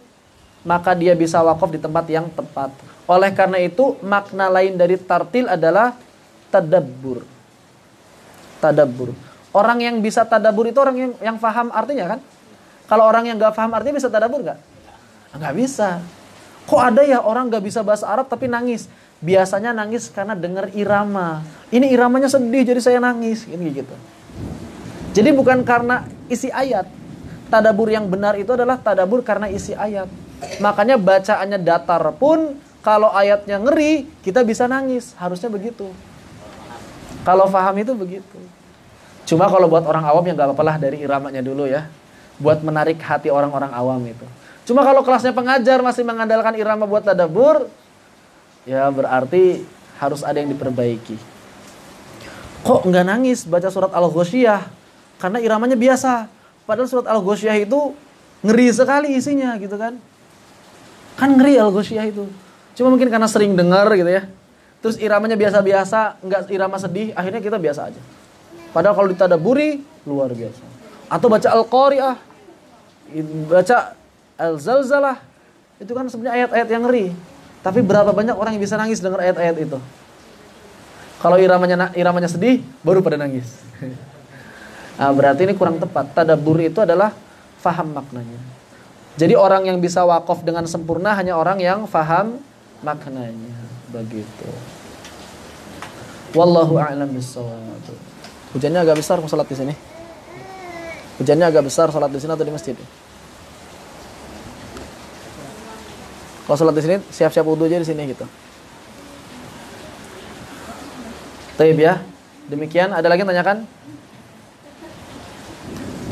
Speaker 1: maka dia bisa wakof di tempat yang tepat. Oleh karena itu, makna lain dari tartil adalah tadabur. tadabur. Orang yang bisa tadabur itu orang yang, yang faham artinya kan? Kalau orang yang nggak faham artinya bisa tadabur nggak? nggak bisa. Kok ada ya orang nggak bisa bahasa Arab tapi nangis? biasanya nangis karena dengar irama. Ini iramanya sedih jadi saya nangis, ini gitu. Jadi bukan karena isi ayat. Tadabur yang benar itu adalah tadabur karena isi ayat. Makanya bacaannya datar pun kalau ayatnya ngeri, kita bisa nangis. Harusnya begitu. Kalau faham itu begitu. Cuma kalau buat orang awam ya nggak apa-apalah dari iramanya dulu ya. Buat menarik hati orang-orang awam itu. Cuma kalau kelasnya pengajar masih mengandalkan irama buat tadabur, ya berarti harus ada yang diperbaiki kok nggak nangis baca surat al ghoshiyah karena iramanya biasa padahal surat al ghoshiyah itu ngeri sekali isinya gitu kan kan ngeri al ghoshiyah itu cuma mungkin karena sering dengar gitu ya terus iramanya biasa-biasa nggak irama sedih akhirnya kita biasa aja padahal kalau ditadaburi luar biasa atau baca al qariah baca al zalzalah itu kan sebenarnya ayat-ayat yang ngeri tapi berapa banyak orang yang bisa nangis dengar ayat-ayat itu? Kalau iramanya iramanya sedih, baru pada nangis. Nah, *laughs* berarti ini kurang tepat. Tadabur itu adalah faham maknanya. Jadi orang yang bisa wakaf dengan sempurna hanya orang yang faham maknanya. Begitu. Wallahu a'lam bishawab. Hujannya agak besar mau salat di sini. Hujannya agak besar Salat di sini atau di masjid? Kalau sholat di sini siap-siap wudhu aja di sini gitu. Taib ya. Demikian. Ada lagi yang tanyakan?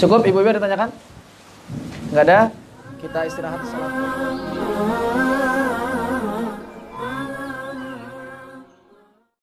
Speaker 1: Cukup ibu-ibu ditanyakan? Enggak ada? Kita istirahat.
Speaker 2: Salam.